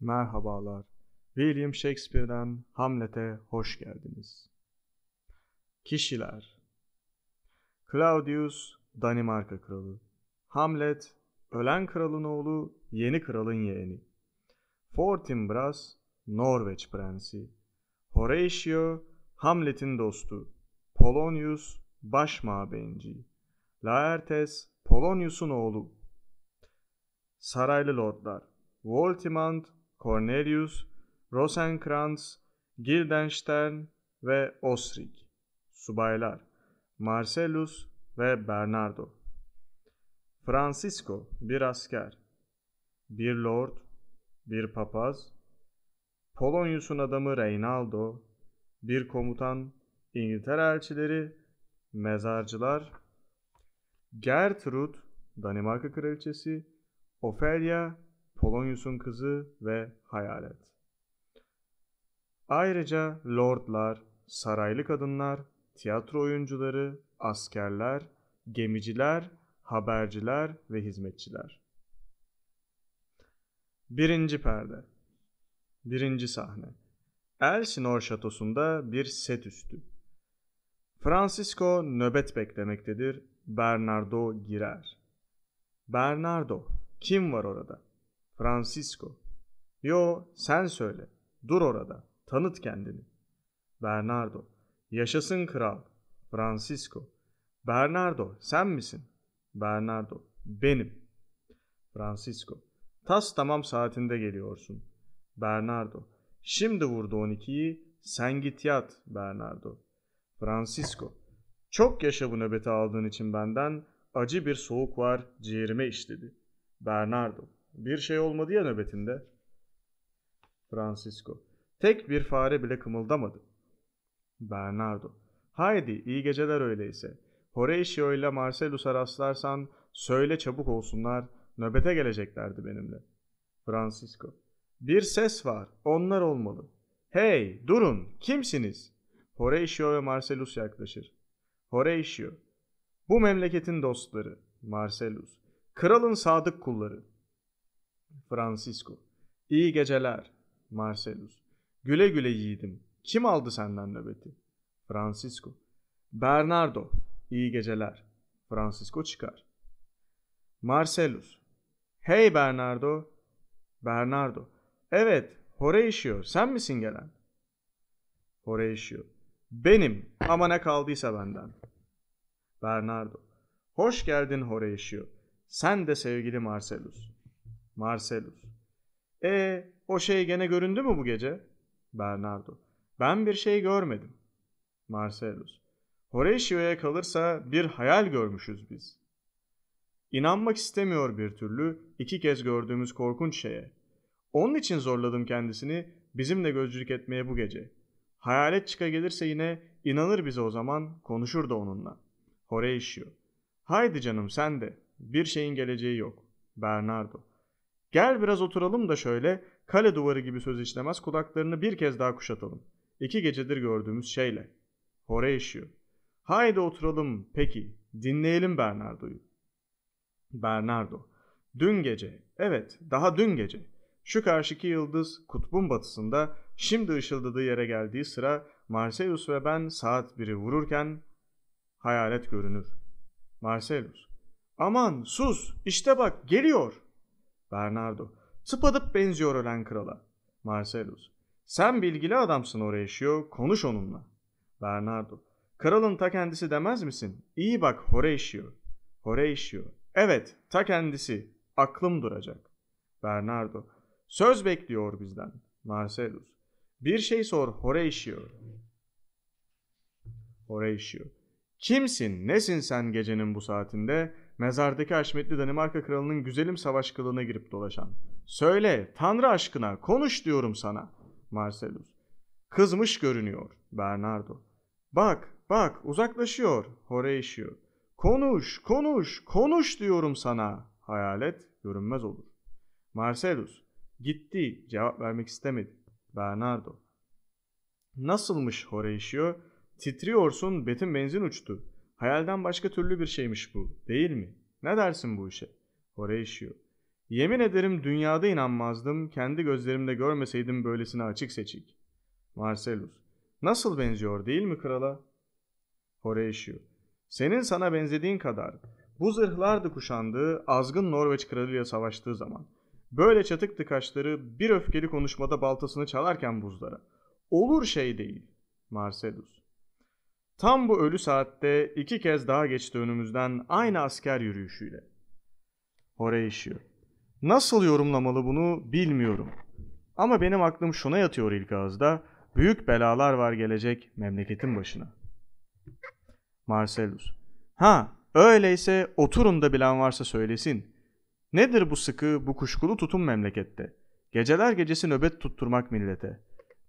Merhabalar. William Shakespeare'den Hamlet'e hoş geldiniz. Kişiler Claudius Danimarka kralı. Hamlet ölen kralın oğlu, yeni kralın yeğeni. Fortinbras Norveç prensi. Horatio Hamlet'in dostu. Polonius baş mabeyinci. Laertes Polonius'un oğlu. Saraylı lordlar. Voltimand Cornelius, Rosenkrantz, Guildenstern ve Osric, subaylar Marcellus ve Bernardo, Francisco bir asker, bir lord, bir papaz, Polonyus'un adamı Reynaldo, bir komutan, İngiltere elçileri, mezarcılar, Gertrud, Danimarka kraliçesi, Ophelia. Polonyus'un kızı ve hayalet. Ayrıca lordlar, saraylı kadınlar, tiyatro oyuncuları, askerler, gemiciler, haberciler ve hizmetçiler. Birinci perde. Birinci sahne. Elsinore şatosunda bir set üstü. Francisco nöbet beklemektedir. Bernardo girer. Bernardo, kim var orada? Francisco. Yo sen söyle. Dur orada. Tanıt kendini. Bernardo. Yaşasın kral. Francisco. Bernardo sen misin? Bernardo. Benim. Francisco. Tas tamam saatinde geliyorsun. Bernardo. Şimdi vurdu 12'yi. Sen git yat Bernardo. Francisco. Çok yaşa bu nöbeti aldığın için benden acı bir soğuk var ciğerime işledi. Bernardo. Bir şey olmadı ya nöbetinde. Francisco. Tek bir fare bile kımıldamadı. Bernardo. Haydi iyi geceler öyleyse. Horatio ile Marcelus'a rastlarsan söyle çabuk olsunlar. Nöbete geleceklerdi benimle. Francisco. Bir ses var. Onlar olmalı. Hey durun kimsiniz? Horatio ve Marcelus yaklaşır. Horatio. Bu memleketin dostları. Marcellus. Kralın sadık kulları. Francisco. İyi geceler Marcellus. Güle güle yiğidim. Kim aldı senden nöbeti? Francisco. Bernardo. İyi geceler. Francisco çıkar. Marcellus. Hey Bernardo. Bernardo. Evet, Horatio. Sen misin gelen? Horatio. Benim ama ne kaldıysa benden. Bernardo. Hoş geldin Horatio. Sen de sevgili Marcellus. Marcellus. E o şey gene göründü mü bu gece? Bernardo. Ben bir şey görmedim. Marcellus. Horatio'ya kalırsa bir hayal görmüşüz biz. İnanmak istemiyor bir türlü iki kez gördüğümüz korkunç şeye. Onun için zorladım kendisini bizimle gözcülük etmeye bu gece. Hayalet çıka gelirse yine inanır bize o zaman konuşur da onunla. Horatio. Haydi canım sen de. Bir şeyin geleceği yok. Bernardo. Gel biraz oturalım da şöyle kale duvarı gibi söz işlemez kulaklarını bir kez daha kuşatalım. İki gecedir gördüğümüz şeyle. Horatio. Haydi oturalım peki dinleyelim Bernardo'yu. Bernardo. Dün gece, evet daha dün gece. Şu karşıki yıldız kutbun batısında şimdi ışıldadığı yere geldiği sıra Marcellus ve ben saat biri vururken hayalet görünür. Marcellus. Aman sus işte bak geliyor.'' Bernardo. Spadıp benziyor ölen krala. Marcellus. Sen bilgili adamsın Horatio. Konuş onunla. Bernardo. Kralın ta kendisi demez misin? İyi bak Horatio. Horatio. Evet ta kendisi. Aklım duracak. Bernardo. Söz bekliyor bizden. Marcellus. Bir şey sor Horatio. Horatio. Kimsin, nesin sen gecenin bu saatinde? mezardaki haşmetli Danimarka kralının güzelim savaş kılığına girip dolaşan. Söyle, tanrı aşkına, konuş diyorum sana. Marcellus. Kızmış görünüyor. Bernardo. Bak, bak, uzaklaşıyor. Horatio. Konuş, konuş, konuş diyorum sana. Hayalet görünmez olur. Marcellus. Gitti, cevap vermek istemedi. Bernardo. Nasılmış Horatio? Titriyorsun, betin benzin uçtu. Hayalden başka türlü bir şeymiş bu, değil mi? Ne dersin bu işe? Horatio. Yemin ederim dünyada inanmazdım, kendi gözlerimde görmeseydim böylesine açık seçik. Marcellus. Nasıl benziyor değil mi krala? Horatio. Senin sana benzediğin kadar. Bu zırhlardı kuşandığı, azgın Norveç kralıyla savaştığı zaman. Böyle çatıktı kaşları bir öfkeli konuşmada baltasını çalarken buzlara. Olur şey değil. Marcellus. Tam bu ölü saatte iki kez daha geçti önümüzden aynı asker yürüyüşüyle. Hore işiyor. Nasıl yorumlamalı bunu bilmiyorum. Ama benim aklım şuna yatıyor ilk ağızda. Büyük belalar var gelecek memleketin başına. Marcellus. Ha öyleyse oturun da bilen varsa söylesin. Nedir bu sıkı, bu kuşkulu tutum memlekette? Geceler gecesi nöbet tutturmak millete.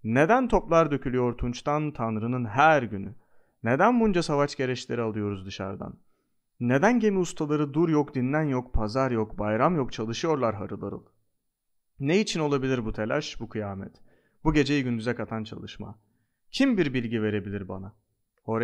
Neden toplar dökülüyor tunçtan Tanrı'nın her günü? Neden bunca savaş gereçleri alıyoruz dışarıdan? Neden gemi ustaları dur yok, dinlen yok, pazar yok, bayram yok çalışıyorlar harıl harıl? Ne için olabilir bu telaş, bu kıyamet? Bu geceyi gündüze katan çalışma. Kim bir bilgi verebilir bana?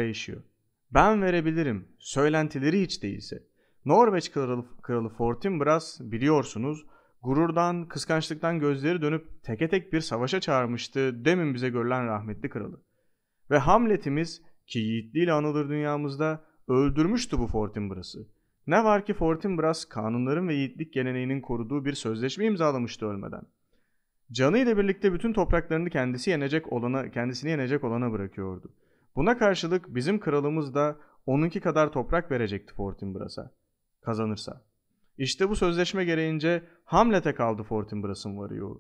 işiyor. Ben verebilirim. Söylentileri hiç değilse. Norveç kralı, kralı Fortinbras biliyorsunuz gururdan, kıskançlıktan gözleri dönüp teke tek bir savaşa çağırmıştı demin bize görülen rahmetli kralı. Ve Hamlet'imiz ki yiğitliğiyle anılır dünyamızda öldürmüştü bu Fortinbras'ı. Ne var ki Fortinbras kanunların ve yiğitlik geleneğinin koruduğu bir sözleşme imzalamıştı ölmeden. Canı ile birlikte bütün topraklarını kendisi yenecek olana, kendisini yenecek olana bırakıyordu. Buna karşılık bizim kralımız da onunki kadar toprak verecekti Fortinbras'a. Kazanırsa. İşte bu sözleşme gereğince Hamlet'e kaldı Fortinbras'ın varıyor.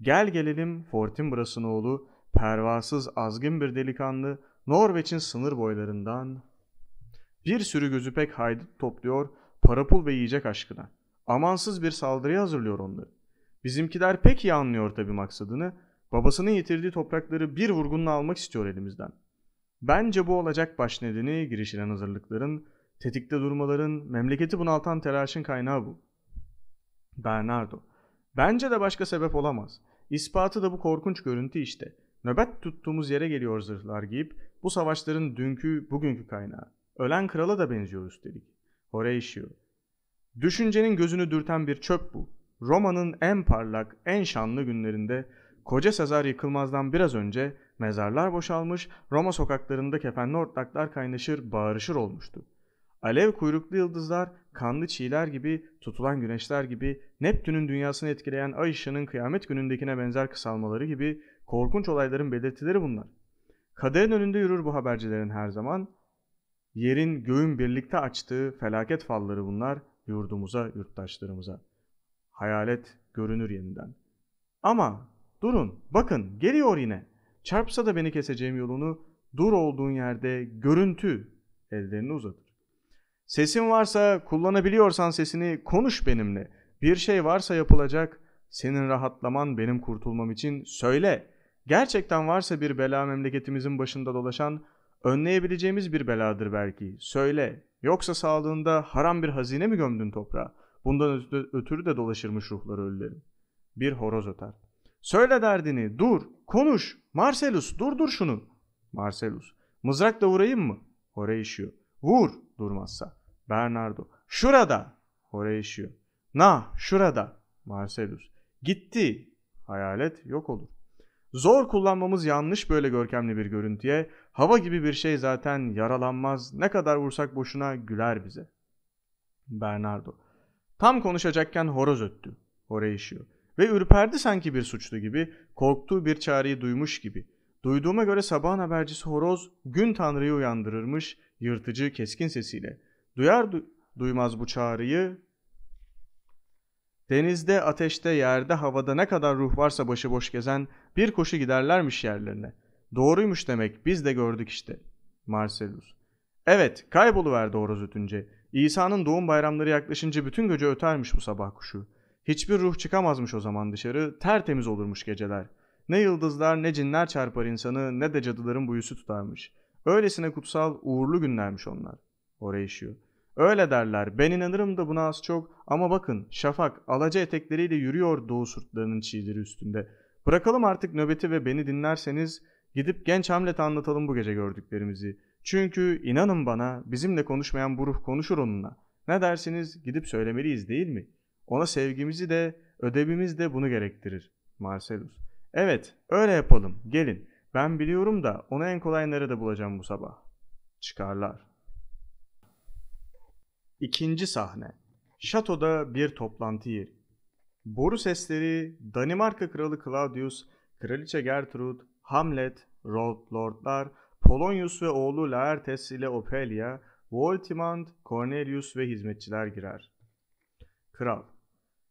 Gel gelelim Fortinbras'ın oğlu pervasız azgın bir delikanlı Norveç'in sınır boylarından bir sürü gözüpek haydut topluyor, para pul ve yiyecek aşkına. Amansız bir saldırıya hazırlıyor onları. Bizimkiler pek iyi anlıyor tabi maksadını. Babasının yitirdiği toprakları bir vurgunla almak istiyor elimizden. Bence bu olacak baş nedeni girişilen hazırlıkların, tetikte durmaların, memleketi bunaltan telaşın kaynağı bu. Bernardo. Bence de başka sebep olamaz. İspatı da bu korkunç görüntü işte. Nöbet tuttuğumuz yere geliyor zırhlar giyip bu savaşların dünkü, bugünkü kaynağı. Ölen krala da benziyor üstelik. Horatio. Düşüncenin gözünü dürten bir çöp bu. Roma'nın en parlak, en şanlı günlerinde koca Sezar yıkılmazdan biraz önce mezarlar boşalmış, Roma sokaklarında kefenli ortaklar kaynaşır, bağırışır olmuştu. Alev kuyruklu yıldızlar, kanlı çiğler gibi, tutulan güneşler gibi, Neptün'ün dünyasını etkileyen ay ışığının kıyamet günündekine benzer kısalmaları gibi korkunç olayların belirtileri bunlar. Kaderin önünde yürür bu habercilerin her zaman. Yerin göğün birlikte açtığı felaket falları bunlar yurdumuza, yurttaşlarımıza. Hayalet görünür yeniden. Ama durun, bakın geliyor yine. Çarpsa da beni keseceğim yolunu dur olduğun yerde görüntü ellerini uzatır. Sesin varsa kullanabiliyorsan sesini konuş benimle. Bir şey varsa yapılacak. Senin rahatlaman benim kurtulmam için söyle. Gerçekten varsa bir bela memleketimizin başında dolaşan, önleyebileceğimiz bir beladır belki. Söyle, yoksa sağlığında haram bir hazine mi gömdün toprağa? Bundan ötürü de dolaşırmış ruhları ölülerin. Bir horoz öter. Söyle derdini, dur, konuş. Marcelus, durdur şunu. Marcelus, mızrakla vurayım mı? Horatio, vur, durmazsa. Bernardo, şurada. Horatio, Na, şurada. Marcelus, gitti. Hayalet yok olur. Zor kullanmamız yanlış böyle görkemli bir görüntüye. Hava gibi bir şey zaten yaralanmaz. Ne kadar vursak boşuna güler bize. Bernardo. Tam konuşacakken horoz öttü. Horatio. Ve ürperdi sanki bir suçlu gibi. Korktuğu bir çağrıyı duymuş gibi. Duyduğuma göre sabahın habercisi horoz gün tanrıyı uyandırırmış yırtıcı keskin sesiyle. Duyar du- duymaz bu çağrıyı Denizde, ateşte, yerde, havada ne kadar ruh varsa başıboş gezen bir koşu giderlermiş yerlerine. Doğruymuş demek biz de gördük işte. Marcellus. Evet kayboluverdi horoz ötünce. İsa'nın doğum bayramları yaklaşınca bütün gece ötermiş bu sabah kuşu. Hiçbir ruh çıkamazmış o zaman dışarı, tertemiz olurmuş geceler. Ne yıldızlar ne cinler çarpar insanı ne de cadıların buyusu tutarmış. Öylesine kutsal, uğurlu günlermiş onlar. Oraya işiyor. Öyle derler, ben inanırım da buna az çok ama bakın şafak alaca etekleriyle yürüyor doğu sırtlarının çiğleri üstünde. Bırakalım artık nöbeti ve beni dinlerseniz gidip genç Hamlet'e anlatalım bu gece gördüklerimizi. Çünkü inanın bana bizimle konuşmayan bu ruh konuşur onunla. Ne dersiniz gidip söylemeliyiz değil mi? Ona sevgimizi de ödevimiz de bunu gerektirir. Marcelus. Evet öyle yapalım gelin. Ben biliyorum da onu en kolay nerede bulacağım bu sabah? Çıkarlar. İkinci sahne. Şatoda bir toplantı yeri. Boru sesleri Danimarka Kralı Claudius, Kraliçe Gertrud, Hamlet, Rold Lordlar, Polonius ve oğlu Laertes ile Ophelia, Voltimand, Cornelius ve hizmetçiler girer. Kral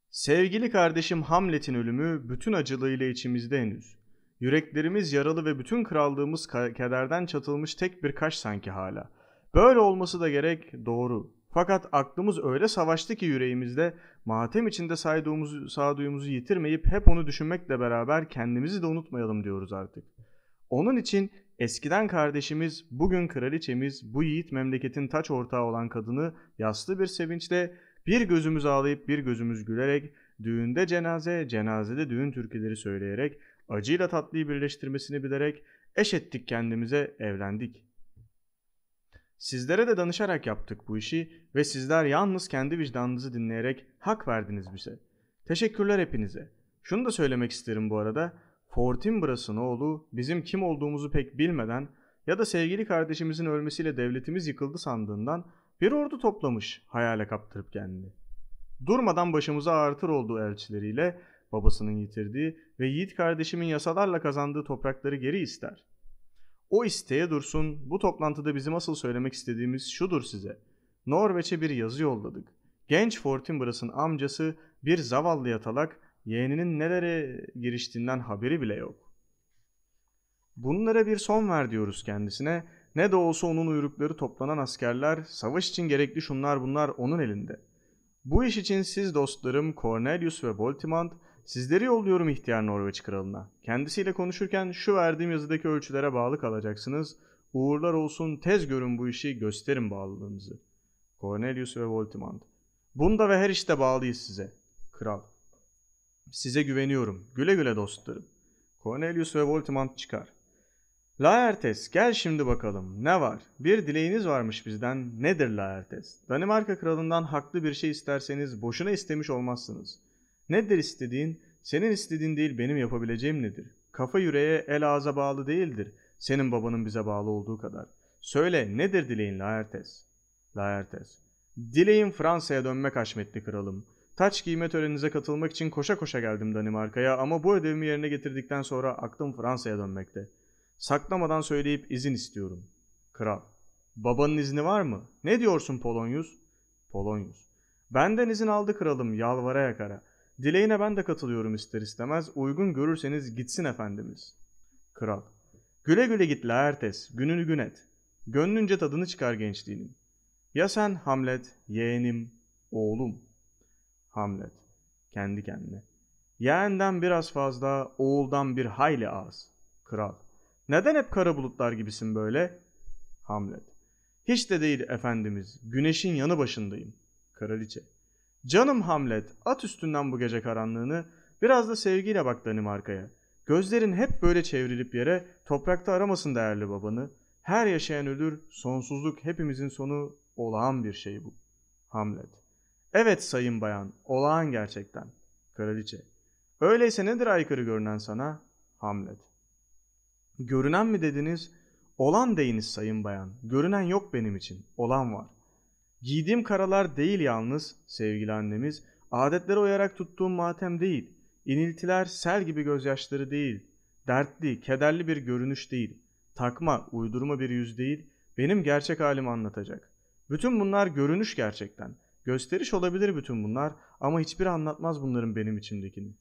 Sevgili kardeşim Hamlet'in ölümü bütün acılığıyla içimizde henüz. Yüreklerimiz yaralı ve bütün krallığımız kederden çatılmış tek bir kaş sanki hala. Böyle olması da gerek doğru. Fakat aklımız öyle savaştı ki yüreğimizde matem içinde sayduğumuzu, sağduyumuzu yitirmeyip hep onu düşünmekle beraber kendimizi de unutmayalım diyoruz artık. Onun için eskiden kardeşimiz, bugün kraliçemiz, bu yiğit memleketin taç ortağı olan kadını yaslı bir sevinçle bir gözümüz ağlayıp bir gözümüz gülerek, düğünde cenaze, cenazede düğün türküleri söyleyerek, acıyla tatlıyı birleştirmesini bilerek eş ettik kendimize, evlendik. Sizlere de danışarak yaptık bu işi ve sizler yalnız kendi vicdanınızı dinleyerek hak verdiniz bize. Teşekkürler hepinize. Şunu da söylemek isterim bu arada. Fortin Fortinbras'ın oğlu bizim kim olduğumuzu pek bilmeden ya da sevgili kardeşimizin ölmesiyle devletimiz yıkıldı sandığından bir ordu toplamış hayale kaptırıp kendini. Durmadan başımıza ağırtır olduğu elçileriyle babasının yitirdiği ve yiğit kardeşimin yasalarla kazandığı toprakları geri ister. O isteğe dursun. Bu toplantıda bizim asıl söylemek istediğimiz şudur size. Norveç'e bir yazı yolladık. Genç Fortinbras'ın amcası bir zavallı yatalak yeğeninin nelere giriştiğinden haberi bile yok. Bunlara bir son ver diyoruz kendisine. Ne de olsa onun uyrukları toplanan askerler, savaş için gerekli şunlar bunlar onun elinde. Bu iş için siz dostlarım Cornelius ve Boltimand Sizleri yolluyorum ihtiyar Norveç kralına. Kendisiyle konuşurken şu verdiğim yazıdaki ölçülere bağlı kalacaksınız. Uğurlar olsun tez görün bu işi gösterin bağlılığınızı. Cornelius ve Voltimand. Bunda ve her işte bağlıyız size. Kral. Size güveniyorum. Güle güle dostlarım. Cornelius ve Voltimand çıkar. Laertes gel şimdi bakalım ne var? Bir dileğiniz varmış bizden. Nedir Laertes? Danimarka kralından haklı bir şey isterseniz boşuna istemiş olmazsınız. Nedir istediğin? Senin istediğin değil benim yapabileceğim nedir? Kafa yüreğe el ağza bağlı değildir. Senin babanın bize bağlı olduğu kadar. Söyle nedir dileğin Laertes? Laertes. Dileğim Fransa'ya dönmek haşmetli kralım. Taç giyme töreninize katılmak için koşa koşa geldim Danimarka'ya ama bu ödevimi yerine getirdikten sonra aklım Fransa'ya dönmekte. Saklamadan söyleyip izin istiyorum. Kral. Babanın izni var mı? Ne diyorsun Polonyus? Polonyus. Benden izin aldı kralım yalvara yakara. Dileğine ben de katılıyorum ister istemez. Uygun görürseniz gitsin efendimiz. Kral. Güle güle git Laertes. Gününü gün et. Gönlünce tadını çıkar gençliğinin. Ya sen Hamlet, yeğenim, oğlum. Hamlet. Kendi kendine. Yeğenden biraz fazla, oğuldan bir hayli az. Kral. Neden hep kara bulutlar gibisin böyle? Hamlet. Hiç de değil efendimiz. Güneşin yanı başındayım. Kraliçe. Canım Hamlet, at üstünden bu gece karanlığını, biraz da sevgiyle bak Danimarka'ya. Gözlerin hep böyle çevrilip yere, toprakta aramasın değerli babanı. Her yaşayan ölür, sonsuzluk hepimizin sonu, olağan bir şey bu. Hamlet. Evet sayın bayan, olağan gerçekten. Kraliçe. Öyleyse nedir aykırı görünen sana? Hamlet. Görünen mi dediniz? Olan deyiniz sayın bayan. Görünen yok benim için. Olan var. Giydiğim karalar değil yalnız sevgili annemiz, adetlere uyarak tuttuğum matem değil, iniltiler sel gibi gözyaşları değil, dertli, kederli bir görünüş değil, takma, uydurma bir yüz değil, benim gerçek halimi anlatacak. Bütün bunlar görünüş gerçekten. Gösteriş olabilir bütün bunlar ama hiçbiri anlatmaz bunların benim içimdekini.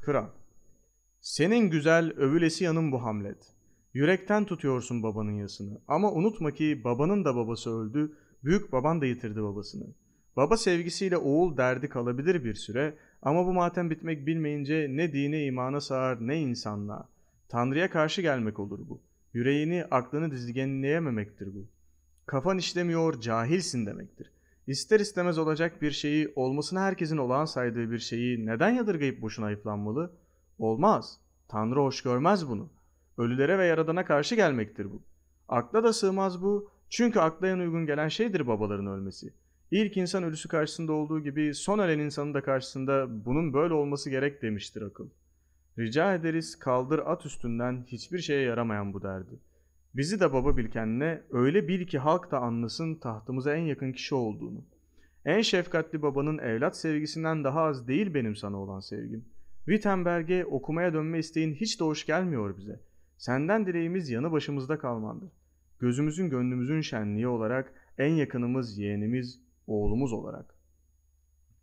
Kral. Senin güzel övülesi yanın bu Hamlet. Yürekten tutuyorsun babanın yasını. Ama unutma ki babanın da babası öldü, büyük baban da yitirdi babasını. Baba sevgisiyle oğul derdi kalabilir bir süre ama bu matem bitmek bilmeyince ne dine imana sağar ne insanlığa. Tanrı'ya karşı gelmek olur bu. Yüreğini, aklını dizginleyememektir bu. Kafan işlemiyor, cahilsin demektir. İster istemez olacak bir şeyi, olmasını herkesin olağan saydığı bir şeyi neden yadırgayıp boşuna ayıplanmalı? Olmaz. Tanrı hoş görmez bunu.'' Ölülere ve yaradana karşı gelmektir bu. Akla da sığmaz bu. Çünkü akla en uygun gelen şeydir babaların ölmesi. İlk insan ölüsü karşısında olduğu gibi son ölen insanın da karşısında bunun böyle olması gerek demiştir akıl. Rica ederiz kaldır at üstünden hiçbir şeye yaramayan bu derdi. Bizi de baba bilkenle öyle bil ki halk da anlasın tahtımıza en yakın kişi olduğunu. En şefkatli babanın evlat sevgisinden daha az değil benim sana olan sevgim. Wittenberg'e okumaya dönme isteğin hiç de hoş gelmiyor bize.'' Senden dileğimiz yanı başımızda kalmandır. Gözümüzün gönlümüzün şenliği olarak en yakınımız yeğenimiz, oğlumuz olarak.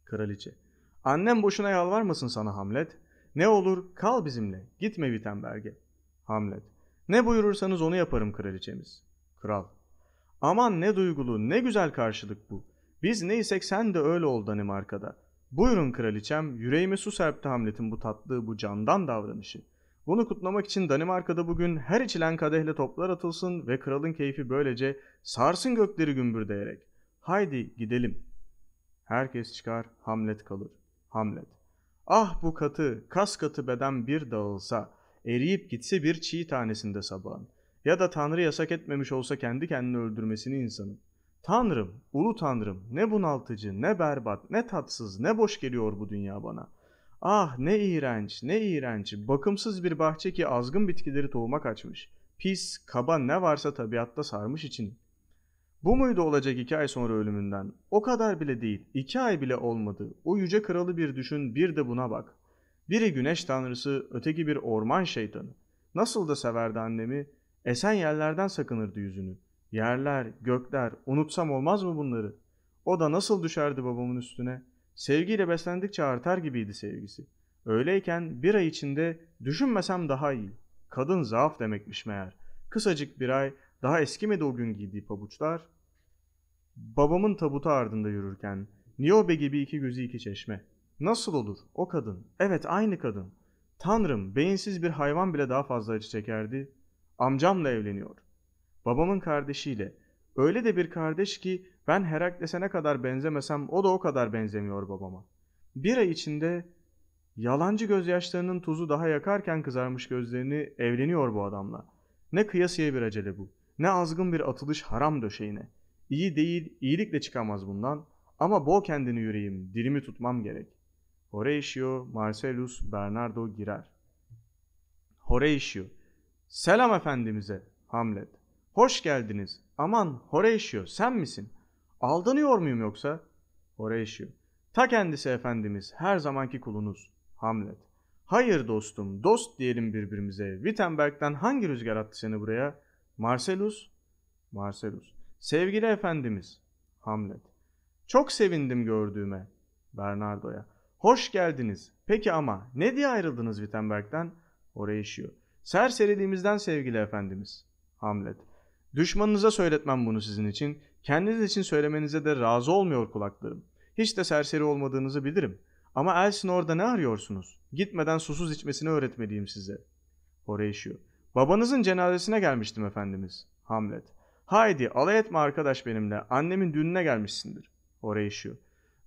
Kraliçe. Annem boşuna yalvarmasın sana Hamlet. Ne olur kal bizimle, gitme Wittenberg'e. Hamlet. Ne buyurursanız onu yaparım kraliçemiz. Kral. Aman ne duygulu, ne güzel karşılık bu. Biz neysek sen de öyle ol Danimarka'da. Buyurun kraliçem, yüreğime su serpti Hamlet'in bu tatlı, bu candan davranışı. Bunu kutlamak için Danimarka'da bugün her içilen kadehle toplar atılsın ve kralın keyfi böylece sarsın gökleri gümbürdeyerek. Haydi gidelim. Herkes çıkar, Hamlet kalır. Hamlet. Ah bu katı, kas katı beden bir dağılsa, eriyip gitse bir çiğ tanesinde sabahın. Ya da Tanrı yasak etmemiş olsa kendi kendini öldürmesini insanın. Tanrım, ulu Tanrım, ne bunaltıcı, ne berbat, ne tatsız, ne boş geliyor bu dünya bana.'' Ah ne iğrenç, ne iğrenç. Bakımsız bir bahçe ki azgın bitkileri tohuma açmış, Pis, kaba ne varsa tabiatta sarmış için. Bu muydu olacak iki ay sonra ölümünden? O kadar bile değil, iki ay bile olmadı. O yüce kralı bir düşün, bir de buna bak. Biri güneş tanrısı, öteki bir orman şeytanı. Nasıl da severdi annemi, esen yerlerden sakınırdı yüzünü. Yerler, gökler, unutsam olmaz mı bunları? O da nasıl düşerdi babamın üstüne?'' Sevgiyle beslendikçe artar gibiydi sevgisi. Öyleyken bir ay içinde düşünmesem daha iyi. Kadın zaaf demekmiş meğer. Kısacık bir ay daha eskimedi o gün giydiği pabuçlar. Babamın tabutu ardında yürürken Niobe gibi iki gözü iki çeşme. Nasıl olur o kadın? Evet aynı kadın. Tanrım beyinsiz bir hayvan bile daha fazla acı çekerdi. Amcamla evleniyor. Babamın kardeşiyle. Öyle de bir kardeş ki ben Herakles'e ne kadar benzemesem o da o kadar benzemiyor babama. Bir ay içinde yalancı gözyaşlarının tuzu daha yakarken kızarmış gözlerini evleniyor bu adamla. Ne kıyasıya bir acele bu. Ne azgın bir atılış haram döşeğine. İyi değil, iyilikle çıkamaz bundan. Ama bol kendini yüreğim, dilimi tutmam gerek. Horatio, Marcellus, Bernardo girer. Horatio. Selam efendimize. Hamlet. Hoş geldiniz. Aman Horatio sen misin? Aldanıyor muyum yoksa? Oraya Ta kendisi Efendimiz, her zamanki kulunuz. Hamlet. Hayır dostum, dost diyelim birbirimize. Wittenberg'den hangi rüzgar attı seni buraya? Marcellus? Marcellus. Sevgili Efendimiz. Hamlet. Çok sevindim gördüğüme. Bernardo'ya. Hoş geldiniz. Peki ama ne diye ayrıldınız Wittenberg'den? Oraya işiyor. Serseriliğimizden sevgili Efendimiz. Hamlet. Düşmanınıza söyletmem bunu sizin için. Kendiniz için söylemenize de razı olmuyor kulaklarım. Hiç de serseri olmadığınızı bilirim. Ama elsin orada ne arıyorsunuz? Gitmeden susuz içmesini öğretmeliyim size. Horatio. Babanızın cenazesine gelmiştim efendimiz. Hamlet. Haydi alay etme arkadaş benimle. Annemin düğününe gelmişsindir. Horatio.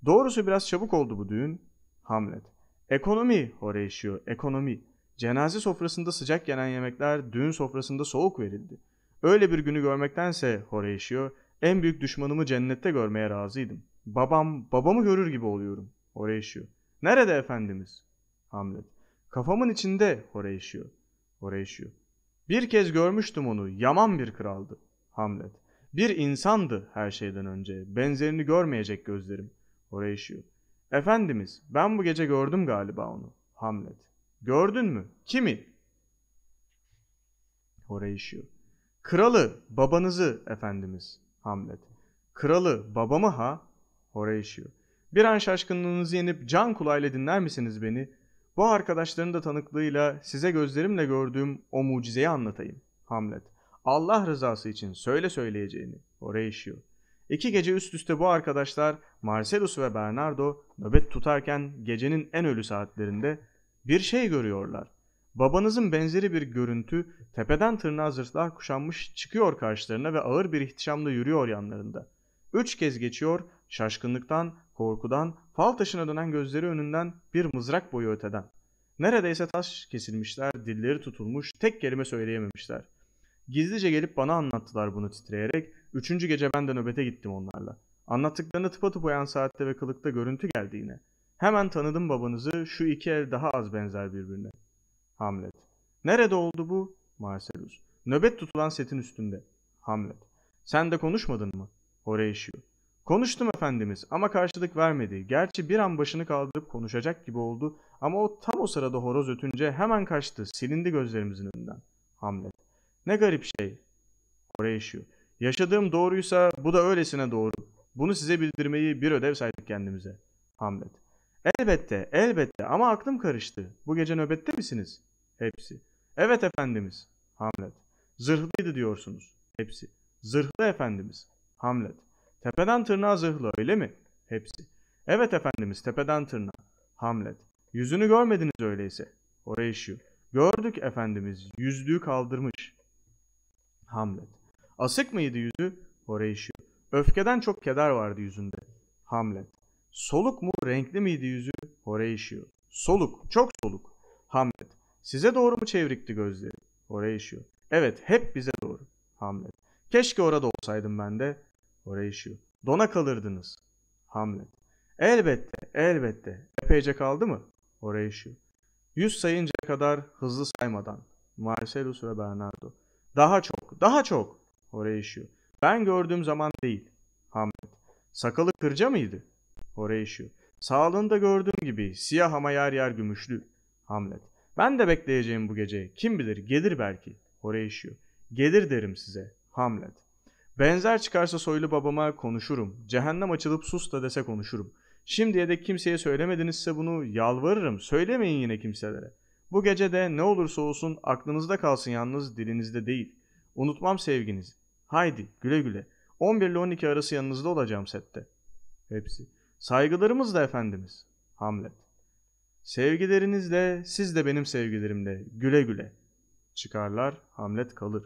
Doğrusu biraz çabuk oldu bu düğün. Hamlet. Ekonomi Horatio, ekonomi. Cenaze sofrasında sıcak yenen yemekler düğün sofrasında soğuk verildi. Öyle bir günü görmektense Horatio, en büyük düşmanımı cennette görmeye razıydım. Babam, babamı görür gibi oluyorum. Horatio. Nerede efendimiz? Hamlet. Kafamın içinde Horatio. Horatio. Bir kez görmüştüm onu. Yaman bir kraldı. Hamlet. Bir insandı her şeyden önce. Benzerini görmeyecek gözlerim. Horatio. Efendimiz, ben bu gece gördüm galiba onu. Hamlet. Gördün mü? Kimi? Horatio. Kralı, babanızı efendimiz. Hamlet. Kralı babamı ha? Horatio. Bir an şaşkınlığınızı yenip can kulağıyla dinler misiniz beni? Bu arkadaşların da tanıklığıyla size gözlerimle gördüğüm o mucizeyi anlatayım. Hamlet. Allah rızası için söyle söyleyeceğini. Horatio. İki gece üst üste bu arkadaşlar Marcellus ve Bernardo nöbet tutarken gecenin en ölü saatlerinde bir şey görüyorlar. Babanızın benzeri bir görüntü tepeden tırnağa zırhlar kuşanmış çıkıyor karşılarına ve ağır bir ihtişamla yürüyor yanlarında. Üç kez geçiyor, şaşkınlıktan, korkudan, fal taşına dönen gözleri önünden bir mızrak boyu öteden. Neredeyse taş kesilmişler, dilleri tutulmuş, tek kelime söyleyememişler. Gizlice gelip bana anlattılar bunu titreyerek. Üçüncü gece ben de nöbete gittim onlarla. Anlattıklarını tıpatıp uyan saatte ve kılıkta görüntü geldi yine. Hemen tanıdım babanızı, şu iki el daha az benzer birbirine. Hamlet. Nerede oldu bu? Marcellus. Nöbet tutulan setin üstünde. Hamlet. Sen de konuşmadın mı? Horatio. Konuştum efendimiz ama karşılık vermedi. Gerçi bir an başını kaldırıp konuşacak gibi oldu ama o tam o sırada horoz ötünce hemen kaçtı. Silindi gözlerimizin önünden. Hamlet. Ne garip şey. Horatio. Yaşadığım doğruysa bu da öylesine doğru. Bunu size bildirmeyi bir ödev saydık kendimize. Hamlet. Elbette, elbette ama aklım karıştı. Bu gece nöbette misiniz? Hepsi. Evet efendimiz. Hamlet. Zırhlıydı diyorsunuz. Hepsi. Zırhlı efendimiz. Hamlet. Tepeden tırnağa zırhlı öyle mi? Hepsi. Evet efendimiz tepeden tırnağa. Hamlet. Yüzünü görmediniz öyleyse. Horatio. Gördük efendimiz. Yüzlüğü kaldırmış. Hamlet. Asık mıydı yüzü? Horatio. Öfkeden çok keder vardı yüzünde. Hamlet. Soluk mu renkli miydi yüzü? Horeyşiyor. Soluk, çok soluk. Hamlet. Size doğru mu çevrikti gözleri? Horeyşiyor. Evet, hep bize doğru. Hamlet. Keşke orada olsaydım ben de. Horeyşiyor. Dona kalırdınız. Hamlet. Elbette, elbette. Epeyce kaldı mı? Horeyşiyor. Yüz sayınca kadar hızlı saymadan. Marcellus ve Bernardo. Daha çok, daha çok. Horeyşiyor. Ben gördüğüm zaman değil. Hamlet. Sakalı kırca mıydı? Horatio. Sağlığında gördüğüm gibi siyah ama yer yer gümüşlü. Hamlet. Ben de bekleyeceğim bu gece. Kim bilir gelir belki. Horatio. Gelir derim size. Hamlet. Benzer çıkarsa soylu babama konuşurum. Cehennem açılıp sus da dese konuşurum. Şimdiye de kimseye söylemedinizse bunu yalvarırım. Söylemeyin yine kimselere. Bu gece de ne olursa olsun aklınızda kalsın yalnız dilinizde değil. Unutmam sevginiz. Haydi güle güle. 11 ile 12 arası yanınızda olacağım sette. Hepsi. Saygılarımızla Efendimiz. Hamlet. Sevgilerinizle, siz de benim sevgilerimle güle güle. Çıkarlar, Hamlet kalır.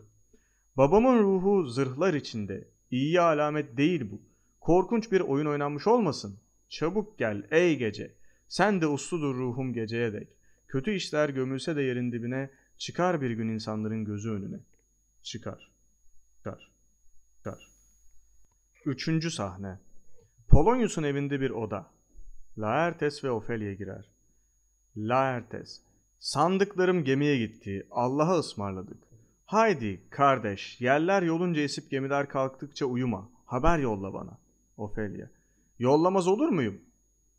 Babamın ruhu zırhlar içinde. İyi alamet değil bu. Korkunç bir oyun oynanmış olmasın. Çabuk gel ey gece. Sen de usludur ruhum geceye dek. Kötü işler gömülse de yerin dibine, çıkar bir gün insanların gözü önüne. Çıkar. Çıkar. Çıkar. Üçüncü sahne. Polonyus'un evinde bir oda. Laertes ve Ofelia girer. Laertes, sandıklarım gemiye gitti, Allah'a ısmarladık. Haydi kardeş, yerler yolunca esip gemiler kalktıkça uyuma, haber yolla bana. Ofelia, yollamaz olur muyum?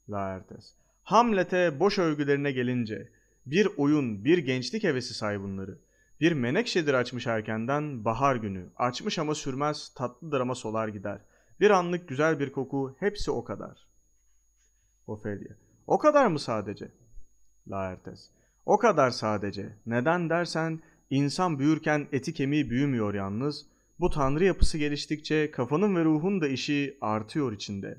Laertes, Hamlet'e boş övgülerine gelince, bir oyun, bir gençlik hevesi say bunları. Bir menekşedir açmış erkenden, bahar günü, açmış ama sürmez, tatlıdır ama solar gider.'' Bir anlık güzel bir koku, hepsi o kadar. Ofelia. O kadar mı sadece? Laertes. O kadar sadece. Neden dersen insan büyürken eti kemiği büyümüyor yalnız. Bu tanrı yapısı geliştikçe kafanın ve ruhun da işi artıyor içinde.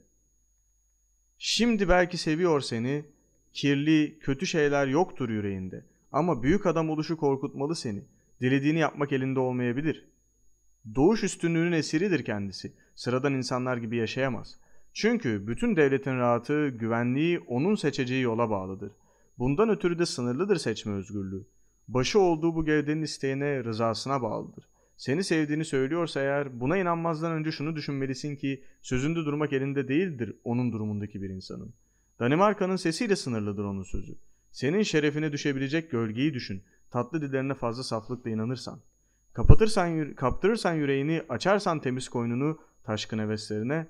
Şimdi belki seviyor seni. Kirli, kötü şeyler yoktur yüreğinde. Ama büyük adam oluşu korkutmalı seni. Dilediğini yapmak elinde olmayabilir. Doğuş üstünlüğünün esiridir kendisi sıradan insanlar gibi yaşayamaz. Çünkü bütün devletin rahatı, güvenliği onun seçeceği yola bağlıdır. Bundan ötürü de sınırlıdır seçme özgürlüğü. Başı olduğu bu gövdenin isteğine, rızasına bağlıdır. Seni sevdiğini söylüyorsa eğer buna inanmazdan önce şunu düşünmelisin ki sözünde durmak elinde değildir onun durumundaki bir insanın. Danimarka'nın sesiyle sınırlıdır onun sözü. Senin şerefine düşebilecek gölgeyi düşün. Tatlı dillerine fazla saflıkla inanırsan. Kapatırsan, kaptırırsan yüreğini, açarsan temiz koynunu, taşkın heveslerine.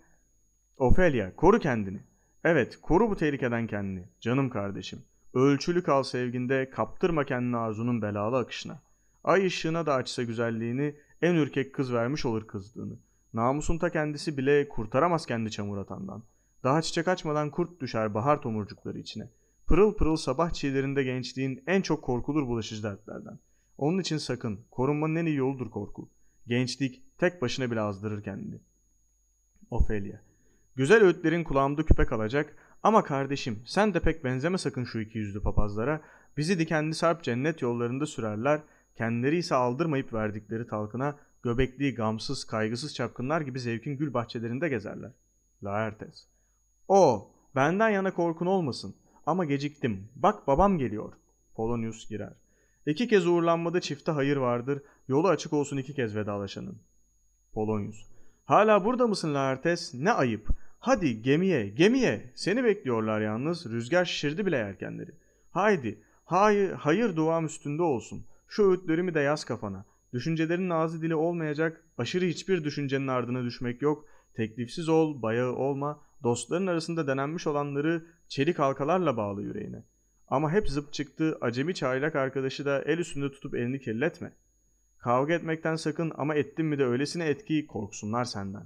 Ofelia koru kendini. Evet koru bu tehlikeden kendini canım kardeşim. Ölçülü kal sevginde kaptırma kendini arzunun belalı akışına. Ay ışığına da açsa güzelliğini en ürkek kız vermiş olur kızdığını. Namusun ta kendisi bile kurtaramaz kendi çamur atandan. Daha çiçek açmadan kurt düşer bahar tomurcukları içine. Pırıl pırıl sabah çiğlerinde gençliğin en çok korkulur bulaşıcı dertlerden. Onun için sakın, korunmanın en iyi yoludur korku. Gençlik tek başına bile azdırır kendini. Ophelia. Güzel öğütlerin kulağımda küpe kalacak ama kardeşim sen de pek benzeme sakın şu iki yüzlü papazlara. Bizi dikenli sarp cennet yollarında sürerler. Kendileri ise aldırmayıp verdikleri talkına göbekli, gamsız, kaygısız çapkınlar gibi zevkin gül bahçelerinde gezerler. Laertes. O, benden yana korkun olmasın. Ama geciktim. Bak babam geliyor. Polonius girer. İki kez uğurlanmada çifte hayır vardır. Yolu açık olsun iki kez vedalaşanın. Polonius. Hala burada mısın Laertes? Ne ayıp. Hadi gemiye, gemiye. Seni bekliyorlar yalnız. Rüzgar şişirdi bile erkenleri. Haydi, hayır, hayır duam üstünde olsun. Şu öğütlerimi de yaz kafana. Düşüncelerin ağzı dili olmayacak, aşırı hiçbir düşüncenin ardına düşmek yok. Teklifsiz ol, bayağı olma. Dostların arasında denenmiş olanları çelik halkalarla bağlı yüreğine. Ama hep zıp çıktı, acemi çaylak arkadaşı da el üstünde tutup elini kirletme.'' Kavga etmekten sakın ama ettin mi de öylesine etki korksunlar senden.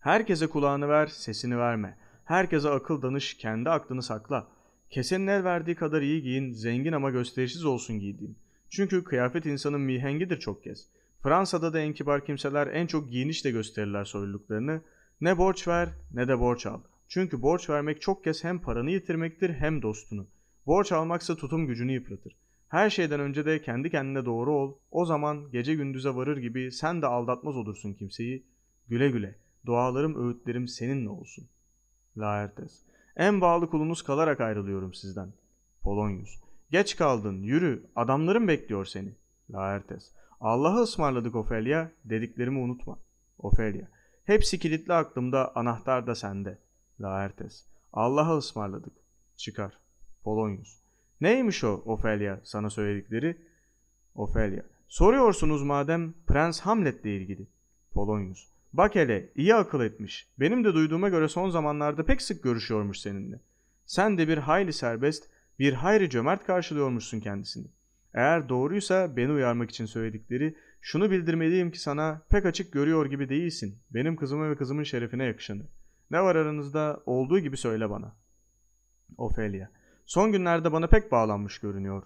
Herkese kulağını ver, sesini verme. Herkese akıl danış, kendi aklını sakla. Kesenin el verdiği kadar iyi giyin, zengin ama gösterişsiz olsun giydiğin. Çünkü kıyafet insanın mihengidir çok kez. Fransa'da da en kibar kimseler en çok giyinişle gösterirler soyluluklarını. Ne borç ver ne de borç al. Çünkü borç vermek çok kez hem paranı yitirmektir hem dostunu. Borç almaksa tutum gücünü yıpratır. Her şeyden önce de kendi kendine doğru ol. O zaman gece gündüze varır gibi sen de aldatmaz olursun kimseyi. Güle güle. Dualarım, öğütlerim seninle olsun. Laertes. En bağlı kulunuz kalarak ayrılıyorum sizden. Polonius. Geç kaldın, yürü. Adamların bekliyor seni. Laertes. Allahı ısmarladık Ofelia. Dediklerimi unutma. Ofelia. Hepsi kilitli aklımda, anahtar da sende. Laertes. Allah'a ısmarladık. Çıkar. Polonius. Neymiş o Ofelia sana söyledikleri? Ofelia. Soruyorsunuz madem Prens Hamlet ile ilgili. Polonius. Bak hele iyi akıl etmiş. Benim de duyduğuma göre son zamanlarda pek sık görüşüyormuş seninle. Sen de bir hayli serbest, bir hayli cömert karşılıyormuşsun kendisini. Eğer doğruysa beni uyarmak için söyledikleri, şunu bildirmeliyim ki sana pek açık görüyor gibi değilsin. Benim kızıma ve kızımın şerefine yakışanı. Ne var aranızda olduğu gibi söyle bana. Ophelia. Son günlerde bana pek bağlanmış görünüyor.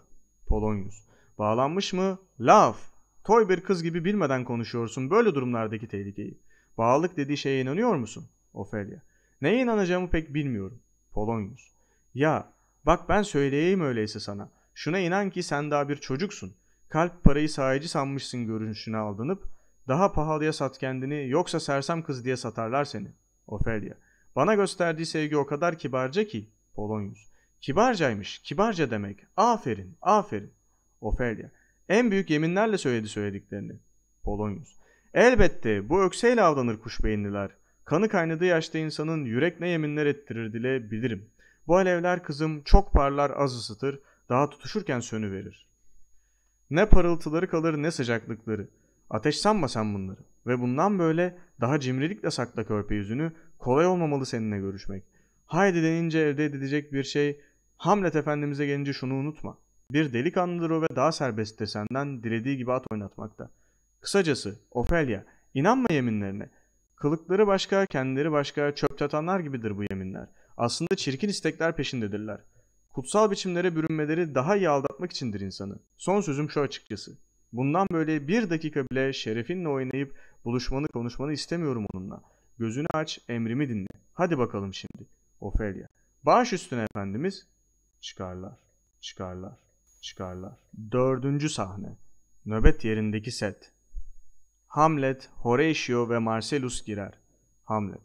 Polonyus. Bağlanmış mı? Laf. Toy bir kız gibi bilmeden konuşuyorsun böyle durumlardaki tehlikeyi. Bağlılık dediği şeye inanıyor musun? Ofelia. Neye inanacağımı pek bilmiyorum. Polonyus. Ya bak ben söyleyeyim öyleyse sana. Şuna inan ki sen daha bir çocuksun. Kalp parayı sahici sanmışsın görünüşüne aldanıp. Daha pahalıya sat kendini yoksa sersem kız diye satarlar seni. Ofelia. Bana gösterdiği sevgi o kadar kibarca ki. Polonyus. Kibarcaymış, kibarca demek. Aferin, aferin. Ofelya. En büyük yeminlerle söyledi söylediklerini. Polonyus. Elbette bu ökseyle avlanır kuş beyinliler. Kanı kaynadığı yaşta insanın yürek ne yeminler ettirir dile bilirim. Bu alevler kızım çok parlar az ısıtır, daha tutuşurken sönü verir. Ne parıltıları kalır ne sıcaklıkları. Ateş sanma sen bunları. Ve bundan böyle daha cimrilikle sakla körpe yüzünü, kolay olmamalı seninle görüşmek. Haydi denince elde edilecek bir şey Hamlet Efendimiz'e gelince şunu unutma. Bir delikanlıdır o ve daha serbesttir senden dilediği gibi at oynatmakta. Kısacası Ophelia, inanma yeminlerine. Kılıkları başka, kendileri başka, çöp tatanlar gibidir bu yeminler. Aslında çirkin istekler peşindedirler. Kutsal biçimlere bürünmeleri daha iyi aldatmak içindir insanı. Son sözüm şu açıkçası. Bundan böyle bir dakika bile şerefinle oynayıp buluşmanı konuşmanı istemiyorum onunla. Gözünü aç, emrimi dinle. Hadi bakalım şimdi. Ophelia. Baş üstüne efendimiz, çıkarlar, çıkarlar, çıkarlar. Dördüncü sahne. Nöbet yerindeki set. Hamlet, Horatio ve Marcellus girer. Hamlet.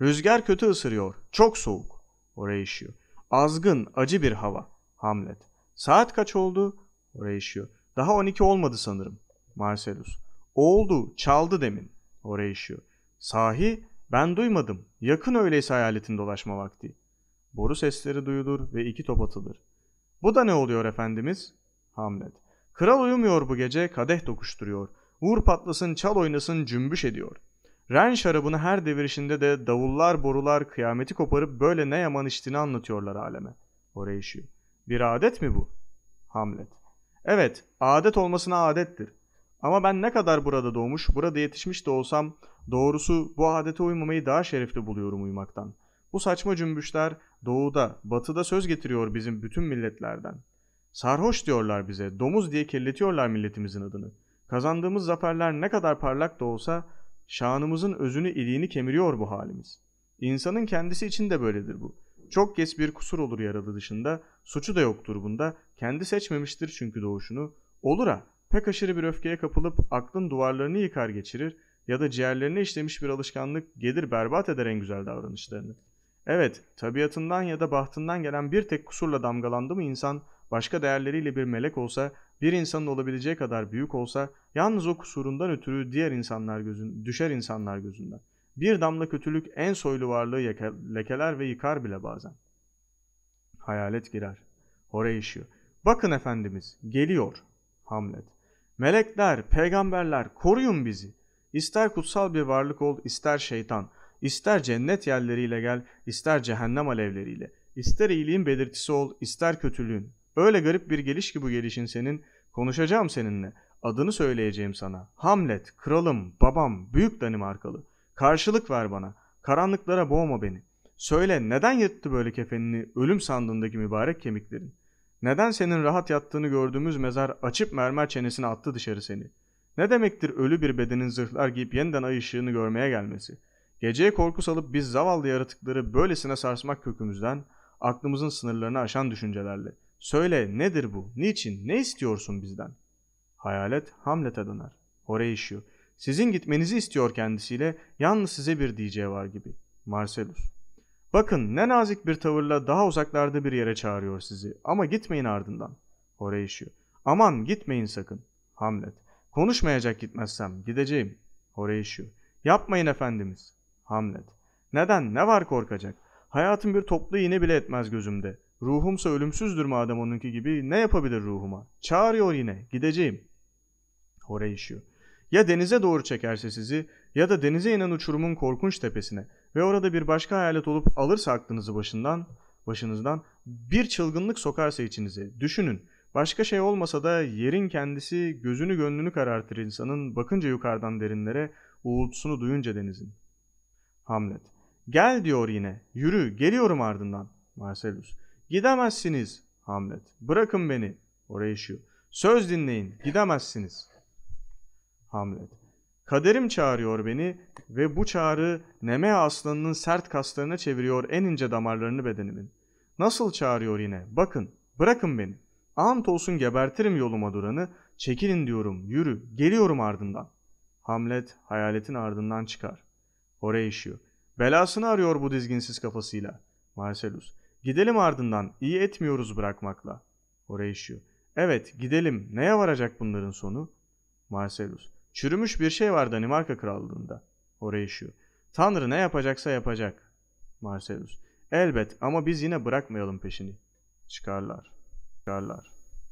Rüzgar kötü ısırıyor. Çok soğuk. Horatio. Azgın, acı bir hava. Hamlet. Saat kaç oldu? Horatio. Daha 12 olmadı sanırım. Marcellus. Oldu, çaldı demin. Horatio. Sahi? Ben duymadım. Yakın öyleyse hayaletin dolaşma vakti boru sesleri duyulur ve iki top atılır. Bu da ne oluyor efendimiz? Hamlet. Kral uyumuyor bu gece kadeh dokuşturuyor. Vur patlasın çal oynasın cümbüş ediyor. Ren şarabını her devirişinde de davullar borular kıyameti koparıp böyle ne yaman içtiğini anlatıyorlar aleme. Horatio. Bir adet mi bu? Hamlet. Evet adet olmasına adettir. Ama ben ne kadar burada doğmuş, burada yetişmiş de olsam doğrusu bu adete uymamayı daha şerefli buluyorum uyumaktan. Bu saçma cümbüşler, doğuda, batıda söz getiriyor bizim bütün milletlerden. Sarhoş diyorlar bize, domuz diye kirletiyorlar milletimizin adını. Kazandığımız zaferler ne kadar parlak da olsa şanımızın özünü iliğini kemiriyor bu halimiz. İnsanın kendisi için de böyledir bu. Çok geç bir kusur olur yaralı dışında, suçu da yoktur bunda, kendi seçmemiştir çünkü doğuşunu. Olur ha, pek aşırı bir öfkeye kapılıp aklın duvarlarını yıkar geçirir ya da ciğerlerine işlemiş bir alışkanlık gelir berbat eder en güzel davranışlarını.'' Evet, tabiatından ya da bahtından gelen bir tek kusurla damgalandı mı insan, başka değerleriyle bir melek olsa, bir insanın olabileceği kadar büyük olsa, yalnız o kusurundan ötürü diğer insanlar gözün, düşer insanlar gözünden. Bir damla kötülük en soylu varlığı lekeler ve yıkar bile bazen. Hayalet girer. Oraya işiyor. Bakın Efendimiz, geliyor. Hamlet. Melekler, peygamberler koruyun bizi. İster kutsal bir varlık ol, ister şeytan.'' İster cennet yerleriyle gel, ister cehennem alevleriyle. İster iyiliğin belirtisi ol, ister kötülüğün. Öyle garip bir geliş ki bu gelişin senin. Konuşacağım seninle. Adını söyleyeceğim sana. Hamlet, kralım, babam, büyük Danimarkalı. Karşılık ver bana. Karanlıklara boğma beni. Söyle neden yırttı böyle kefenini ölüm sandığındaki mübarek kemiklerin? Neden senin rahat yattığını gördüğümüz mezar açıp mermer çenesine attı dışarı seni? Ne demektir ölü bir bedenin zırhlar giyip yeniden ay ışığını görmeye gelmesi?'' Geceye korku salıp biz zavallı yaratıkları böylesine sarsmak kökümüzden, aklımızın sınırlarını aşan düşüncelerle. Söyle nedir bu? Niçin? Ne istiyorsun bizden? Hayalet Hamlet'e döner. Horatio. Sizin gitmenizi istiyor kendisiyle. Yalnız size bir diyeceği var gibi. Marcellus. Bakın ne nazik bir tavırla daha uzaklarda bir yere çağırıyor sizi. Ama gitmeyin ardından. Horatio. Aman gitmeyin sakın. Hamlet. Konuşmayacak gitmezsem. Gideceğim. Horatio. Yapmayın efendimiz. Hamlet. Neden? Ne var korkacak? Hayatın bir toplu iğne bile etmez gözümde. Ruhumsa ölümsüzdür madem onunki gibi ne yapabilir ruhuma? Çağırıyor yine. Gideceğim. Horatio. Ya denize doğru çekerse sizi ya da denize inen uçurumun korkunç tepesine ve orada bir başka hayalet olup alırsa aklınızı başından, başınızdan bir çılgınlık sokarsa içinize. Düşünün. Başka şey olmasa da yerin kendisi gözünü gönlünü karartır insanın bakınca yukarıdan derinlere uğultusunu duyunca denizin. Hamlet. Gel diyor yine. Yürü geliyorum ardından. Marcellus. Gidemezsiniz. Hamlet. Bırakın beni. oraya işiyor Söz dinleyin. Gidemezsiniz. Hamlet. Kaderim çağırıyor beni ve bu çağrı neme aslanının sert kaslarına çeviriyor en ince damarlarını bedenimin. Nasıl çağırıyor yine? Bakın, bırakın beni. Ant olsun gebertirim yoluma duranı. Çekilin diyorum, yürü, geliyorum ardından. Hamlet hayaletin ardından çıkar. Oraya işiyor. Belasını arıyor bu dizginsiz kafasıyla. Marcellus. Gidelim ardından. İyi etmiyoruz bırakmakla. Oraya işiyor. Evet gidelim. Neye varacak bunların sonu? Marcellus. Çürümüş bir şey var Danimarka krallığında. Oraya işiyor. Tanrı ne yapacaksa yapacak. Marcellus. Elbet ama biz yine bırakmayalım peşini. Çıkarlar. Çıkarlar.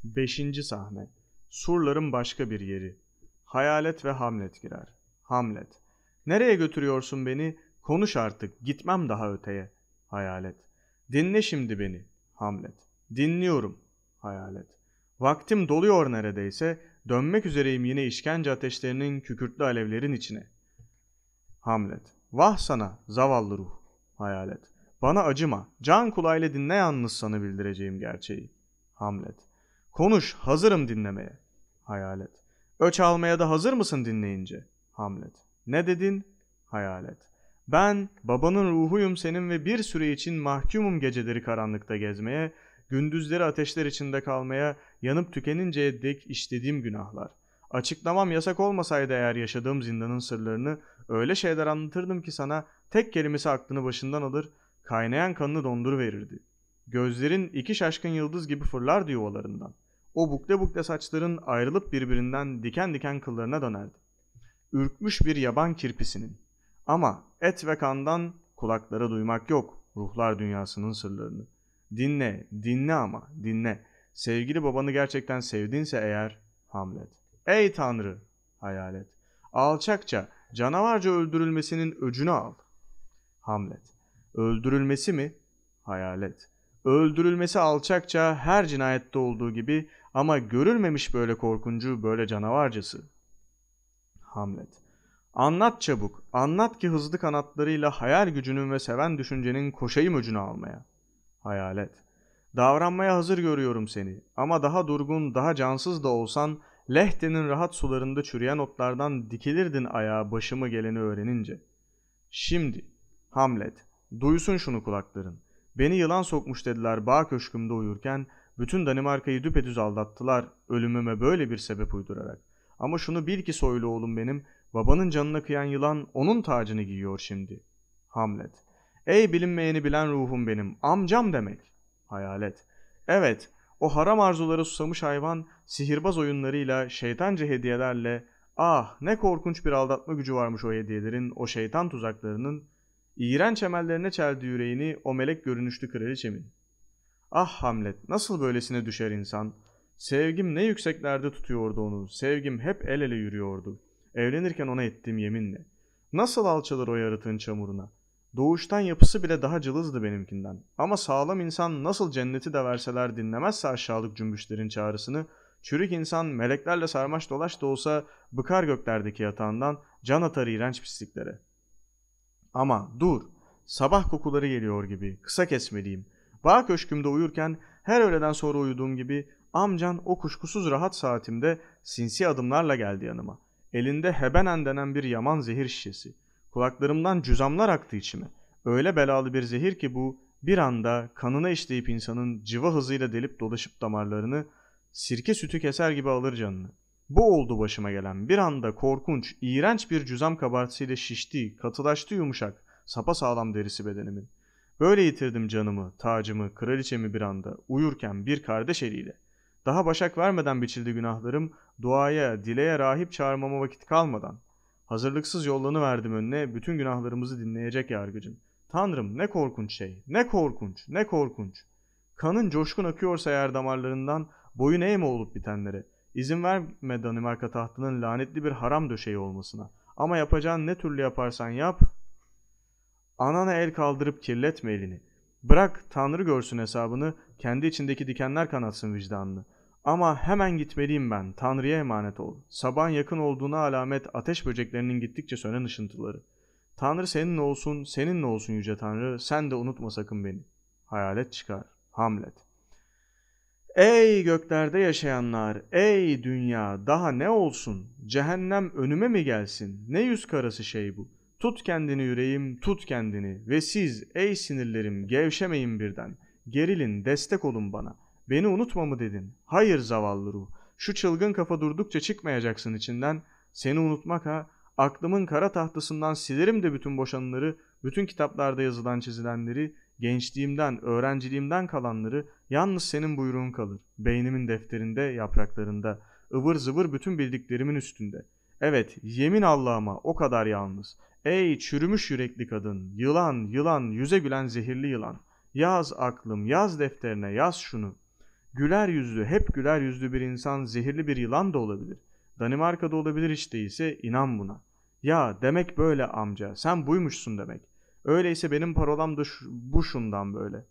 Beşinci sahne. Surların başka bir yeri. Hayalet ve Hamlet girer. Hamlet. Nereye götürüyorsun beni? Konuş artık. Gitmem daha öteye. Hayalet. Dinle şimdi beni. Hamlet. Dinliyorum. Hayalet. Vaktim doluyor neredeyse. Dönmek üzereyim yine işkence ateşlerinin kükürtlü alevlerin içine. Hamlet. Vah sana zavallı ruh. Hayalet. Bana acıma. Can kulağıyla dinle yalnız sana bildireceğim gerçeği. Hamlet. Konuş hazırım dinlemeye. Hayalet. Öç almaya da hazır mısın dinleyince? Hamlet. Ne dedin? Hayalet. Ben babanın ruhuyum senin ve bir süre için mahkumum geceleri karanlıkta gezmeye, gündüzleri ateşler içinde kalmaya, yanıp tükeninceye dek işlediğim günahlar. Açıklamam yasak olmasaydı eğer yaşadığım zindanın sırlarını öyle şeyler anlatırdım ki sana tek kelimesi aklını başından alır, kaynayan kanını dondur verirdi. Gözlerin iki şaşkın yıldız gibi fırlardı yuvalarından. O bukle bukle saçların ayrılıp birbirinden diken diken kıllarına dönerdi ürkmüş bir yaban kirpisinin. Ama et ve kandan kulaklara duymak yok ruhlar dünyasının sırlarını. Dinle, dinle ama dinle. Sevgili babanı gerçekten sevdinse eğer Hamlet. Ey Tanrı! Hayalet. Alçakça, canavarca öldürülmesinin öcünü al. Hamlet. Öldürülmesi mi? Hayalet. Öldürülmesi alçakça her cinayette olduğu gibi ama görülmemiş böyle korkuncu, böyle canavarcası. Hamlet. Anlat çabuk, anlat ki hızlı kanatlarıyla hayal gücünün ve seven düşüncenin koşayım ucuna almaya. Hayalet. Davranmaya hazır görüyorum seni ama daha durgun, daha cansız da olsan Lehte'nin rahat sularında çürüyen otlardan dikilirdin ayağa başımı geleni öğrenince. Şimdi, Hamlet, duysun şunu kulakların. Beni yılan sokmuş dediler bağ köşkümde uyurken, bütün Danimarka'yı düpedüz aldattılar ölümüme böyle bir sebep uydurarak. Ama şunu bil ki soylu oğlum benim, babanın canına kıyan yılan onun tacını giyiyor şimdi. Hamlet. Ey bilinmeyeni bilen ruhum benim, amcam demek. Hayalet. Evet, o haram arzuları susamış hayvan, sihirbaz oyunlarıyla, şeytanca hediyelerle, ah ne korkunç bir aldatma gücü varmış o hediyelerin, o şeytan tuzaklarının, iğrenç emellerine çeldi yüreğini o melek görünüşlü kraliçemin. Ah Hamlet, nasıl böylesine düşer insan? Sevgim ne yükseklerde tutuyordu onu. Sevgim hep el ele yürüyordu. Evlenirken ona ettiğim yeminle. Nasıl alçalır o yaratığın çamuruna? Doğuştan yapısı bile daha cılızdı benimkinden. Ama sağlam insan nasıl cenneti de verseler dinlemezse aşağılık cümbüşlerin çağrısını, çürük insan meleklerle sarmaş dolaş da olsa bıkar göklerdeki yatağından can atar iğrenç pisliklere. Ama dur, sabah kokuları geliyor gibi, kısa kesmeliyim. Bağ köşkümde uyurken her öğleden sonra uyuduğum gibi amcan o kuşkusuz rahat saatimde sinsi adımlarla geldi yanıma. Elinde hebenen denen bir yaman zehir şişesi. Kulaklarımdan cüzamlar aktı içime. Öyle belalı bir zehir ki bu bir anda kanına işleyip insanın cıva hızıyla delip dolaşıp damarlarını sirke sütü keser gibi alır canını. Bu oldu başıma gelen bir anda korkunç, iğrenç bir cüzam kabartısıyla şişti, katılaştı yumuşak, sapa sağlam derisi bedenimin. Böyle yitirdim canımı, tacımı, kraliçemi bir anda, uyurken bir kardeş eliyle.'' Daha başak vermeden biçildi günahlarım, duaya, dileye rahip çağırmama vakit kalmadan. Hazırlıksız yollanı verdim önüne, bütün günahlarımızı dinleyecek yargıcın. Tanrım ne korkunç şey, ne korkunç, ne korkunç. Kanın coşkun akıyorsa yer damarlarından, boyun eğme olup bitenlere. İzin verme Danimarka tahtının lanetli bir haram döşeği olmasına. Ama yapacağın ne türlü yaparsan yap, anana el kaldırıp kirletme elini. Bırak Tanrı görsün hesabını, kendi içindeki dikenler kanatsın vicdanını.'' Ama hemen gitmeliyim ben. Tanrı'ya emanet ol. Sabahın yakın olduğuna alamet ateş böceklerinin gittikçe sönen ışıntıları. Tanrı seninle olsun, seninle olsun Yüce Tanrı. Sen de unutma sakın beni. Hayalet çıkar. Hamlet. Ey göklerde yaşayanlar, ey dünya daha ne olsun? Cehennem önüme mi gelsin? Ne yüz karası şey bu? Tut kendini yüreğim, tut kendini. Ve siz ey sinirlerim gevşemeyin birden. Gerilin, destek olun bana.'' Beni unutma mı dedin? Hayır zavallı ruh. Şu çılgın kafa durdukça çıkmayacaksın içinden. Seni unutmak ha. Aklımın kara tahtasından silerim de bütün boşanları, bütün kitaplarda yazılan çizilenleri, gençliğimden, öğrenciliğimden kalanları yalnız senin buyruğun kalır. Beynimin defterinde, yapraklarında, ıvır zıvır bütün bildiklerimin üstünde. Evet, yemin Allah'ıma o kadar yalnız. Ey çürümüş yürekli kadın, yılan, yılan, yüze gülen zehirli yılan. Yaz aklım, yaz defterine, yaz şunu.'' Güler yüzlü, hep güler yüzlü bir insan zehirli bir yılan da olabilir. Danimarka'da olabilir hiç değilse inan buna. Ya demek böyle amca, sen buymuşsun demek. Öyleyse benim parolam da şu, bu şundan böyle.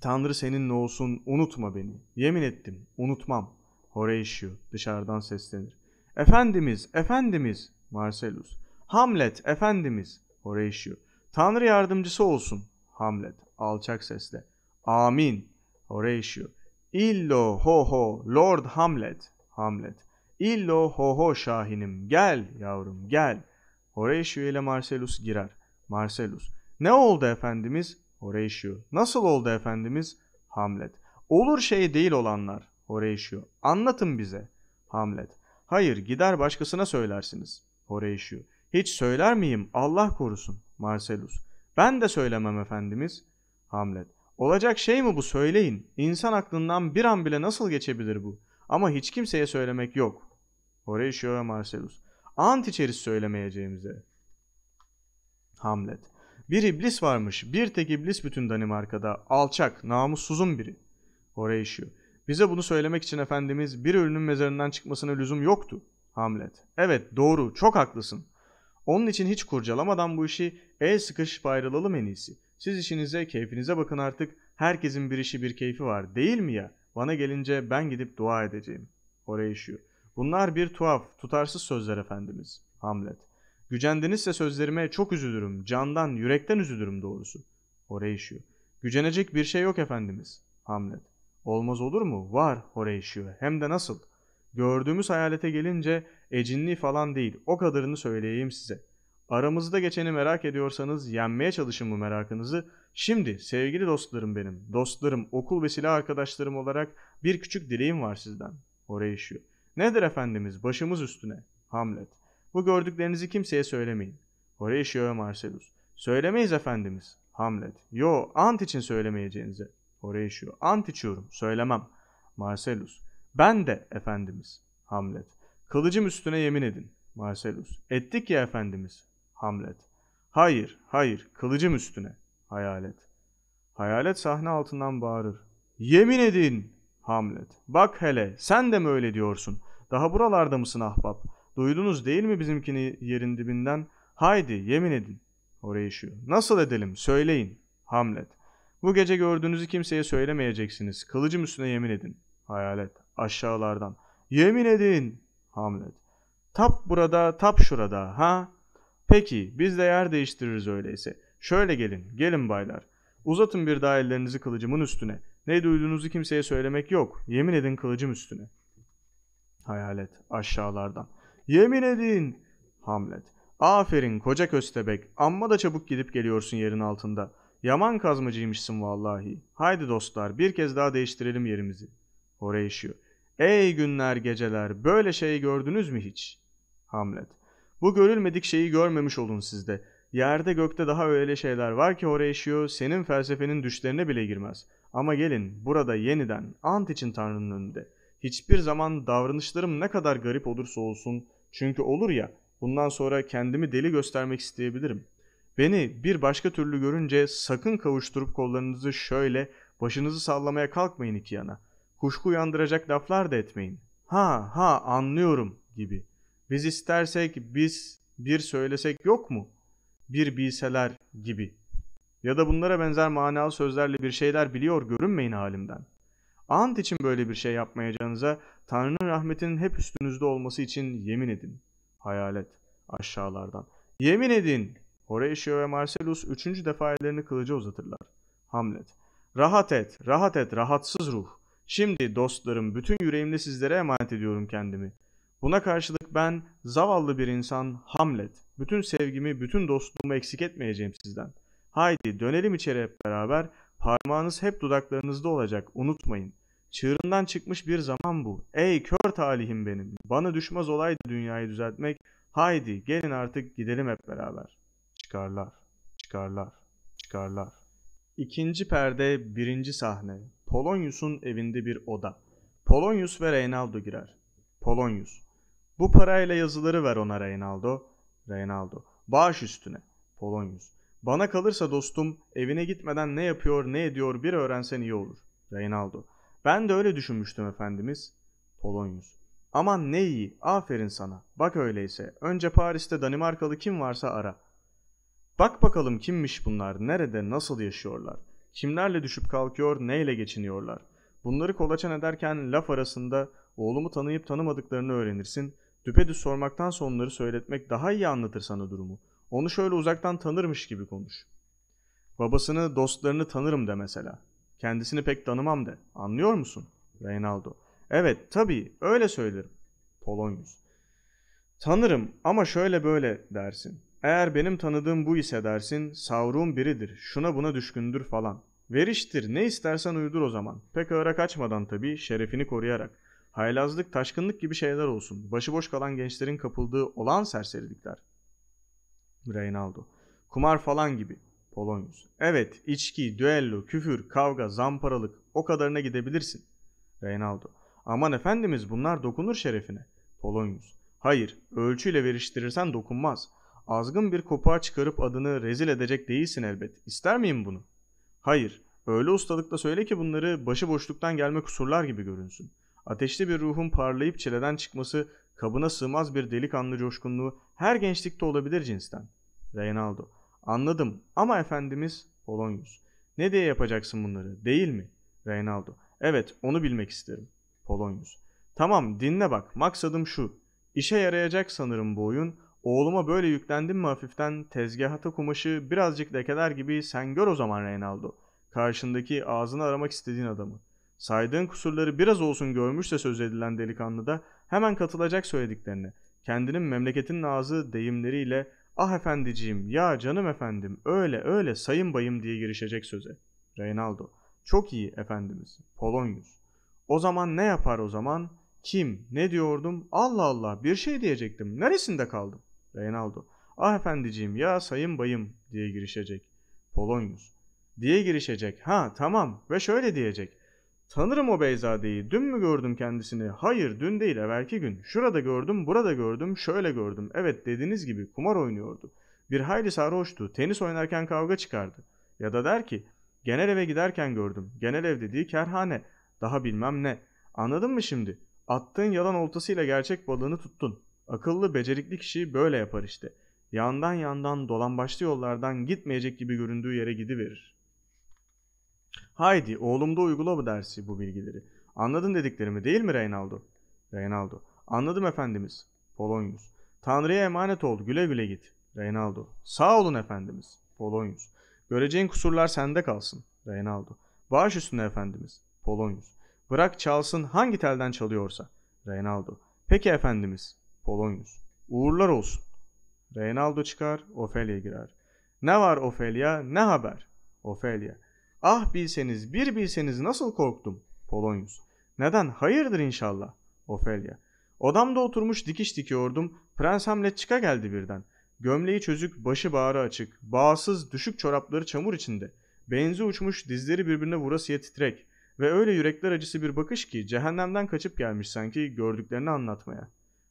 Tanrı seninle olsun, unutma beni. Yemin ettim, unutmam. Horatio dışarıdan seslenir. Efendimiz, efendimiz, Marcellus. Hamlet, efendimiz, Horatio. Tanrı yardımcısı olsun, Hamlet alçak sesle. Amin, Horatio. Illo ho ho Lord Hamlet. Hamlet. Illo ho ho şahinim gel yavrum gel. Horatio ile Marcellus girer. Marcellus. Ne oldu efendimiz? Horatio. Nasıl oldu efendimiz? Hamlet. Olur şey değil olanlar. Horatio. Anlatın bize. Hamlet. Hayır gider başkasına söylersiniz. Horatio. Hiç söyler miyim Allah korusun. Marcellus. Ben de söylemem efendimiz. Hamlet. Olacak şey mi bu söyleyin. İnsan aklından bir an bile nasıl geçebilir bu? Ama hiç kimseye söylemek yok. Horatio ve Marcellus. Ant içeriz söylemeyeceğimize. Hamlet. Bir iblis varmış. Bir tek iblis bütün Danimarka'da. Alçak, namussuzun biri. Horatio. Bize bunu söylemek için Efendimiz bir ölünün mezarından çıkmasına lüzum yoktu. Hamlet. Evet doğru çok haklısın. Onun için hiç kurcalamadan bu işi el sıkışıp ayrılalım en iyisi. Siz işinize, keyfinize bakın artık. Herkesin bir işi bir keyfi var değil mi ya? Bana gelince ben gidip dua edeceğim. Oraya işiyor. Bunlar bir tuhaf, tutarsız sözler efendimiz. Hamlet. Gücendinizse sözlerime çok üzülürüm. Candan, yürekten üzülürüm doğrusu. Oraya işiyor. Gücenecek bir şey yok efendimiz. Hamlet. Olmaz olur mu? Var Oraya işiyor. Hem de nasıl? Gördüğümüz hayalete gelince ecinli falan değil. O kadarını söyleyeyim size. Aramızda geçeni merak ediyorsanız yenmeye çalışın bu merakınızı. Şimdi sevgili dostlarım benim, dostlarım, okul ve silah arkadaşlarım olarak bir küçük dileğim var sizden. Oraya işiyor. Nedir efendimiz? Başımız üstüne. Hamlet. Bu gördüklerinizi kimseye söylemeyin. Oraya işiyor Marcellus. Söylemeyiz efendimiz. Hamlet. Yo, ant için söylemeyeceğinize. Oraya işiyor. Ant içiyorum. Söylemem. Marcellus. Ben de efendimiz. Hamlet. Kılıcım üstüne yemin edin. Marcellus. Ettik ya efendimiz. Hamlet. Hayır, hayır, kılıcım üstüne. Hayalet. Hayalet sahne altından bağırır. Yemin edin. Hamlet. Bak hele, sen de mi öyle diyorsun? Daha buralarda mısın ahbap? Duydunuz değil mi bizimkini yerin dibinden? Haydi yemin edin. Horeyşiyor. Nasıl edelim? Söyleyin. Hamlet. Bu gece gördüğünüzü kimseye söylemeyeceksiniz. Kılıcım üstüne yemin edin. Hayalet. Aşağılardan. Yemin edin. Hamlet. Tap burada, tap şurada. Ha? Peki biz de yer değiştiririz öyleyse. Şöyle gelin, gelin baylar. Uzatın bir daha ellerinizi kılıcımın üstüne. Ne duyduğunuzu kimseye söylemek yok. Yemin edin kılıcım üstüne. Hayalet aşağılardan. Yemin edin. Hamlet. Aferin koca köstebek. Amma da çabuk gidip geliyorsun yerin altında. Yaman kazmacıymışsın vallahi. Haydi dostlar bir kez daha değiştirelim yerimizi. Horatio. Ey günler geceler böyle şey gördünüz mü hiç? Hamlet. Bu görülmedik şeyi görmemiş olun sizde. Yerde gökte daha öyle şeyler var ki oraya senin felsefenin düşlerine bile girmez. Ama gelin burada yeniden ant için Tanrı'nın önünde. Hiçbir zaman davranışlarım ne kadar garip olursa olsun, çünkü olur ya, bundan sonra kendimi deli göstermek isteyebilirim. Beni bir başka türlü görünce sakın kavuşturup kollarınızı şöyle başınızı sallamaya kalkmayın iki yana. Kuşku uyandıracak laflar da etmeyin. Ha ha anlıyorum gibi. Biz istersek biz bir söylesek yok mu? Bir bilseler gibi. Ya da bunlara benzer manalı sözlerle bir şeyler biliyor görünmeyin halimden. Ant için böyle bir şey yapmayacağınıza Tanrı'nın rahmetinin hep üstünüzde olması için yemin edin. Hayalet aşağılardan. Yemin edin. Horatio ve Marcellus üçüncü defa ellerini kılıca uzatırlar. Hamlet. Rahat et, rahat et, rahatsız ruh. Şimdi dostlarım bütün yüreğimle sizlere emanet ediyorum kendimi. Buna karşılık ben zavallı bir insan Hamlet. Bütün sevgimi, bütün dostluğumu eksik etmeyeceğim sizden. Haydi dönelim içeri hep beraber. Parmağınız hep dudaklarınızda olacak. Unutmayın. Çığırından çıkmış bir zaman bu. Ey kör talihim benim. Bana düşmez olaydı dünyayı düzeltmek. Haydi gelin artık gidelim hep beraber. Çıkarlar, çıkarlar, çıkarlar. İkinci perde, birinci sahne. Polonyus'un evinde bir oda. Polonyus ve Reynaldo girer. Polonyus. Bu parayla yazıları ver ona Reynaldo. Reynaldo. Bağış üstüne. Polonyus. Bana kalırsa dostum evine gitmeden ne yapıyor ne ediyor bir öğrensen iyi olur. Reynaldo. Ben de öyle düşünmüştüm efendimiz. Polonyus. Aman ne iyi aferin sana. Bak öyleyse önce Paris'te Danimarkalı kim varsa ara. Bak bakalım kimmiş bunlar, nerede, nasıl yaşıyorlar, kimlerle düşüp kalkıyor, neyle geçiniyorlar. Bunları kolaçan ederken laf arasında oğlumu tanıyıp tanımadıklarını öğrenirsin. Düpedüz sormaktansa onları söyletmek daha iyi anlatır sana durumu. Onu şöyle uzaktan tanırmış gibi konuş. Babasını, dostlarını tanırım de mesela. Kendisini pek tanımam de. Anlıyor musun? Reynaldo. Evet tabii öyle söylerim. Polonyus. Tanırım ama şöyle böyle dersin. Eğer benim tanıdığım bu ise dersin, savrum biridir, şuna buna düşkündür falan. Veriştir, ne istersen uydur o zaman. Pek öğre kaçmadan tabii, şerefini koruyarak haylazlık, taşkınlık gibi şeyler olsun. Başıboş kalan gençlerin kapıldığı olan serserilikler. Reynaldo. Kumar falan gibi. Polonyus. Evet, içki, düello, küfür, kavga, zamparalık o kadarına gidebilirsin. Reynaldo. Aman efendimiz bunlar dokunur şerefine. Polonyus. Hayır, ölçüyle veriştirirsen dokunmaz. Azgın bir kopağa çıkarıp adını rezil edecek değilsin elbet. İster miyim bunu? Hayır, öyle ustalıkla söyle ki bunları başıboşluktan gelme kusurlar gibi görünsün. Ateşli bir ruhun parlayıp çileden çıkması, kabına sığmaz bir delikanlı coşkunluğu her gençlikte olabilir cinsten. Reynaldo. Anladım ama efendimiz Polonyus. Ne diye yapacaksın bunları değil mi? Reynaldo. Evet onu bilmek isterim. Polonyus. Tamam dinle bak maksadım şu. İşe yarayacak sanırım bu oyun. Oğluma böyle yüklendim mi hafiften tezgahata kumaşı birazcık lekeler gibi sen gör o zaman Reynaldo. Karşındaki ağzını aramak istediğin adamı. Saydığın kusurları biraz olsun görmüşse söz edilen delikanlı da hemen katılacak söylediklerine. Kendinin memleketinin ağzı deyimleriyle ah efendiciğim ya canım efendim öyle öyle sayın bayım diye girişecek söze. Reynaldo çok iyi efendimiz Polonyus. O zaman ne yapar o zaman? Kim? Ne diyordum? Allah Allah bir şey diyecektim. Neresinde kaldım? Reynaldo. Ah efendiciğim ya sayın bayım diye girişecek. Polonyus. Diye girişecek. Ha tamam ve şöyle diyecek. Tanırım o Beyzade'yi. Dün mü gördüm kendisini? Hayır dün değil evvelki gün. Şurada gördüm, burada gördüm, şöyle gördüm. Evet dediğiniz gibi kumar oynuyordu. Bir hayli sarhoştu. Tenis oynarken kavga çıkardı. Ya da der ki genel eve giderken gördüm. Genel ev dediği kerhane. Daha bilmem ne. Anladın mı şimdi? Attığın yalan oltasıyla gerçek balığını tuttun. Akıllı, becerikli kişi böyle yapar işte. Yandan yandan dolan başlı yollardan gitmeyecek gibi göründüğü yere gidiverir.'' Haydi oğlumda uygula bu dersi bu bilgileri. Anladın dediklerimi değil mi Reynaldo? Reynaldo. Anladım efendimiz. Polonyus. Tanrı'ya emanet ol güle güle git. Reynaldo. Sağ olun efendimiz. Polonyus. Göreceğin kusurlar sende kalsın. Reynaldo. Bağış üstüne efendimiz. Polonyus. Bırak çalsın hangi telden çalıyorsa. Reynaldo. Peki efendimiz. Polonyus. Uğurlar olsun. Reynaldo çıkar, Ofelia girer. Ne var Ofelia, ne haber? Ofelia. Ah bilseniz bir bilseniz nasıl korktum. Polonyus. Neden? Hayırdır inşallah. Ofelya. Odamda oturmuş dikiş dikiyordum. Prens Hamlet çıka geldi birden. Gömleği çözük, başı bağrı açık. Bağsız, düşük çorapları çamur içinde. Benzi uçmuş, dizleri birbirine vurasıya titrek. Ve öyle yürekler acısı bir bakış ki cehennemden kaçıp gelmiş sanki gördüklerini anlatmaya.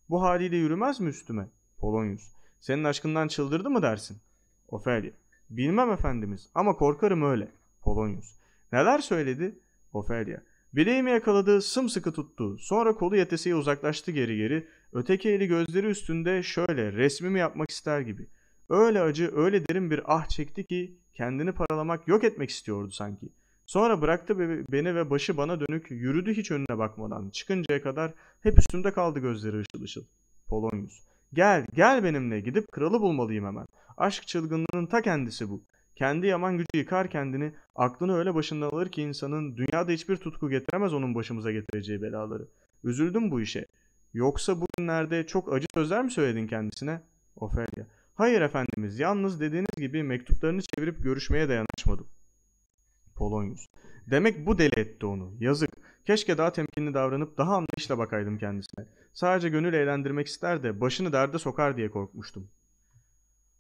Bu haliyle yürümez mi üstüme? Polonyus. Senin aşkından çıldırdı mı dersin? Ofelya. Bilmem efendimiz ama korkarım öyle. Polonyus. Neler söyledi? Ofelia. Bileğimi yakaladı, sımsıkı tuttu. Sonra kolu yetesiye uzaklaştı geri geri. Öteki eli gözleri üstünde şöyle resmimi yapmak ister gibi. Öyle acı, öyle derin bir ah çekti ki kendini paralamak, yok etmek istiyordu sanki. Sonra bıraktı beni ve başı bana dönük yürüdü hiç önüne bakmadan. Çıkıncaya kadar hep üstümde kaldı gözleri ışıl ışıl. Polonius. Gel, gel benimle gidip kralı bulmalıyım hemen. Aşk çılgınlığının ta kendisi bu. Kendi yaman gücü yıkar kendini, aklını öyle başından alır ki insanın dünyada hiçbir tutku getiremez onun başımıza getireceği belaları. Üzüldüm bu işe. Yoksa bugünlerde çok acı sözler mi söyledin kendisine? Ofelya. Hayır efendimiz, yalnız dediğiniz gibi mektuplarını çevirip görüşmeye dayanaşmadım. Polonyus. Demek bu deli etti onu. Yazık. Keşke daha temkinli davranıp daha anlayışla bakaydım kendisine. Sadece gönül eğlendirmek ister de başını derde sokar diye korkmuştum.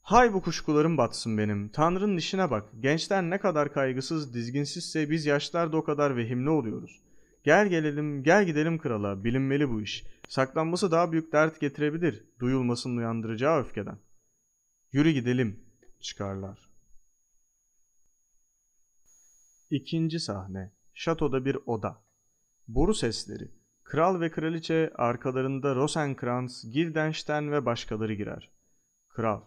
Hay bu kuşkularım batsın benim. Tanrı'nın işine bak. Gençler ne kadar kaygısız, dizginsizse biz yaşlar da o kadar vehimli oluyoruz. Gel gelelim, gel gidelim krala. Bilinmeli bu iş. Saklanması daha büyük dert getirebilir. Duyulmasın uyandıracağı öfkeden. Yürü gidelim. Çıkarlar. İkinci sahne. Şatoda bir oda. Boru sesleri. Kral ve kraliçe arkalarında Rosenkrantz, Gildenstern ve başkaları girer. Kral.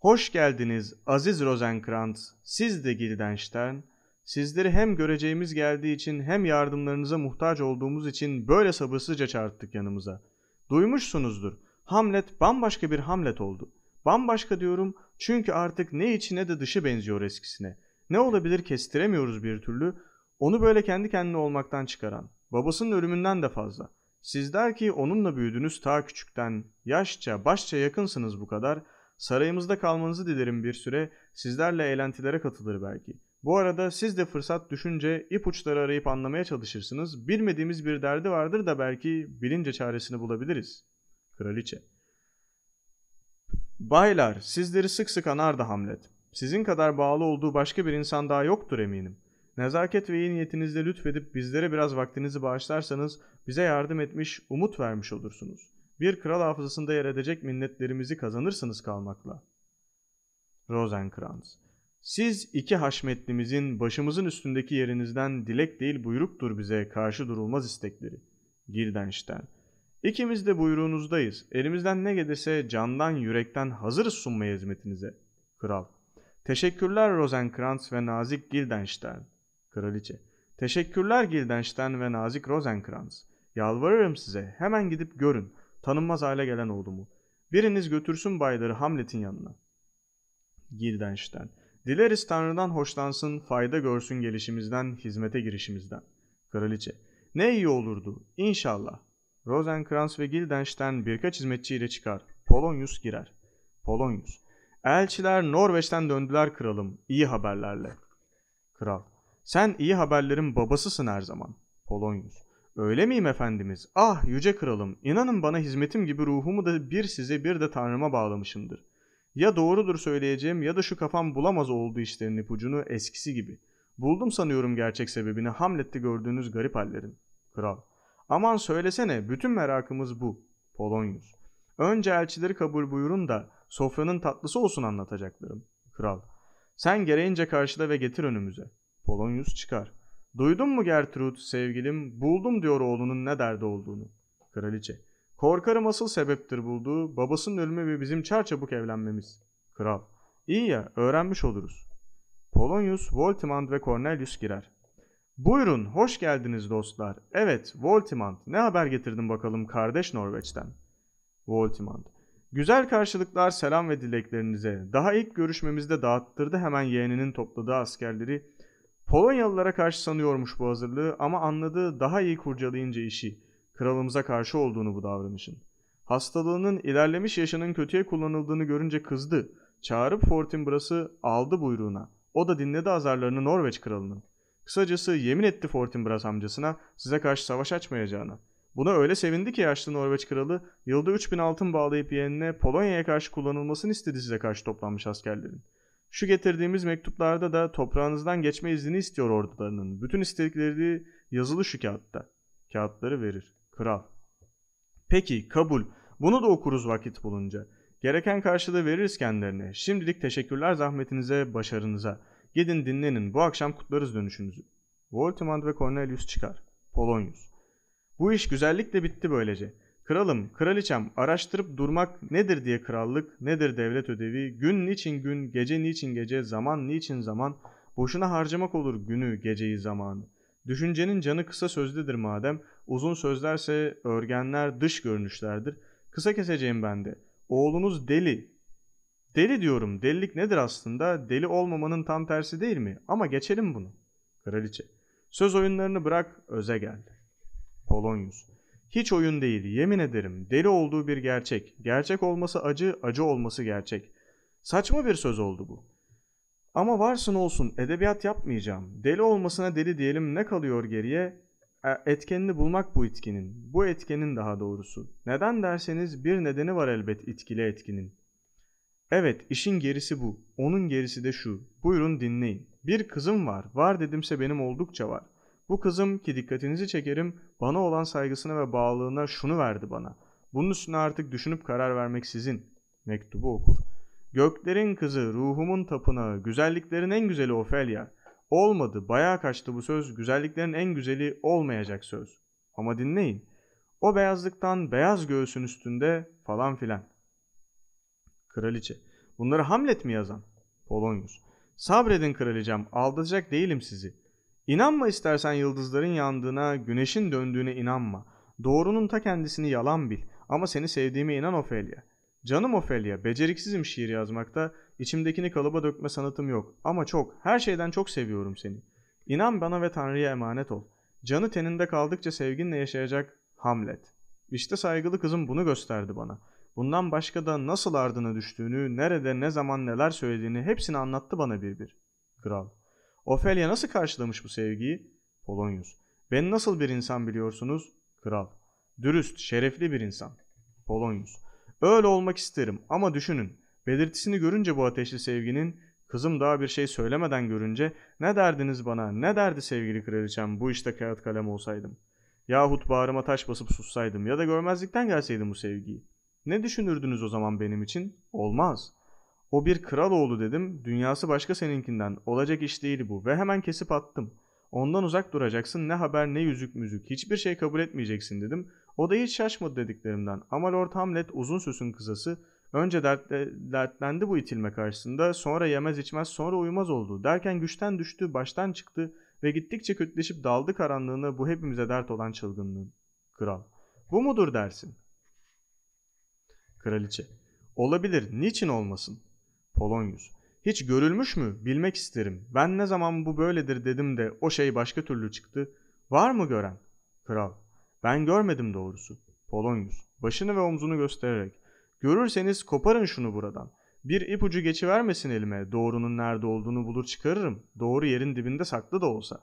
Hoş geldiniz Aziz Rosenkrantz, siz de Gildenstern. Sizleri hem göreceğimiz geldiği için hem yardımlarınıza muhtaç olduğumuz için böyle sabırsızca çağırttık yanımıza. Duymuşsunuzdur. Hamlet bambaşka bir Hamlet oldu. Bambaşka diyorum çünkü artık ne içine de dışı benziyor eskisine. Ne olabilir kestiremiyoruz bir türlü. Onu böyle kendi kendine olmaktan çıkaran. Babasının ölümünden de fazla. Sizler ki onunla büyüdünüz ta küçükten, yaşça, başça yakınsınız bu kadar.'' Sarayımızda kalmanızı dilerim bir süre, sizlerle eğlentilere katılır belki. Bu arada siz de fırsat düşünce ipuçları arayıp anlamaya çalışırsınız. Bilmediğimiz bir derdi vardır da belki bilince çaresini bulabiliriz. Kraliçe. Baylar, sizleri sık sık anardı Hamlet. Sizin kadar bağlı olduğu başka bir insan daha yoktur eminim. Nezaket ve iyi niyetinizle lütfedip bizlere biraz vaktinizi bağışlarsanız bize yardım etmiş, umut vermiş olursunuz bir kral hafızasında yer edecek minnetlerimizi kazanırsınız kalmakla. Rosenkrantz siz iki haşmetlimizin başımızın üstündeki yerinizden dilek değil buyruktur bize karşı durulmaz istekleri. Gildenstern. İkimiz de buyruğunuzdayız. Elimizden ne gelirse candan yürekten hazırız sunmaya hizmetinize. Kral. Teşekkürler Rosenkrantz ve Nazik Gildenstern. Kraliçe. Teşekkürler Gildenstern ve Nazik Rosenkrantz. Yalvarırım size hemen gidip görün tanınmaz hale gelen oğlumu. Biriniz götürsün bayları Hamlet'in yanına. Gildenş'ten. Dileriz Tanrı'dan hoşlansın, fayda görsün gelişimizden, hizmete girişimizden. Kraliçe. Ne iyi olurdu. İnşallah. Rosenkrantz ve Gildenş'ten birkaç hizmetçiyle çıkar. Polonius girer. Polonius. Elçiler Norveç'ten döndüler kralım. iyi haberlerle. Kral. Sen iyi haberlerin babasısın her zaman. Polonius. Öyle miyim efendimiz? Ah yüce kralım, inanın bana hizmetim gibi ruhumu da bir size bir de tanrıma bağlamışımdır. Ya doğrudur söyleyeceğim ya da şu kafam bulamaz oldu işlerin ipucunu eskisi gibi. Buldum sanıyorum gerçek sebebini Hamlet'te gördüğünüz garip hallerin. Kral. Aman söylesene bütün merakımız bu. Polonyus. Önce elçileri kabul buyurun da sofranın tatlısı olsun anlatacaklarım. Kral. Sen gereğince karşıla ve getir önümüze. Polonyus çıkar. Duydun mu Gertrude sevgilim buldum diyor oğlunun ne derdi olduğunu. Kraliçe. Korkarım asıl sebeptir bulduğu babasının ölümü ve bizim çarçabuk evlenmemiz. Kral. İyi ya öğrenmiş oluruz. Polonius, Voltimand ve Cornelius girer. Buyurun, hoş geldiniz dostlar. Evet, Voltimand, ne haber getirdin bakalım kardeş Norveç'ten? Voltimand, güzel karşılıklar, selam ve dileklerinize. Daha ilk görüşmemizde dağıttırdı hemen yeğeninin topladığı askerleri Polonyalılara karşı sanıyormuş bu hazırlığı ama anladığı daha iyi kurcalayınca işi, kralımıza karşı olduğunu bu davranışın. Hastalığının ilerlemiş yaşının kötüye kullanıldığını görünce kızdı. Çağırıp Fortinbras'ı aldı buyruğuna. O da dinledi azarlarını Norveç kralının. Kısacası yemin etti Fortinbras amcasına size karşı savaş açmayacağına. Buna öyle sevindi ki yaşlı Norveç kralı yılda 3000 altın bağlayıp yeğenine Polonya'ya karşı kullanılmasını istedi size karşı toplanmış askerlerin. Şu getirdiğimiz mektuplarda da toprağınızdan geçme izni istiyor ordularının. Bütün istedikleri yazılı şu kağıtta. Kağıtları verir. Kral. Peki kabul. Bunu da okuruz vakit bulunca. Gereken karşılığı veririz kendilerine. Şimdilik teşekkürler zahmetinize, başarınıza. Gidin dinlenin. Bu akşam kutlarız dönüşünüzü. Voltimand ve Cornelius çıkar. Polonius. Bu iş güzellikle bitti böylece. Kralım, kraliçem araştırıp durmak nedir diye krallık, nedir devlet ödevi, gün niçin gün, gece niçin gece, zaman niçin zaman, boşuna harcamak olur günü, geceyi, zamanı. Düşüncenin canı kısa sözlüdür madem, uzun sözlerse örgenler dış görünüşlerdir. Kısa keseceğim ben de. Oğlunuz deli. Deli diyorum, delilik nedir aslında? Deli olmamanın tam tersi değil mi? Ama geçelim bunu. Kraliçe. Söz oyunlarını bırak, öze gel. Polonyus. Hiç oyun değil, yemin ederim. Deli olduğu bir gerçek. Gerçek olması acı, acı olması gerçek. Saçma bir söz oldu bu. Ama varsın olsun edebiyat yapmayacağım. Deli olmasına deli diyelim ne kalıyor geriye? E, etkenini bulmak bu itkinin. Bu etkenin daha doğrusu. Neden derseniz bir nedeni var elbet itkili etkinin. Evet işin gerisi bu. Onun gerisi de şu. Buyurun dinleyin. Bir kızım var. Var dedimse benim oldukça var.'' Bu kızım ki dikkatinizi çekerim bana olan saygısına ve bağlılığına şunu verdi bana. Bunun üstüne artık düşünüp karar vermek sizin. Mektubu okur. Göklerin kızı, ruhumun tapınağı, güzelliklerin en güzeli Ofelya. Olmadı, bayağı kaçtı bu söz, güzelliklerin en güzeli olmayacak söz. Ama dinleyin. O beyazlıktan beyaz göğsün üstünde falan filan. Kraliçe. Bunları Hamlet mi yazan? Polonyus. Sabredin kraliçem, aldatacak değilim sizi. İnanma istersen yıldızların yandığına, güneşin döndüğüne inanma. Doğrunun ta kendisini yalan bil. Ama seni sevdiğime inan Ofelia. Canım Ofelia, beceriksizim şiir yazmakta. İçimdekini kalıba dökme sanatım yok. Ama çok, her şeyden çok seviyorum seni. İnan bana ve Tanrı'ya emanet ol. Canı teninde kaldıkça sevginle yaşayacak Hamlet. İşte saygılı kızım bunu gösterdi bana. Bundan başka da nasıl ardına düştüğünü, nerede, ne zaman neler söylediğini hepsini anlattı bana bir bir. Kral. Ophelia nasıl karşılamış bu sevgiyi? Polonius. Ben nasıl bir insan biliyorsunuz? Kral. Dürüst, şerefli bir insan. Polonius. Öyle olmak isterim ama düşünün. Belirtisini görünce bu ateşli sevginin, kızım daha bir şey söylemeden görünce ne derdiniz bana, ne derdi sevgili kraliçem bu işte kağıt kalem olsaydım. Yahut bağrıma taş basıp sussaydım ya da görmezlikten gelseydim bu sevgiyi. Ne düşünürdünüz o zaman benim için? Olmaz. O bir kral oğlu dedim, dünyası başka seninkinden, olacak iş değil bu ve hemen kesip attım. Ondan uzak duracaksın, ne haber ne yüzük müzük, hiçbir şey kabul etmeyeceksin dedim. O da hiç şaşmadı dediklerimden ama Lord Hamlet uzun süsün kızası. önce dertle, dertlendi bu itilme karşısında, sonra yemez içmez sonra uyumaz oldu. Derken güçten düştü, baştan çıktı ve gittikçe kötüleşip daldı karanlığına bu hepimize dert olan çılgınlığın. Kral, bu mudur dersin? Kraliçe, olabilir, niçin olmasın? Polonyus. Hiç görülmüş mü? Bilmek isterim. Ben ne zaman bu böyledir dedim de o şey başka türlü çıktı. Var mı gören? Kral. Ben görmedim doğrusu. Polonyus. Başını ve omzunu göstererek. Görürseniz koparın şunu buradan. Bir ipucu vermesin elime. Doğrunun nerede olduğunu bulur çıkarırım. Doğru yerin dibinde saklı da olsa.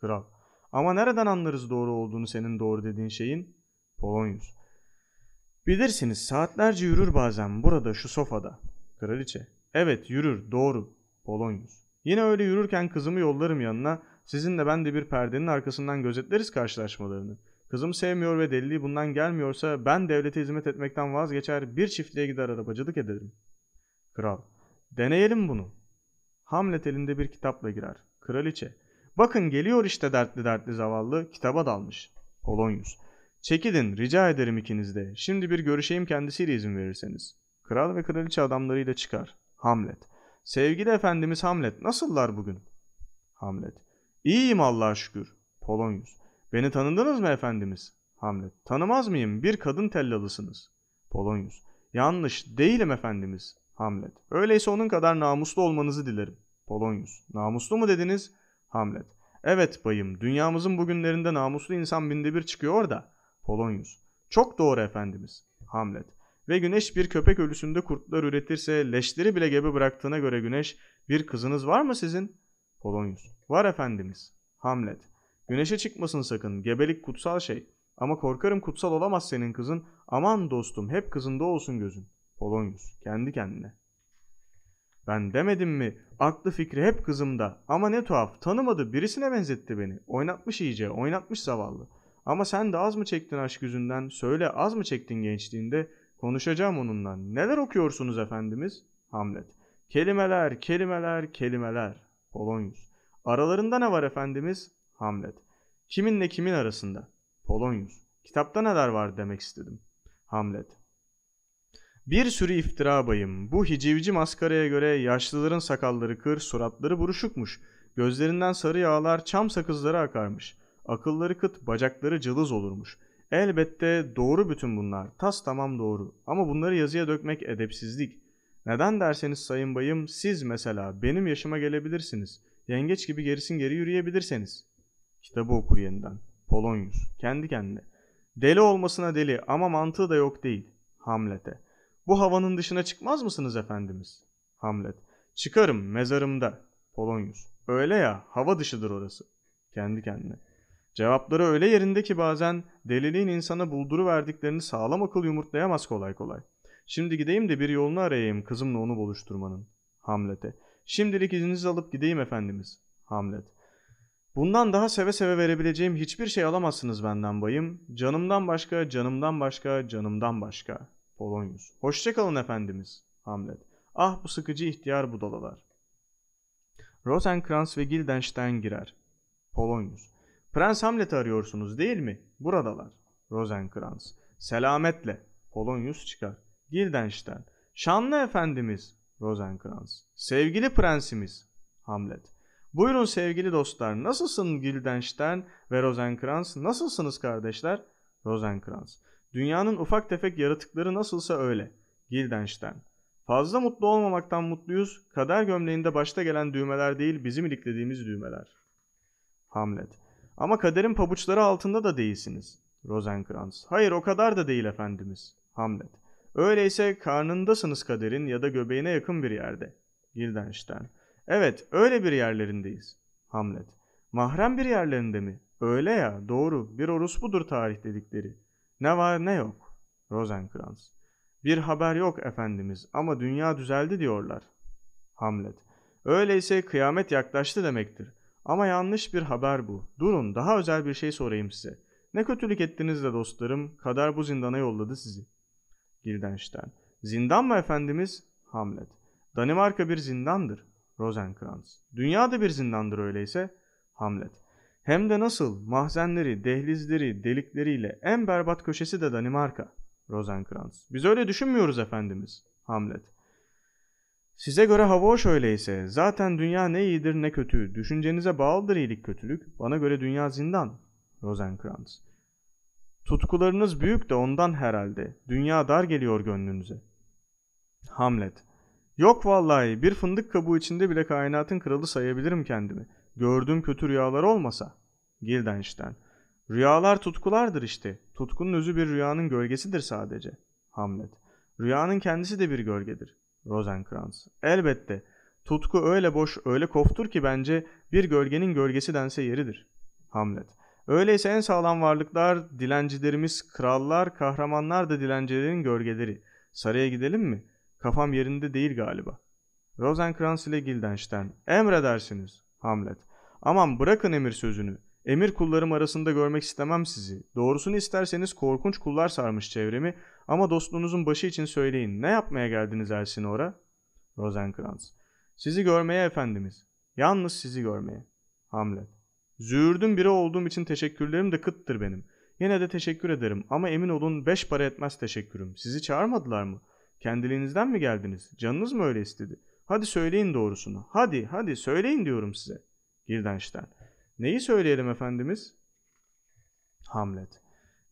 Kral. Ama nereden anlarız doğru olduğunu senin doğru dediğin şeyin? Polonyus. Bilirsiniz saatlerce yürür bazen burada şu sofada. Kraliçe. Evet yürür doğru. Polonyus. Yine öyle yürürken kızımı yollarım yanına. Sizinle ben de bir perdenin arkasından gözetleriz karşılaşmalarını. Kızım sevmiyor ve deliliği bundan gelmiyorsa ben devlete hizmet etmekten vazgeçer bir çiftliğe gider arabacılık ederim. Kral. Deneyelim bunu. Hamlet elinde bir kitapla girer. Kraliçe. Bakın geliyor işte dertli dertli zavallı kitaba dalmış. Polonyus. Çekilin rica ederim ikiniz de. Şimdi bir görüşeyim kendisiyle izin verirseniz. Kral ve kraliçe adamlarıyla çıkar. Hamlet. Sevgili efendimiz Hamlet, nasıllar bugün? Hamlet. İyiyim Allah'a şükür. Polonius. Beni tanıdınız mı efendimiz? Hamlet. Tanımaz mıyım? Bir kadın tellalısınız. Polonius. Yanlış, değilim efendimiz. Hamlet. Öyleyse onun kadar namuslu olmanızı dilerim. Polonius. Namuslu mu dediniz? Hamlet. Evet bayım, dünyamızın bugünlerinde namuslu insan binde bir çıkıyor da. Polonius. Çok doğru efendimiz. Hamlet. Ve güneş bir köpek ölüsünde kurtlar üretirse leşleri bile gebe bıraktığına göre güneş bir kızınız var mı sizin? Polonius? Var efendimiz. Hamlet. Güneşe çıkmasın sakın. Gebelik kutsal şey. Ama korkarım kutsal olamaz senin kızın. Aman dostum hep kızında olsun gözün. Polonius Kendi kendine. Ben demedim mi? Aklı fikri hep kızımda. Ama ne tuhaf. Tanımadı. Birisine benzetti beni. Oynatmış iyice. Oynatmış zavallı. Ama sen de az mı çektin aşk yüzünden? Söyle az mı çektin gençliğinde? Konuşacağım onunla. Neler okuyorsunuz efendimiz? Hamlet. Kelimeler, kelimeler, kelimeler. Polonyus. Aralarında ne var efendimiz? Hamlet. Kiminle kimin arasında? Polonyus. Kitapta neler var demek istedim. Hamlet. Bir sürü iftira bayım. Bu hicivci maskaraya göre yaşlıların sakalları kır, suratları buruşukmuş. Gözlerinden sarı yağlar çam sakızları akarmış. Akılları kıt, bacakları cılız olurmuş. Elbette doğru bütün bunlar. Tas tamam doğru. Ama bunları yazıya dökmek edepsizlik. Neden derseniz sayın bayım siz mesela benim yaşıma gelebilirsiniz. Yengeç gibi gerisin geri yürüyebilirseniz. Kitabı okur yeniden. Polonyus. Kendi kendine. Deli olmasına deli ama mantığı da yok değil. Hamlet'e. Bu havanın dışına çıkmaz mısınız efendimiz? Hamlet. Çıkarım mezarımda. Polonyus. Öyle ya hava dışıdır orası. Kendi kendine. Cevapları öyle yerinde ki bazen deliliğin insana bulduru verdiklerini sağlam akıl yumurtlayamaz kolay kolay. Şimdi gideyim de bir yolunu arayayım kızımla onu buluşturmanın. Hamlet'e. Şimdilik izninizi alıp gideyim efendimiz. Hamlet. Bundan daha seve seve verebileceğim hiçbir şey alamazsınız benden bayım. Canımdan başka, canımdan başka, canımdan başka. Polonyus. Hoşçakalın efendimiz. Hamlet. Ah bu sıkıcı ihtiyar budalalar. Rosenkrantz ve Gildenstein girer. Polonyus. Prens Hamlet'i arıyorsunuz değil mi? Buradalar. Rosenkrantz. Selametle. Polonius çıkar. Gildenstern. Şanlı efendimiz. Rosenkrantz. Sevgili prensimiz. Hamlet. Buyurun sevgili dostlar. Nasılsın Gildenstern ve Rosenkrantz? Nasılsınız kardeşler? Rosenkrantz. Dünyanın ufak tefek yaratıkları nasılsa öyle. Gildenstern. Fazla mutlu olmamaktan mutluyuz. Kader gömleğinde başta gelen düğmeler değil bizim iliklediğimiz düğmeler. Hamlet. Ama kaderin pabuçları altında da değilsiniz. Rosenkrantz. Hayır o kadar da değil efendimiz. Hamlet. Öyleyse karnındasınız kaderin ya da göbeğine yakın bir yerde. Gildenstern. Evet öyle bir yerlerindeyiz. Hamlet. Mahrem bir yerlerinde mi? Öyle ya doğru bir Orus budur tarih dedikleri. Ne var ne yok. Rosenkrantz. Bir haber yok efendimiz ama dünya düzeldi diyorlar. Hamlet. Öyleyse kıyamet yaklaştı demektir. Ama yanlış bir haber bu. Durun daha özel bir şey sorayım size. Ne kötülük ettiniz de dostlarım. Kader bu zindana yolladı sizi. Gildenstern. Zindan mı efendimiz? Hamlet. Danimarka bir zindandır. Rosenkrantz. da bir zindandır öyleyse. Hamlet. Hem de nasıl mahzenleri, dehlizleri, delikleriyle en berbat köşesi de Danimarka. Rosenkrantz. Biz öyle düşünmüyoruz efendimiz. Hamlet. Size göre hava hoş öyleyse, zaten dünya ne iyidir ne kötü, düşüncenize bağlıdır iyilik kötülük, bana göre dünya zindan. Rosenkrantz. Tutkularınız büyük de ondan herhalde, dünya dar geliyor gönlünüze. Hamlet. Yok vallahi bir fındık kabuğu içinde bile kainatın kralı sayabilirim kendimi. Gördüğüm kötü rüyalar olmasa. Gildenstein. Rüyalar tutkulardır işte. Tutkunun özü bir rüyanın gölgesidir sadece. Hamlet. Rüyanın kendisi de bir gölgedir. Rosenkrantz. Elbette tutku öyle boş öyle koftur ki bence bir gölgenin gölgesi dense yeridir. Hamlet. Öyleyse en sağlam varlıklar dilencilerimiz, krallar, kahramanlar da dilencilerin gölgeleri. Saraya gidelim mi? Kafam yerinde değil galiba. Rosenkrantz ile Guildenstern. Emredersiniz. Hamlet. Aman bırakın emir sözünü. Emir kullarım arasında görmek istemem sizi. Doğrusunu isterseniz korkunç kullar sarmış çevremi ama dostluğunuzun başı için söyleyin. Ne yapmaya geldiniz Elsinor'a? Rosencrantz. Sizi görmeye efendimiz. Yalnız sizi görmeye. Hamlet. Züğürdün biri olduğum için teşekkürlerim de kıttır benim. Yine de teşekkür ederim ama emin olun beş para etmez teşekkürüm. Sizi çağırmadılar mı? Kendiliğinizden mi geldiniz? Canınız mı öyle istedi? Hadi söyleyin doğrusunu. Hadi hadi söyleyin diyorum size. Girdenşten. Neyi söyleyelim efendimiz? Hamlet.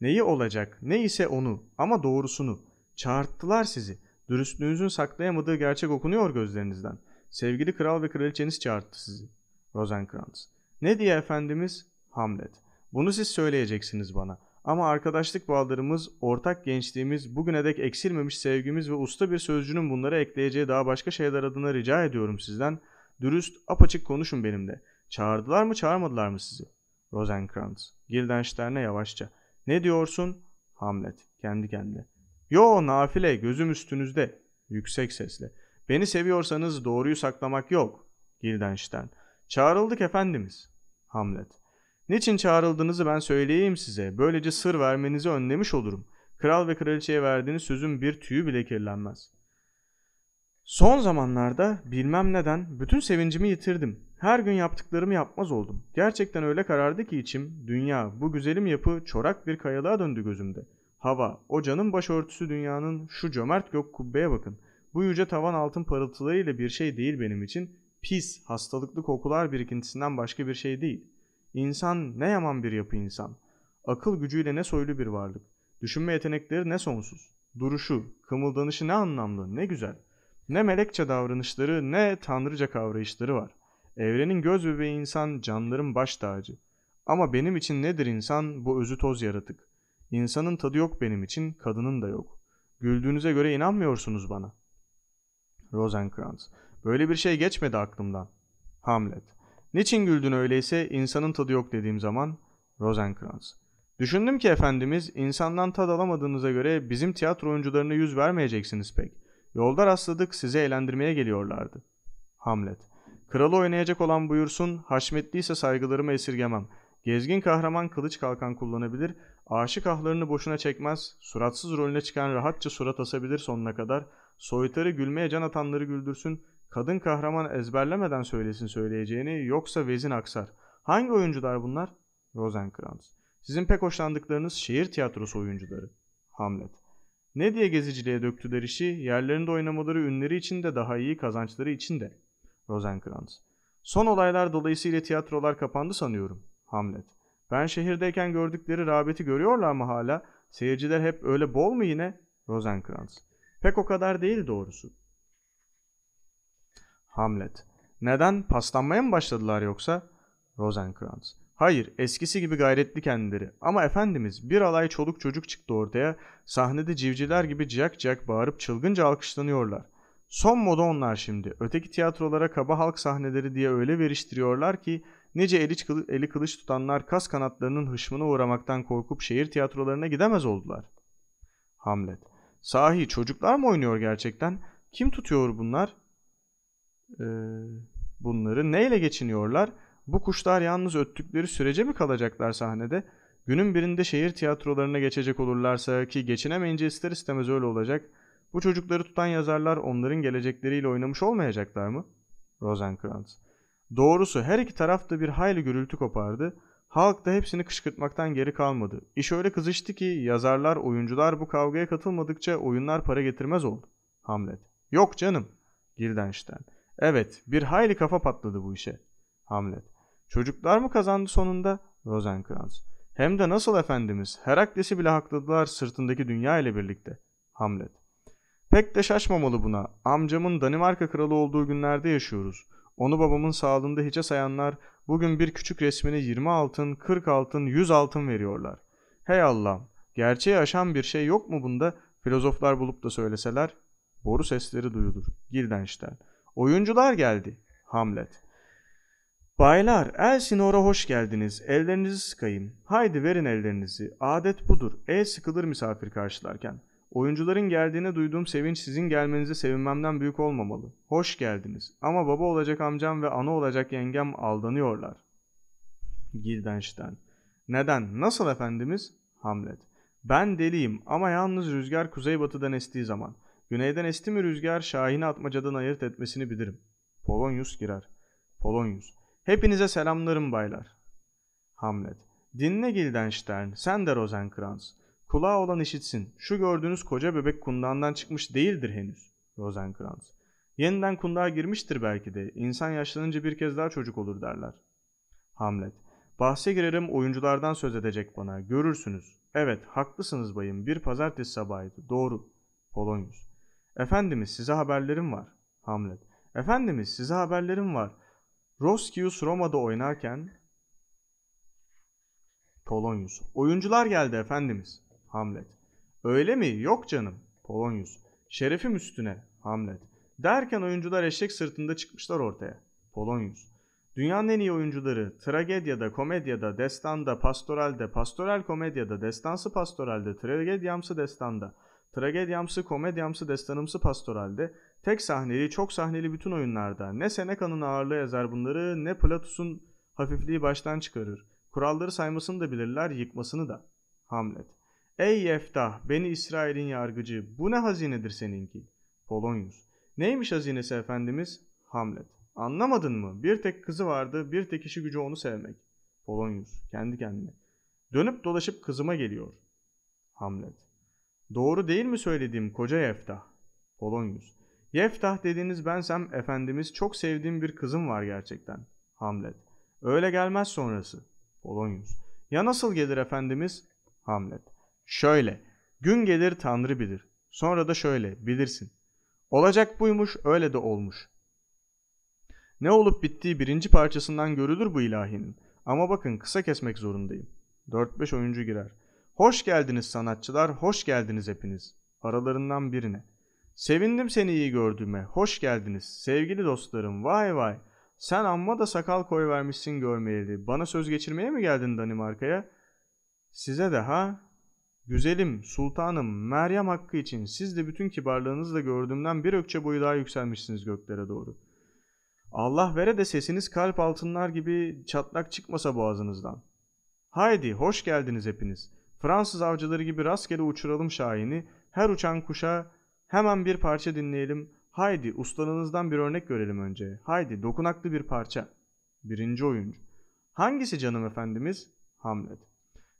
Neyi olacak, ne ise onu ama doğrusunu. Çağırttılar sizi. Dürüstlüğünüzün saklayamadığı gerçek okunuyor gözlerinizden. Sevgili kral ve kraliçeniz çağırttı sizi. Rosencrantz. Ne diye efendimiz? Hamlet. Bunu siz söyleyeceksiniz bana. Ama arkadaşlık bağlarımız, ortak gençliğimiz, bugüne dek eksilmemiş sevgimiz ve usta bir sözcünün bunlara ekleyeceği daha başka şeyler adına rica ediyorum sizden. Dürüst, apaçık konuşun benimle. Çağırdılar mı çağırmadılar mı sizi? Rosencrantz. Guildenstern'e yavaşça. Ne diyorsun? Hamlet kendi kendine. Yo nafile gözüm üstünüzde. Yüksek sesle. Beni seviyorsanız doğruyu saklamak yok. Gildenstern. Çağrıldık efendimiz. Hamlet. Niçin çağrıldığınızı ben söyleyeyim size. Böylece sır vermenizi önlemiş olurum. Kral ve kraliçeye verdiğiniz sözün bir tüyü bile kirlenmez. Son zamanlarda bilmem neden bütün sevincimi yitirdim. Her gün yaptıklarımı yapmaz oldum. Gerçekten öyle karardı ki içim, dünya, bu güzelim yapı çorak bir kayalığa döndü gözümde. Hava, o canın başörtüsü dünyanın şu cömert gök kubbeye bakın. Bu yüce tavan altın parıltılarıyla bir şey değil benim için. Pis, hastalıklı kokular birikintisinden başka bir şey değil. İnsan ne yaman bir yapı insan. Akıl gücüyle ne soylu bir varlık. Düşünme yetenekleri ne sonsuz. Duruşu, kımıldanışı ne anlamlı, ne güzel.'' Ne melekçe davranışları ne tanrıca kavrayışları var. Evrenin göz bebeği insan canların baş tacı. Ama benim için nedir insan bu özü toz yaratık. İnsanın tadı yok benim için, kadının da yok. Güldüğünüze göre inanmıyorsunuz bana. Rosenkrantz. Böyle bir şey geçmedi aklımdan. Hamlet. Niçin güldün öyleyse insanın tadı yok dediğim zaman? Rosenkrantz. Düşündüm ki efendimiz insandan tad alamadığınıza göre bizim tiyatro oyuncularına yüz vermeyeceksiniz pek. Yolda rastladık sizi eğlendirmeye geliyorlardı. Hamlet. Kralı oynayacak olan buyursun, haşmetliyse saygılarımı esirgemem. Gezgin kahraman kılıç kalkan kullanabilir, aşık ahlarını boşuna çekmez, suratsız rolüne çıkan rahatça surat asabilir sonuna kadar, soytarı gülmeye can atanları güldürsün, kadın kahraman ezberlemeden söylesin söyleyeceğini, yoksa vezin aksar. Hangi oyuncular bunlar? Rosencrantz. Sizin pek hoşlandıklarınız şehir tiyatrosu oyuncuları. Hamlet. Ne diye geziciliğe döktüler işi, yerlerinde oynamaları ünleri için de daha iyi kazançları için de. Rosencrantz. Son olaylar dolayısıyla tiyatrolar kapandı sanıyorum. Hamlet. Ben şehirdeyken gördükleri rağbeti görüyorlar mı hala? Seyirciler hep öyle bol mu yine? Rosencrantz. Pek o kadar değil doğrusu. Hamlet. Neden? Paslanmaya mı başladılar yoksa? Rosencrantz. Hayır, eskisi gibi gayretli kendileri. Ama efendimiz bir alay çoluk çocuk çıktı ortaya. Sahnede civcivler gibi ciyak ciyak bağırıp çılgınca alkışlanıyorlar. Son moda onlar şimdi. Öteki tiyatrolara kaba halk sahneleri diye öyle veriştiriyorlar ki nice eli, kılı, eli kılıç tutanlar kas kanatlarının hışmına uğramaktan korkup şehir tiyatrolarına gidemez oldular. Hamlet. Sahi çocuklar mı oynuyor gerçekten? Kim tutuyor bunlar? Ee, bunları neyle geçiniyorlar? Bu kuşlar yalnız öttükleri sürece mi kalacaklar sahnede? Günün birinde şehir tiyatrolarına geçecek olurlarsa ki geçinemeyince ister istemez öyle olacak. Bu çocukları tutan yazarlar onların gelecekleriyle oynamış olmayacaklar mı? Rosenkrantz. Doğrusu her iki tarafta bir hayli gürültü kopardı. Halk da hepsini kışkırtmaktan geri kalmadı. İş öyle kızıştı ki yazarlar, oyuncular bu kavgaya katılmadıkça oyunlar para getirmez oldu. Hamlet. Yok canım. Gildenstern. Evet, bir hayli kafa patladı bu işe. Hamlet. Çocuklar mı kazandı sonunda? Rosenkrantz. Hem de nasıl efendimiz? Herakles'i bile haklıdılar sırtındaki dünya ile birlikte. Hamlet. Pek de şaşmamalı buna. Amcamın Danimarka kralı olduğu günlerde yaşıyoruz. Onu babamın sağlığında hiçe sayanlar bugün bir küçük resmine 20 altın, 40 altın, 100 altın veriyorlar. Hey Allah'ım, gerçeği aşan bir şey yok mu bunda? Filozoflar bulup da söyleseler, boru sesleri duyulur. Gildenstern. Oyuncular geldi. Hamlet. Baylar, Elsinor'a hoş geldiniz. Ellerinizi sıkayım. Haydi verin ellerinizi. Adet budur. El sıkılır misafir karşılarken. Oyuncuların geldiğini duyduğum sevinç sizin gelmenize sevinmemden büyük olmamalı. Hoş geldiniz. Ama baba olacak amcam ve ana olacak yengem aldanıyorlar. Gildenstein. Neden? Nasıl efendimiz? Hamlet. Ben deliyim ama yalnız rüzgar kuzeybatıdan estiği zaman. Güneyden esti mi rüzgar Şahin'i atmacadan ayırt etmesini bilirim. Polonius girer. Polonius. Hepinize selamlarım baylar. Hamlet. Dinle Gildenstern, sen de Rosenkrantz. Kulağı olan işitsin. Şu gördüğünüz koca bebek kundağından çıkmış değildir henüz. Rosenkrantz. Yeniden kundağa girmiştir belki de. İnsan yaşlanınca bir kez daha çocuk olur derler. Hamlet. Bahse girerim oyunculardan söz edecek bana. Görürsünüz. Evet haklısınız bayım. Bir pazartesi sabahıydı. Doğru. Polonius. Efendimiz size haberlerim var. Hamlet. Efendimiz size haberlerim var. Roskius Roma'da oynarken Polonius. Oyuncular geldi efendimiz. Hamlet. Öyle mi? Yok canım. Polonius. Şerefim üstüne. Hamlet. Derken oyuncular eşek sırtında çıkmışlar ortaya. Polonius. Dünyanın en iyi oyuncuları tragedyada, komedyada, destanda, pastoralde, pastoral komedyada, destansı pastoralde, tragedyamsı destanda, tragedyamsı komedyamsı destanımsı pastoralde, tek sahneli, çok sahneli bütün oyunlarda ne Seneca'nın ağırlığı yazar bunları ne Platus'un hafifliği baştan çıkarır. Kuralları saymasını da bilirler, yıkmasını da. Hamlet. Ey Yeftah, beni İsrail'in yargıcı, bu ne hazinedir seninki? Polonius. Neymiş hazinesi efendimiz? Hamlet. Anlamadın mı? Bir tek kızı vardı, bir tek işi gücü onu sevmek. Polonius. Kendi kendine. Dönüp dolaşıp kızıma geliyor. Hamlet. Doğru değil mi söylediğim koca Yeftah? Polonius. Yeftah dediğiniz bensem efendimiz çok sevdiğim bir kızım var gerçekten. Hamlet. Öyle gelmez sonrası. Polonyus. Ya nasıl gelir efendimiz? Hamlet. Şöyle. Gün gelir tanrı bilir. Sonra da şöyle bilirsin. Olacak buymuş öyle de olmuş. Ne olup bittiği birinci parçasından görülür bu ilahinin. Ama bakın kısa kesmek zorundayım. 4-5 oyuncu girer. Hoş geldiniz sanatçılar, hoş geldiniz hepiniz. Aralarından birine. Sevindim seni iyi gördüğüme. Hoş geldiniz. Sevgili dostlarım vay vay. Sen amma da sakal koy vermişsin görmeyeli. Bana söz geçirmeye mi geldin Danimarka'ya? Size de ha? Güzelim, sultanım, Meryem hakkı için siz de bütün kibarlığınızla gördüğümden bir ökçe boyu daha yükselmişsiniz göklere doğru. Allah vere de sesiniz kalp altınlar gibi çatlak çıkmasa boğazınızdan. Haydi, hoş geldiniz hepiniz. Fransız avcıları gibi rastgele uçuralım şahini, her uçan kuşa Hemen bir parça dinleyelim. Haydi ustalığınızdan bir örnek görelim önce. Haydi dokunaklı bir parça. Birinci oyuncu. Hangisi canım efendimiz? Hamlet.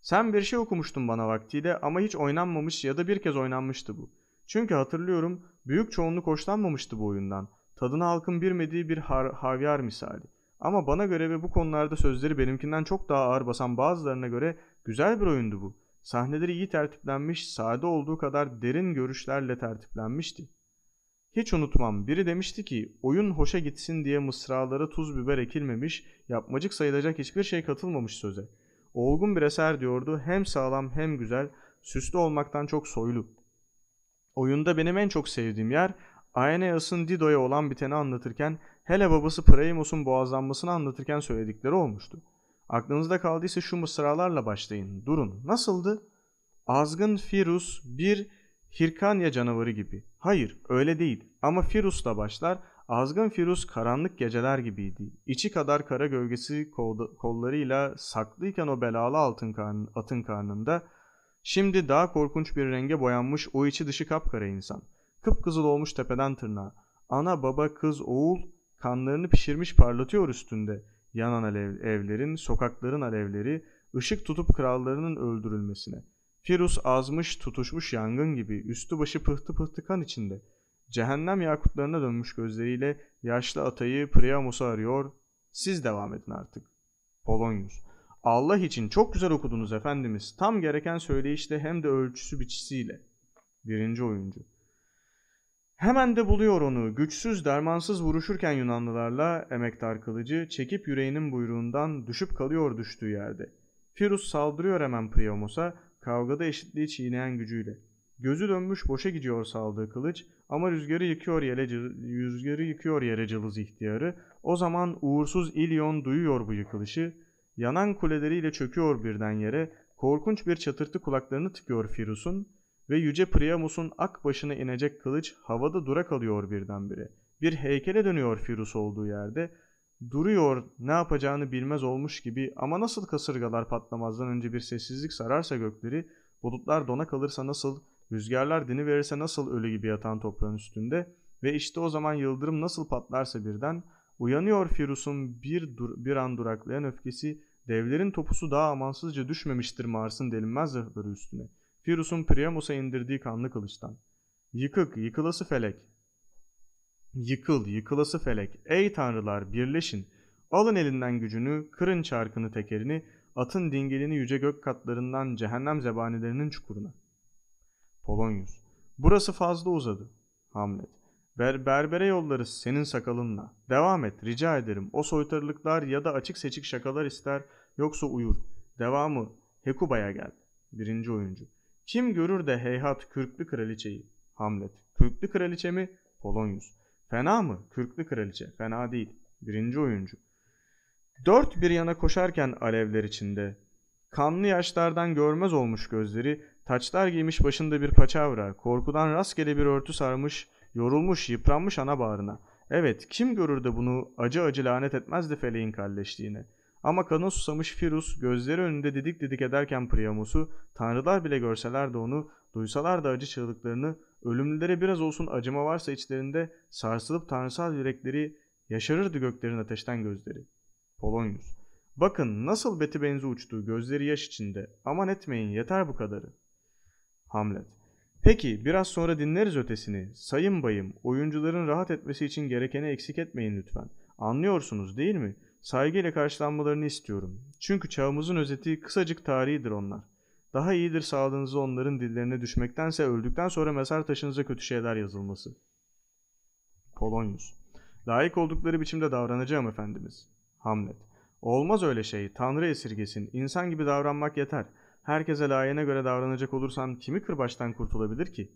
Sen bir şey okumuştun bana vaktiyle ama hiç oynanmamış ya da bir kez oynanmıştı bu. Çünkü hatırlıyorum büyük çoğunluk hoşlanmamıştı bu oyundan. Tadını halkın bilmediği bir havyar misali. Ama bana göre ve bu konularda sözleri benimkinden çok daha ağır basan bazılarına göre güzel bir oyundu bu. Sahneleri iyi tertiplenmiş, sade olduğu kadar derin görüşlerle tertiplenmişti. Hiç unutmam biri demişti ki oyun hoşa gitsin diye mısralara tuz biber ekilmemiş, yapmacık sayılacak hiçbir şey katılmamış söze. Olgun bir eser diyordu hem sağlam hem güzel, süslü olmaktan çok soylu. Oyunda benim en çok sevdiğim yer Aeneas'ın Dido'ya olan biteni anlatırken hele babası Priamos'un boğazlanmasını anlatırken söyledikleri olmuştu.'' Aklınızda kaldıysa şu mısralarla başlayın. Durun. Nasıldı? Azgın Firus bir Hirkanya canavarı gibi. Hayır öyle değil ama Firus'la başlar. Azgın Firus karanlık geceler gibiydi. İçi kadar kara gölgesi kollarıyla saklıyken o belalı altın karnı, atın karnında. Şimdi daha korkunç bir renge boyanmış o içi dışı kapkara insan. Kıpkızıl olmuş tepeden tırnağa. Ana baba kız oğul kanlarını pişirmiş parlatıyor üstünde.'' yanan alev, evlerin, sokakların alevleri ışık tutup krallarının öldürülmesine. Firuz azmış tutuşmuş yangın gibi üstü başı pıhtı pıhtı kan içinde. Cehennem yakutlarına dönmüş gözleriyle yaşlı atayı Priamos'a arıyor. Siz devam edin artık. Polonyus. Allah için çok güzel okudunuz efendimiz. Tam gereken söyleyişle hem de ölçüsü biçisiyle. Birinci oyuncu. Hemen de buluyor onu. Güçsüz, dermansız vuruşurken Yunanlılarla emektar kılıcı çekip yüreğinin buyruğundan düşüp kalıyor düştüğü yerde. Firus saldırıyor hemen Priamos'a kavgada eşitliği çiğneyen gücüyle. Gözü dönmüş boşa gidiyor saldığı kılıç ama rüzgarı yıkıyor yere, rüzgarı yıkıyor yere cılız ihtiyarı. O zaman uğursuz İlyon duyuyor bu yıkılışı. Yanan kuleleriyle çöküyor birden yere. Korkunç bir çatırtı kulaklarını tıkıyor Firus'un. Ve Yüce Priamus'un ak başına inecek kılıç havada dura kalıyor birdenbire. Bir heykele dönüyor Firus olduğu yerde. Duruyor ne yapacağını bilmez olmuş gibi ama nasıl kasırgalar patlamazdan önce bir sessizlik sararsa gökleri, bulutlar dona kalırsa nasıl, rüzgarlar dini verirse nasıl ölü gibi yatan toprağın üstünde ve işte o zaman yıldırım nasıl patlarsa birden uyanıyor Firus'un bir, dur bir an duraklayan öfkesi devlerin topusu daha amansızca düşmemiştir Mars'ın delinmez zırhları üstüne. Tirus'un Priamos'a indirdiği kanlı kılıçtan. Yıkık, yıkılası felek. Yıkıl, yıkılası felek. Ey tanrılar birleşin. Alın elinden gücünü, kırın çarkını tekerini, atın dingilini yüce gök katlarından cehennem zebanilerinin çukuruna. Polonius. Burası fazla uzadı. Hamlet. Ber berbere yollarız senin sakalınla. Devam et rica ederim. O soytarılıklar ya da açık seçik şakalar ister yoksa uyur. Devamı Hekuba'ya gel. Birinci oyuncu. Kim görür de heyhat kürklü kraliçeyi? Hamlet. Kürklü kraliçe mi? Polonyus. Fena mı? Kürklü kraliçe. Fena değil. Birinci oyuncu. Dört bir yana koşarken alevler içinde. Kanlı yaşlardan görmez olmuş gözleri, taçlar giymiş başında bir paçavra, korkudan rastgele bir örtü sarmış, yorulmuş, yıpranmış ana bağrına. Evet, kim görür de bunu acı acı lanet etmezdi feleğin kalleşliğine.'' Ama kanı susamış Firuz gözleri önünde didik didik ederken Priamusu, tanrılar bile görseler de onu duysalar da acı çığlıklarını ölümlülere biraz olsun acıma varsa içlerinde sarsılıp tanrısal yürekleri yaşarırdı göklerin ateşten gözleri. Polonius: Bakın nasıl beti benzi uçtu gözleri yaş içinde aman etmeyin yeter bu kadarı. Hamlet. Peki biraz sonra dinleriz ötesini. Sayın bayım oyuncuların rahat etmesi için gerekeni eksik etmeyin lütfen. Anlıyorsunuz değil mi?'' saygıyla karşılanmalarını istiyorum. Çünkü çağımızın özeti kısacık tarihidir onlar. Daha iyidir sağlığınızı onların dillerine düşmektense öldükten sonra mezar taşınıza kötü şeyler yazılması. Polonyus. Layık oldukları biçimde davranacağım efendimiz. Hamlet. Olmaz öyle şey. Tanrı esirgesin. İnsan gibi davranmak yeter. Herkese layığına göre davranacak olursan kimi kırbaçtan kurtulabilir ki?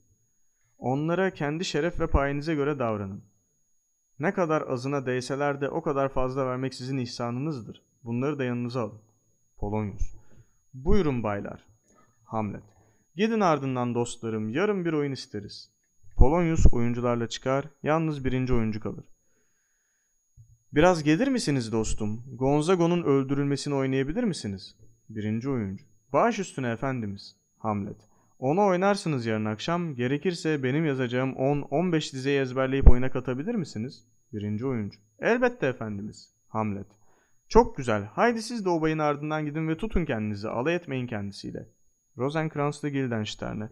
Onlara kendi şeref ve payinize göre davranın. Ne kadar azına değseler de o kadar fazla vermek sizin ihsanınızdır. Bunları da yanınıza alın. Polonius. Buyurun baylar. Hamlet. Gidin ardından dostlarım yarın bir oyun isteriz. Polonius oyuncularla çıkar yalnız birinci oyuncu kalır. Biraz gelir misiniz dostum? Gonzago'nun öldürülmesini oynayabilir misiniz? Birinci oyuncu. Baş üstüne efendimiz. Hamlet. Onu oynarsınız yarın akşam. Gerekirse benim yazacağım 10-15 dizeyi ezberleyip oyuna katabilir misiniz? Birinci oyuncu. Elbette efendimiz. Hamlet. Çok güzel. Haydi siz de obayın ardından gidin ve tutun kendinizi. Alay etmeyin kendisiyle. Rosencrantz Rosenkranslı Gildensterne.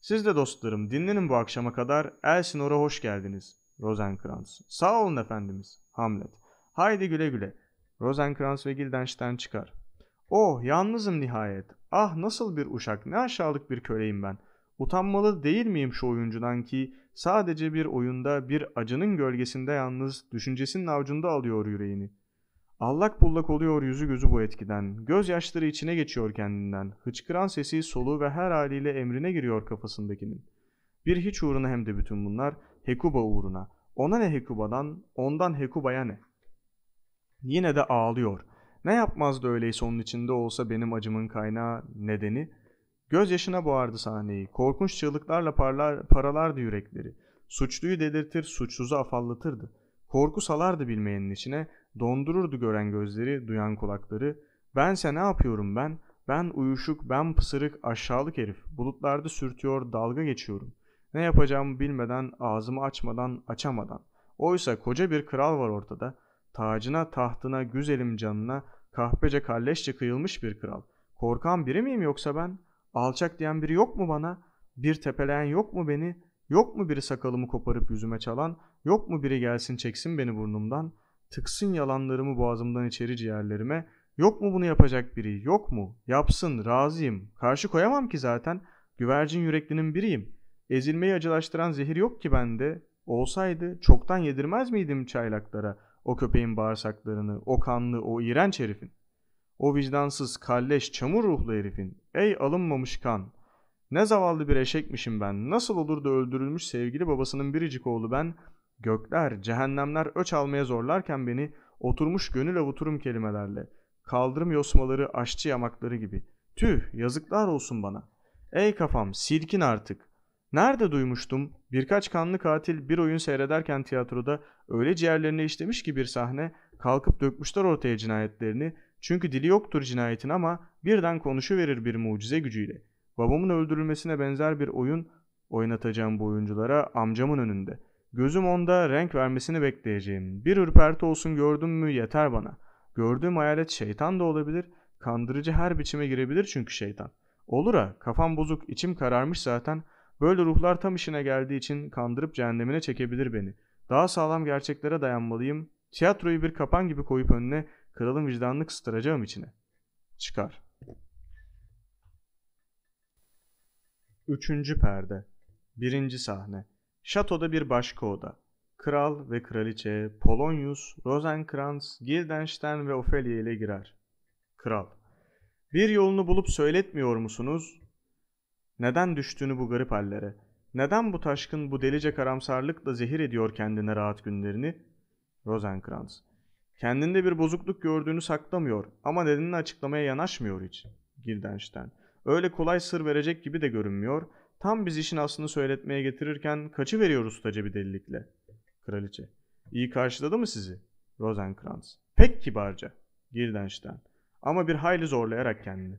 Siz de dostlarım dinlenin bu akşama kadar. Elsinor'a hoş geldiniz. Rosencrantz. Sağ olun efendimiz. Hamlet. Haydi güle güle. Rosencrantz ve Guildenstern çıkar. Oh yalnızım nihayet. Ah nasıl bir uşak ne aşağılık bir köleyim ben. Utanmalı değil miyim şu oyuncudan ki sadece bir oyunda bir acının gölgesinde yalnız düşüncesinin avcunda alıyor yüreğini. Allak bullak oluyor yüzü gözü bu etkiden. Gözyaşları içine geçiyor kendinden. Hıçkıran sesi soluğu ve her haliyle emrine giriyor kafasındakinin. Bir hiç uğruna hem de bütün bunlar Hekuba uğruna. Ona ne Hekuba'dan, ondan Hekuba'ya ne? Yine de ağlıyor. Ne yapmazdı öyleyse onun içinde olsa benim acımın kaynağı nedeni? Göz yaşına boğardı sahneyi. Korkunç çığlıklarla parlar, paralardı yürekleri. Suçluyu dedirtir, suçsuzu afallatırdı. Korku salardı bilmeyenin içine, dondururdu gören gözleri, duyan kulakları. Bense ne yapıyorum ben? Ben uyuşuk, ben pısırık, aşağılık herif. Bulutlarda sürtüyor, dalga geçiyorum. Ne yapacağımı bilmeden, ağzımı açmadan, açamadan. Oysa koca bir kral var ortada.'' Tacına, tahtına, güzelim canına kahpece kalleşçe kıyılmış bir kral. Korkan biri miyim yoksa ben? Alçak diyen biri yok mu bana? Bir tepeleyen yok mu beni? Yok mu biri sakalımı koparıp yüzüme çalan? Yok mu biri gelsin çeksin beni burnumdan? Tıksın yalanlarımı boğazımdan içeri ciğerlerime. Yok mu bunu yapacak biri? Yok mu? Yapsın, razıyım. Karşı koyamam ki zaten. Güvercin yüreklinin biriyim. Ezilmeyi acılaştıran zehir yok ki bende. Olsaydı çoktan yedirmez miydim çaylaklara?'' O köpeğin bağırsaklarını, o kanlı, o iğrenç herifin. O vicdansız, kalleş, çamur ruhlu herifin. Ey alınmamış kan. Ne zavallı bir eşekmişim ben. Nasıl olur da öldürülmüş sevgili babasının biricik oğlu ben. Gökler, cehennemler öç almaya zorlarken beni oturmuş gönül avuturum kelimelerle. Kaldırım yosmaları, aşçı yamakları gibi. Tüh, yazıklar olsun bana. Ey kafam, silkin artık. Nerede duymuştum? Birkaç kanlı katil bir oyun seyrederken tiyatroda öyle ciğerlerine işlemiş ki bir sahne kalkıp dökmüşler ortaya cinayetlerini. Çünkü dili yoktur cinayetin ama birden konuşu verir bir mucize gücüyle. Babamın öldürülmesine benzer bir oyun oynatacağım bu oyunculara amcamın önünde. Gözüm onda renk vermesini bekleyeceğim. Bir ürperti olsun gördüm mü yeter bana. Gördüğüm hayalet şeytan da olabilir. Kandırıcı her biçime girebilir çünkü şeytan. Olur ha kafam bozuk içim kararmış zaten.'' Böyle ruhlar tam işine geldiği için kandırıp cehennemine çekebilir beni. Daha sağlam gerçeklere dayanmalıyım. Tiyatroyu bir kapan gibi koyup önüne kralın vicdanını kıstıracağım içine. Çıkar. Üçüncü perde. Birinci sahne. Şatoda bir başka oda. Kral ve kraliçe Polonius, Rosenkrantz, Guildenstern ve Ophelia ile girer. Kral. Bir yolunu bulup söyletmiyor musunuz? Neden düştüğünü bu garip hallere? Neden bu taşkın bu delice karamsarlıkla zehir ediyor kendine rahat günlerini? Rosenkrantz. Kendinde bir bozukluk gördüğünü saklamıyor ama nedenini açıklamaya yanaşmıyor hiç. Gildenstein. Öyle kolay sır verecek gibi de görünmüyor. Tam biz işin aslını söyletmeye getirirken kaçı veriyor ustaca bir delilikle. Kraliçe. İyi karşıladı mı sizi? Rosenkrantz. Pek kibarca. Girdenşten. Ama bir hayli zorlayarak kendini.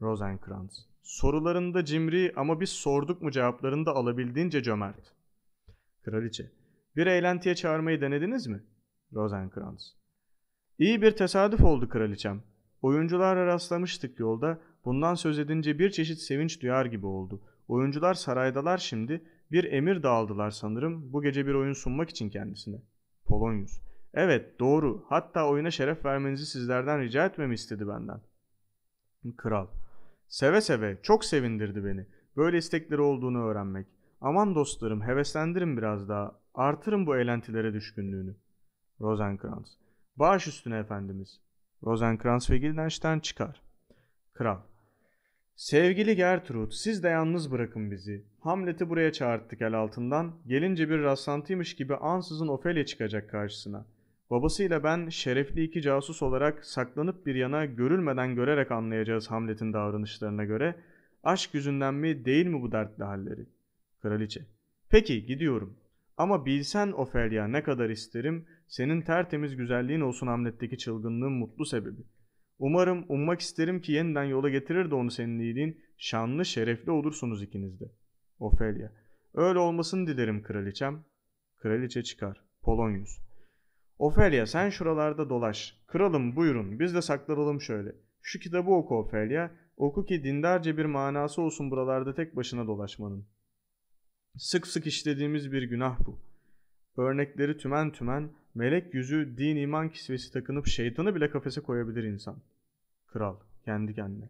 Rosenkrantz. Sorularında cimri ama biz sorduk mu cevaplarını da alabildiğince cömert. Kraliçe. Bir eğlentiye çağırmayı denediniz mi? Rosenkrantz. İyi bir tesadüf oldu kraliçem. Oyuncularla rastlamıştık yolda. Bundan söz edince bir çeşit sevinç duyar gibi oldu. Oyuncular saraydalar şimdi. Bir emir dağıldılar sanırım. Bu gece bir oyun sunmak için kendisine. Polonyus. Evet doğru. Hatta oyuna şeref vermenizi sizlerden rica etmemi istedi benden. Kral. Seve seve, çok sevindirdi beni. Böyle istekleri olduğunu öğrenmek. Aman dostlarım, heveslendirin biraz daha. Artırın bu eğlentilere düşkünlüğünü. Rosenkrantz. Bağış üstüne efendimiz. Rosenkrantz ve Guildenstern çıkar. Kral. Sevgili Gertrud, siz de yalnız bırakın bizi. Hamlet'i buraya çağırttık el altından. Gelince bir rastlantıymış gibi ansızın Ophelia çıkacak karşısına.'' Babasıyla ben şerefli iki casus olarak saklanıp bir yana görülmeden görerek anlayacağız Hamlet'in davranışlarına göre. Aşk yüzünden mi değil mi bu dertli halleri? Kraliçe. Peki gidiyorum. Ama bilsen Ophelia ne kadar isterim. Senin tertemiz güzelliğin olsun Hamlet'teki çılgınlığın mutlu sebebi. Umarım, ummak isterim ki yeniden yola getirir de onu senin iyiliğin. Şanlı, şerefli olursunuz ikiniz de. Ofelia. Öyle olmasını dilerim kraliçem. Kraliçe çıkar. Polonyus. Ofelya sen şuralarda dolaş. Kralım buyurun biz de saklanalım şöyle. Şu kitabı oku Ofelya. Oku ki dindarca bir manası olsun buralarda tek başına dolaşmanın. Sık sık işlediğimiz bir günah bu. Örnekleri tümen tümen, melek yüzü, din iman kisvesi takınıp şeytanı bile kafese koyabilir insan. Kral, kendi kendine.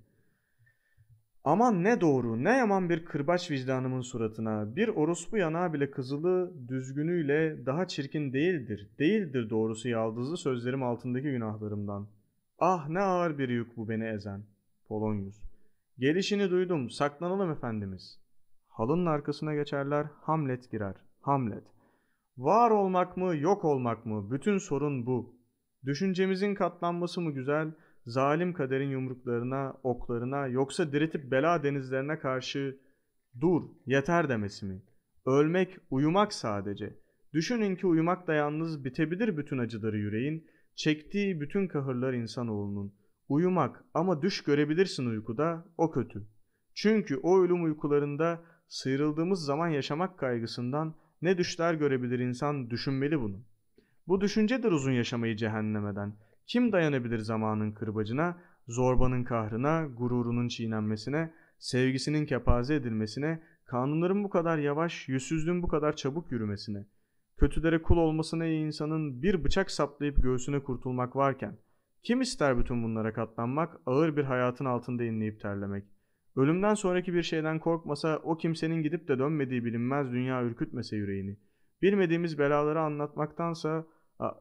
Aman ne doğru ne yaman bir kırbaç vicdanımın suratına bir orospu yanağı bile kızılı düzgünüyle daha çirkin değildir. Değildir doğrusu yaldızlı sözlerim altındaki günahlarımdan. Ah ne ağır bir yük bu beni ezen. Polonyus. Gelişini duydum saklanalım efendimiz. Halının arkasına geçerler Hamlet girer. Hamlet. Var olmak mı yok olmak mı bütün sorun bu. Düşüncemizin katlanması mı güzel.'' zalim kaderin yumruklarına, oklarına yoksa diritip bela denizlerine karşı dur, yeter demesi mi? Ölmek, uyumak sadece. Düşünün ki uyumak da yalnız bitebilir bütün acıları yüreğin, çektiği bütün kahırlar insanoğlunun. Uyumak ama düş görebilirsin uykuda, o kötü. Çünkü o ölüm uykularında sıyrıldığımız zaman yaşamak kaygısından ne düşler görebilir insan düşünmeli bunu. Bu düşüncedir uzun yaşamayı cehennemeden.'' Kim dayanabilir zamanın kırbacına, zorbanın kahrına, gururunun çiğnenmesine, sevgisinin kepaze edilmesine, kanunların bu kadar yavaş, yüzsüzlüğün bu kadar çabuk yürümesine, kötülere kul olmasına iyi insanın bir bıçak saplayıp göğsüne kurtulmak varken, kim ister bütün bunlara katlanmak, ağır bir hayatın altında inleyip terlemek? Ölümden sonraki bir şeyden korkmasa o kimsenin gidip de dönmediği bilinmez dünya ürkütmese yüreğini. Bilmediğimiz belaları anlatmaktansa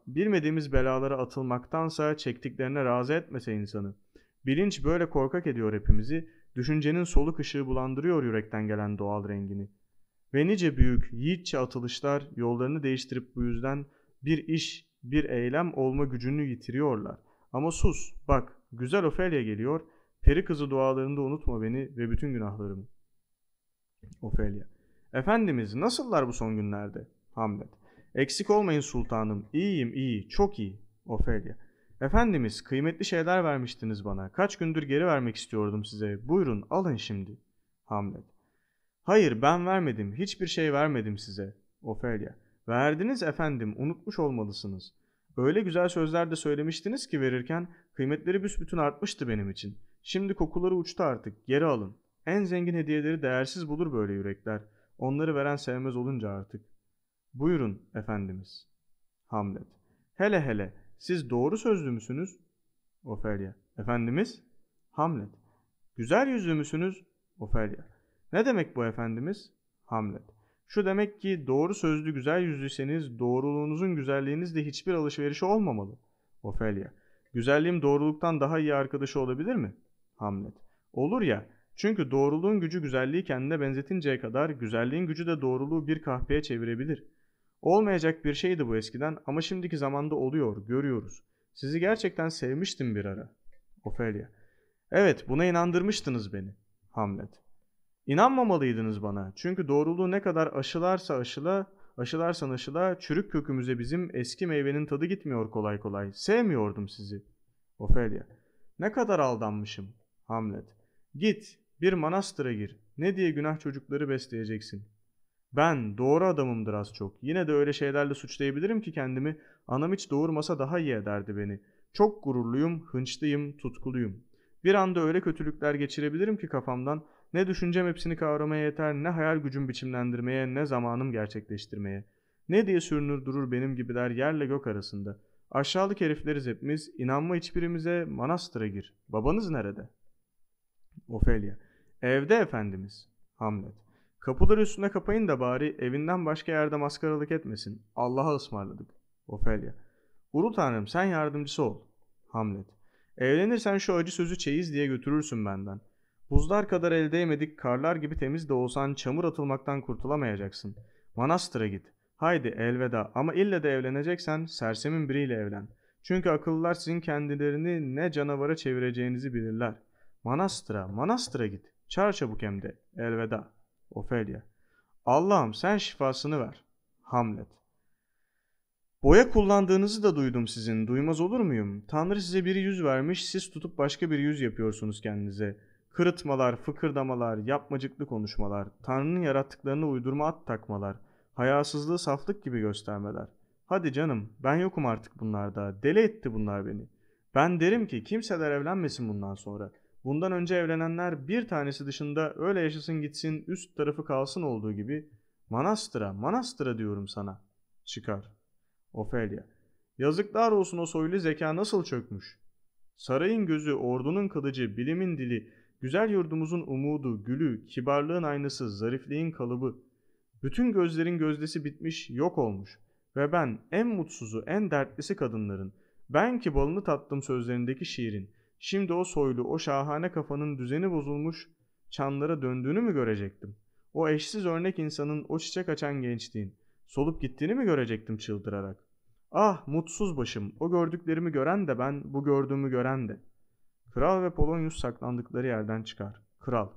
Bilmediğimiz belalara atılmaktansa çektiklerine razı etmese insanı. Bilinç böyle korkak ediyor hepimizi, düşüncenin soluk ışığı bulandırıyor yürekten gelen doğal rengini. Ve nice büyük, yiğitçe atılışlar yollarını değiştirip bu yüzden bir iş, bir eylem olma gücünü yitiriyorlar. Ama sus, bak, güzel Ofelia geliyor, peri kızı dualarında unutma beni ve bütün günahlarımı. Ofelia. Efendimiz nasıllar bu son günlerde? Hamlet. Eksik olmayın sultanım. İyiyim iyi. Çok iyi. Ofelya. Efendimiz kıymetli şeyler vermiştiniz bana. Kaç gündür geri vermek istiyordum size. Buyurun alın şimdi. Hamlet. Hayır ben vermedim. Hiçbir şey vermedim size. Ofelya. Verdiniz efendim. Unutmuş olmalısınız. Öyle güzel sözler de söylemiştiniz ki verirken kıymetleri büsbütün artmıştı benim için. Şimdi kokuları uçtu artık. Geri alın. En zengin hediyeleri değersiz bulur böyle yürekler. Onları veren sevmez olunca artık. Buyurun efendimiz. Hamlet. Hele hele siz doğru sözlü müsünüz? Ofelya. Efendimiz? Hamlet. Güzel yüzlü müsünüz? Ofelya. Ne demek bu efendimiz? Hamlet. Şu demek ki doğru sözlü güzel yüzlüyseniz doğruluğunuzun güzelliğinizle hiçbir alışverişi olmamalı. Ofelya. Güzelliğim doğruluktan daha iyi arkadaşı olabilir mi? Hamlet. Olur ya. Çünkü doğruluğun gücü güzelliği kendine benzetinceye kadar güzelliğin gücü de doğruluğu bir kahpeye çevirebilir.'' Olmayacak bir şeydi bu eskiden ama şimdiki zamanda oluyor, görüyoruz. Sizi gerçekten sevmiştim bir ara. Ophelia. Evet, buna inandırmıştınız beni. Hamlet. İnanmamalıydınız bana. Çünkü doğruluğu ne kadar aşılarsa aşıla, aşılarsan aşıla, çürük kökümüze bizim eski meyvenin tadı gitmiyor kolay kolay. Sevmiyordum sizi. Ophelia. Ne kadar aldanmışım. Hamlet. Git, bir manastıra gir. Ne diye günah çocukları besleyeceksin? Ben doğru adamımdır az çok. Yine de öyle şeylerle suçlayabilirim ki kendimi. Anam hiç doğurmasa daha iyi ederdi beni. Çok gururluyum, hınçlıyım, tutkuluyum. Bir anda öyle kötülükler geçirebilirim ki kafamdan. Ne düşüncem hepsini kavramaya yeter, ne hayal gücüm biçimlendirmeye, ne zamanım gerçekleştirmeye. Ne diye sürünür durur benim gibiler yerle gök arasında. Aşağılık herifleriz hepimiz, İnanma hiçbirimize, manastıra gir. Babanız nerede? Ofelia. Evde efendimiz. Hamlet. Kapıları üstüne kapayın da bari evinden başka yerde maskaralık etmesin. Allah'a ısmarladık. Ofelya. Ulu tanrım sen yardımcısı ol. Hamlet. Evlenirsen şu acı sözü çeyiz diye götürürsün benden. Buzlar kadar el değmedik, karlar gibi temiz de olsan çamur atılmaktan kurtulamayacaksın. Manastıra git. Haydi elveda ama ille de evleneceksen sersemin biriyle evlen. Çünkü akıllılar sizin kendilerini ne canavara çevireceğinizi bilirler. Manastıra, manastıra git. Çar çabuk hem de. Elveda.'' Ofelya. Allah'ım sen şifasını ver. Hamlet. Boya kullandığınızı da duydum sizin. Duymaz olur muyum? Tanrı size bir yüz vermiş, siz tutup başka bir yüz yapıyorsunuz kendinize. Kırıtmalar, fıkırdamalar, yapmacıklı konuşmalar, Tanrı'nın yarattıklarını uydurma at takmalar, hayasızlığı saflık gibi göstermeler. Hadi canım, ben yokum artık bunlarda. Deli etti bunlar beni. Ben derim ki kimseler evlenmesin bundan sonra. Bundan önce evlenenler bir tanesi dışında öyle yaşasın gitsin üst tarafı kalsın olduğu gibi manastıra, manastıra diyorum sana. Çıkar. Ofelya. Yazıklar olsun o soylu zeka nasıl çökmüş. Sarayın gözü, ordunun kılıcı, bilimin dili, güzel yurdumuzun umudu, gülü, kibarlığın aynası, zarifliğin kalıbı. Bütün gözlerin gözdesi bitmiş, yok olmuş. Ve ben en mutsuzu, en dertlisi kadınların, ben ki balını tattım sözlerindeki şiirin, Şimdi o soylu, o şahane kafanın düzeni bozulmuş çanlara döndüğünü mü görecektim? O eşsiz örnek insanın o çiçek açan gençliğin solup gittiğini mi görecektim çıldırarak? Ah mutsuz başım, o gördüklerimi gören de ben, bu gördüğümü gören de. Kral ve Polonyus saklandıkları yerden çıkar. Kral.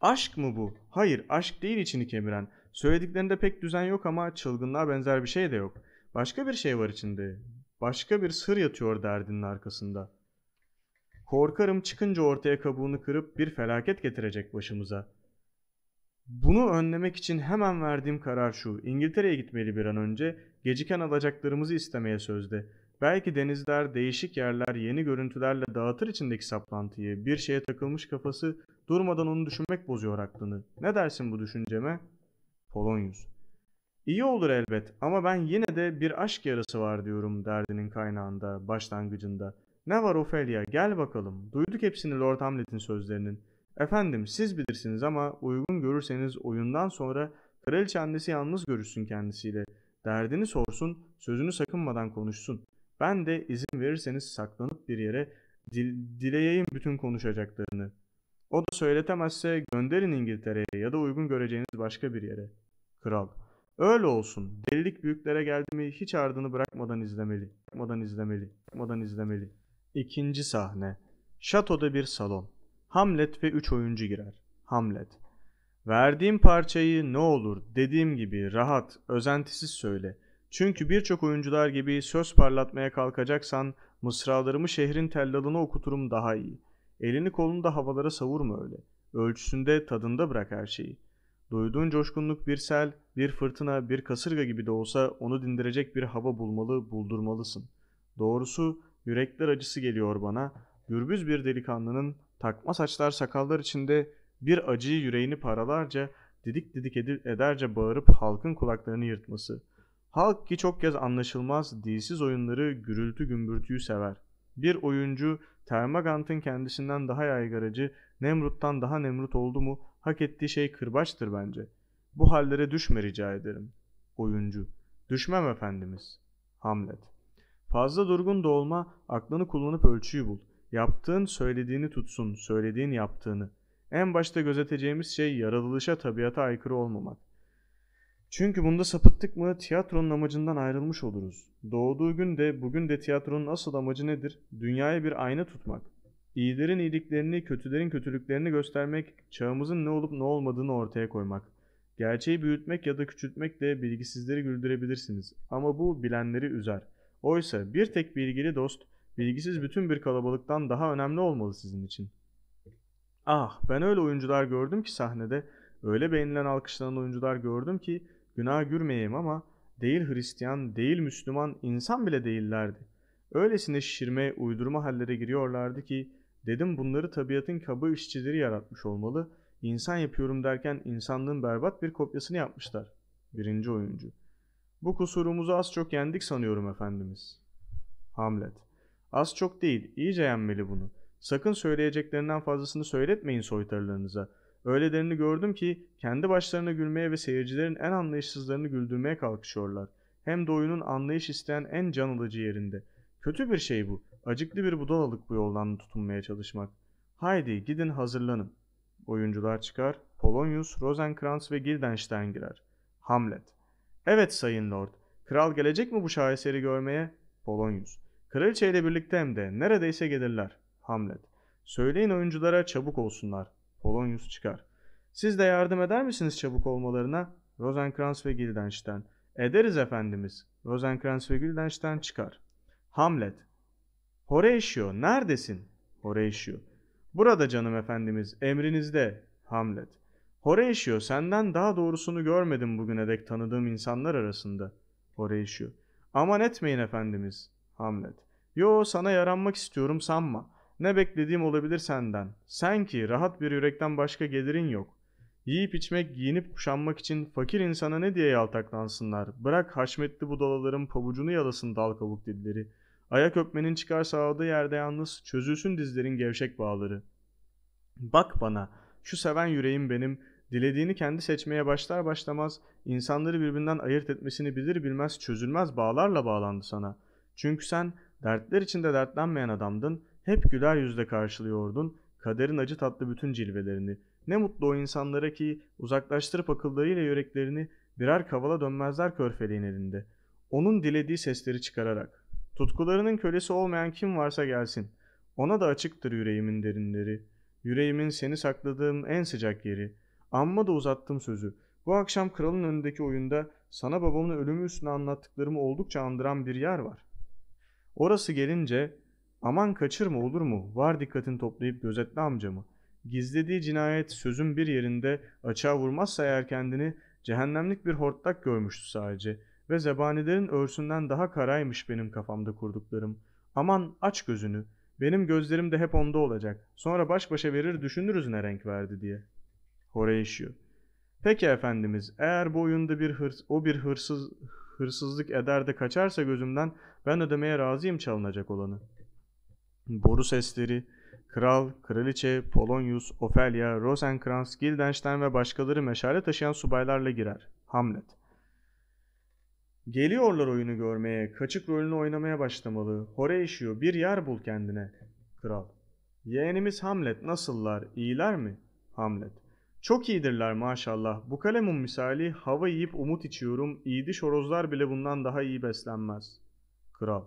Aşk mı bu? Hayır, aşk değil içini kemiren. Söylediklerinde pek düzen yok ama çılgınlığa benzer bir şey de yok. Başka bir şey var içinde. Başka bir sır yatıyor derdinin arkasında. Korkarım çıkınca ortaya kabuğunu kırıp bir felaket getirecek başımıza. Bunu önlemek için hemen verdiğim karar şu. İngiltere'ye gitmeli bir an önce. Geciken alacaklarımızı istemeye sözde. Belki denizler, değişik yerler, yeni görüntülerle dağıtır içindeki saplantıyı. Bir şeye takılmış kafası durmadan onu düşünmek bozuyor aklını. Ne dersin bu düşünceme? Polonyus. İyi olur elbet ama ben yine de bir aşk yarası var diyorum derdinin kaynağında, başlangıcında. Ne var Ophelia gel bakalım. Duyduk hepsini Lord Hamlet'in sözlerinin. Efendim siz bilirsiniz ama uygun görürseniz oyundan sonra kraliçe annesi yalnız görüşsün kendisiyle. Derdini sorsun, sözünü sakınmadan konuşsun. Ben de izin verirseniz saklanıp bir yere dil, dileyeyim bütün konuşacaklarını. O da söyletemezse gönderin İngiltere'ye ya da uygun göreceğiniz başka bir yere. Kral. Öyle olsun. Delilik büyüklere geldi mi hiç ardını bırakmadan izlemeli. Bırakmadan izlemeli. Bırakmadan izlemeli. İkinci sahne. Şatoda bir salon. Hamlet ve üç oyuncu girer. Hamlet. Verdiğim parçayı ne olur dediğim gibi rahat, özentisiz söyle. Çünkü birçok oyuncular gibi söz parlatmaya kalkacaksan mısralarımı şehrin tellalına okuturum daha iyi. Elini kolunu da havalara savurma öyle. Ölçüsünde tadında bırak her şeyi. Duyduğun coşkunluk bir sel, bir fırtına, bir kasırga gibi de olsa onu dindirecek bir hava bulmalı, buldurmalısın. Doğrusu Yürekler acısı geliyor bana. Gürbüz bir delikanlının takma saçlar sakallar içinde bir acıyı yüreğini paralarca didik didik ederce bağırıp halkın kulaklarını yırtması. Halk ki çok kez anlaşılmaz dilsiz oyunları gürültü gümbürtüyü sever. Bir oyuncu Termagant'ın kendisinden daha yaygaracı, Nemrut'tan daha Nemrut oldu mu hak ettiği şey kırbaçtır bence. Bu hallere düşme rica ederim. Oyuncu. Düşmem efendimiz. Hamlet. Fazla durgun da olma, aklını kullanıp ölçüyü bul. Yaptığın söylediğini tutsun, söylediğin yaptığını. En başta gözeteceğimiz şey yaratılışa tabiata aykırı olmamak. Çünkü bunda sapıttık mı tiyatronun amacından ayrılmış oluruz. Doğduğu gün de bugün de tiyatronun asıl amacı nedir? Dünyaya bir ayna tutmak. İyilerin iyiliklerini, kötülerin kötülüklerini göstermek, çağımızın ne olup ne olmadığını ortaya koymak. Gerçeği büyütmek ya da küçültmek de bilgisizleri güldürebilirsiniz ama bu bilenleri üzer.'' Oysa bir tek bilgili dost, bilgisiz bütün bir kalabalıktan daha önemli olmalı sizin için. Ah, ben öyle oyuncular gördüm ki sahnede, öyle beğenilen alkışlanan oyuncular gördüm ki günah gürmeyeyim ama değil Hristiyan, değil Müslüman, insan bile değillerdi. Öylesine şişirme, uydurma hallere giriyorlardı ki dedim bunları tabiatın kabı işçileri yaratmış olmalı. İnsan yapıyorum derken insanlığın berbat bir kopyasını yapmışlar. Birinci oyuncu. Bu kusurumuzu az çok yendik sanıyorum efendimiz. Hamlet. Az çok değil, iyice yenmeli bunu. Sakın söyleyeceklerinden fazlasını söyletmeyin soytarılarınıza. Öylelerini gördüm ki kendi başlarına gülmeye ve seyircilerin en anlayışsızlarını güldürmeye kalkışıyorlar. Hem de oyunun anlayış isteyen en can alıcı yerinde. Kötü bir şey bu. Acıklı bir budalalık bu yoldan tutunmaya çalışmak. Haydi gidin hazırlanın. Oyuncular çıkar. Polonius, Rosenkrantz ve Guildenstern girer. Hamlet. Evet sayın lord. Kral gelecek mi bu şaheseri görmeye? Polonyus. Kraliçe ile birlikte hem de neredeyse gelirler. Hamlet. Söyleyin oyunculara çabuk olsunlar. Polonyus çıkar. Siz de yardım eder misiniz çabuk olmalarına? Rosenkrantz ve Guildenstern. Ederiz efendimiz. Rosenkrantz ve Guildenstern çıkar. Hamlet. Horatio neredesin? Horatio. Burada canım efendimiz emrinizde. Hamlet. Horatio senden daha doğrusunu görmedim bugüne dek tanıdığım insanlar arasında. Horatio. Aman etmeyin efendimiz. Hamlet. Yo sana yaranmak istiyorum sanma. Ne beklediğim olabilir senden. Sen ki rahat bir yürekten başka gelirin yok. Yiyip içmek, giyinip kuşanmak için fakir insana ne diye yaltaklansınlar? Bırak haşmetli budalaların pabucunu yalasın dal kabuk dilleri. Ayak öpmenin çıkar sağladığı yerde yalnız çözülsün dizlerin gevşek bağları. Bak bana, şu seven yüreğim benim, Dilediğini kendi seçmeye başlar başlamaz, insanları birbirinden ayırt etmesini bilir bilmez çözülmez bağlarla bağlandı sana. Çünkü sen dertler içinde dertlenmeyen adamdın, hep güler yüzle karşılıyordun, kaderin acı tatlı bütün cilvelerini. Ne mutlu o insanlara ki uzaklaştırıp akıllarıyla yüreklerini birer kavala dönmezler körfeliğin elinde. Onun dilediği sesleri çıkararak. Tutkularının kölesi olmayan kim varsa gelsin. Ona da açıktır yüreğimin derinleri. Yüreğimin seni sakladığım en sıcak yeri.'' Amma da uzattım sözü. Bu akşam kralın önündeki oyunda sana babamın ölümü üstüne anlattıklarımı oldukça andıran bir yer var. Orası gelince aman kaçırma olur mu? Var dikkatin toplayıp gözetle amcamı. Gizlediği cinayet sözün bir yerinde açığa vurmazsa eğer kendini cehennemlik bir hortlak görmüştü sadece. Ve zebanilerin örsünden daha karaymış benim kafamda kurduklarım. Aman aç gözünü. Benim gözlerim de hep onda olacak. Sonra baş başa verir düşünürüz ne renk verdi diye.'' Horatio. Peki efendimiz, eğer bu oyunda bir hırs, o bir hırsız hırsızlık eder de kaçarsa gözümden ben ödemeye razıyım çalınacak olanı. Boru sesleri, Kral, Kraliçe, Polonius, Ofelia, Rosenkrantz, Gildenstein ve başkaları meşale taşıyan subaylarla girer. Hamlet. Geliyorlar oyunu görmeye, kaçık rolünü oynamaya başlamalı. Hore işiyor, bir yer bul kendine. Kral. Yeğenimiz Hamlet nasıllar, iyiler mi? Hamlet. Çok iyidirler maşallah. Bu kalemun misali hava yiyip umut içiyorum. İyidiş horozlar bile bundan daha iyi beslenmez. Kral.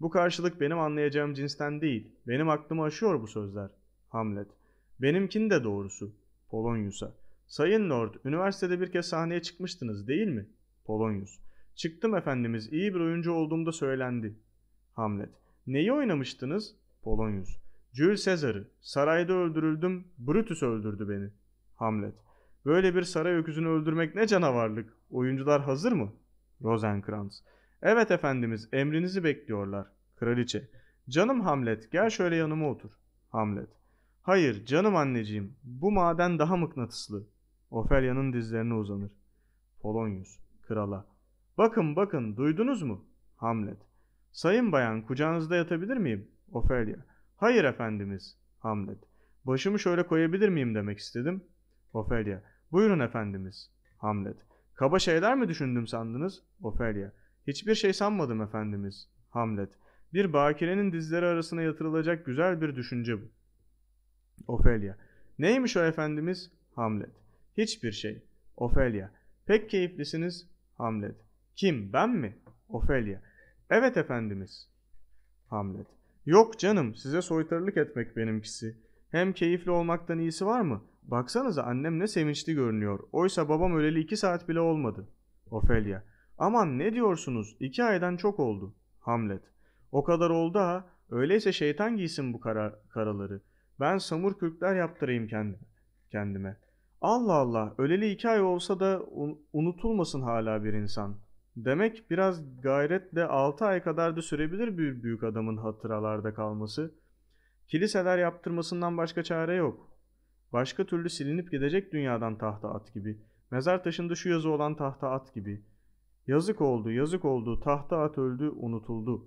Bu karşılık benim anlayacağım cinsten değil. Benim aklımı aşıyor bu sözler. Hamlet. Benimkin de doğrusu. Polonyus'a. Sayın Lord, üniversitede bir kez sahneye çıkmıştınız değil mi? Polonyus. Çıktım efendimiz, iyi bir oyuncu olduğumda söylendi. Hamlet. Neyi oynamıştınız? Polonyus. Jules Caesar'ı. Sarayda öldürüldüm, Brutus öldürdü beni. Hamlet. Böyle bir saray öküzünü öldürmek ne canavarlık. Oyuncular hazır mı? Rosencrantz. Evet efendimiz emrinizi bekliyorlar. Kraliçe. Canım Hamlet gel şöyle yanıma otur. Hamlet. Hayır canım anneciğim bu maden daha mıknatıslı. Ofelya'nın dizlerine uzanır. Polonyus. Krala. Bakın bakın duydunuz mu? Hamlet. Sayın bayan kucağınızda yatabilir miyim? Ofelya. Hayır efendimiz. Hamlet. Başımı şöyle koyabilir miyim demek istedim. Ophelia. Buyurun efendimiz. Hamlet. Kaba şeyler mi düşündüm sandınız? Ophelia. Hiçbir şey sanmadım efendimiz. Hamlet. Bir bakirenin dizleri arasına yatırılacak güzel bir düşünce bu. Ophelia. Neymiş o efendimiz? Hamlet. Hiçbir şey. Ophelia. Pek keyiflisiniz. Hamlet. Kim ben mi? Ophelia. Evet efendimiz. Hamlet. Yok canım size soytarılık etmek benimkisi. Hem keyifli olmaktan iyisi var mı? Baksanıza annem ne sevinçli görünüyor. Oysa babam öleli iki saat bile olmadı. Ophelia. Aman ne diyorsunuz? İki aydan çok oldu. Hamlet. O kadar oldu ha. Öyleyse şeytan giysin bu kara, karaları. Ben samur kürkler yaptırayım kendime. kendime. Allah Allah öleli iki ay olsa da un, unutulmasın hala bir insan. Demek biraz gayretle altı ay kadar da sürebilir bir büyük adamın hatıralarda kalması. Kiliseler yaptırmasından başka çare yok. Başka türlü silinip gidecek dünyadan tahta at gibi. Mezar taşında şu yazı olan tahta at gibi. Yazık oldu, yazık oldu, tahta at öldü, unutuldu.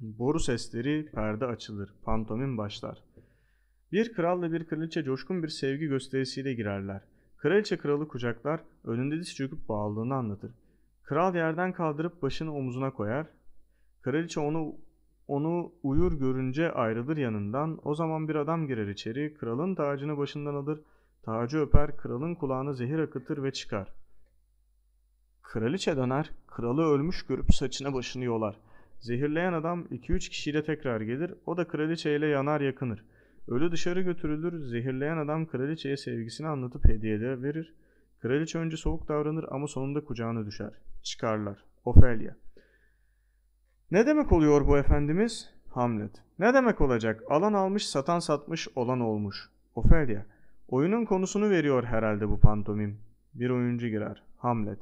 Boru sesleri, perde açılır, pantomim başlar. Bir kralla bir kraliçe coşkun bir sevgi gösterisiyle girerler. Kraliçe kralı kucaklar, önünde diz çöküp bağlılığını anlatır. Kral yerden kaldırıp başını omuzuna koyar. Kraliçe onu onu uyur görünce ayrılır yanından. O zaman bir adam girer içeri, kralın tacını başından alır, tacı öper, kralın kulağını zehir akıtır ve çıkar. Kraliçe döner, kralı ölmüş görüp saçına başını yolar. Zehirleyen adam 2-3 kişiyle tekrar gelir, o da kraliçeyle yanar yakınır. Ölü dışarı götürülür, zehirleyen adam kraliçeye sevgisini anlatıp hediye de verir. Kraliçe önce soğuk davranır ama sonunda kucağına düşer. Çıkarlar. Ophelia. Ne demek oluyor bu efendimiz? Hamlet. Ne demek olacak? Alan almış, satan satmış, olan olmuş. Ofelia. Oyunun konusunu veriyor herhalde bu pantomim. Bir oyuncu girer. Hamlet.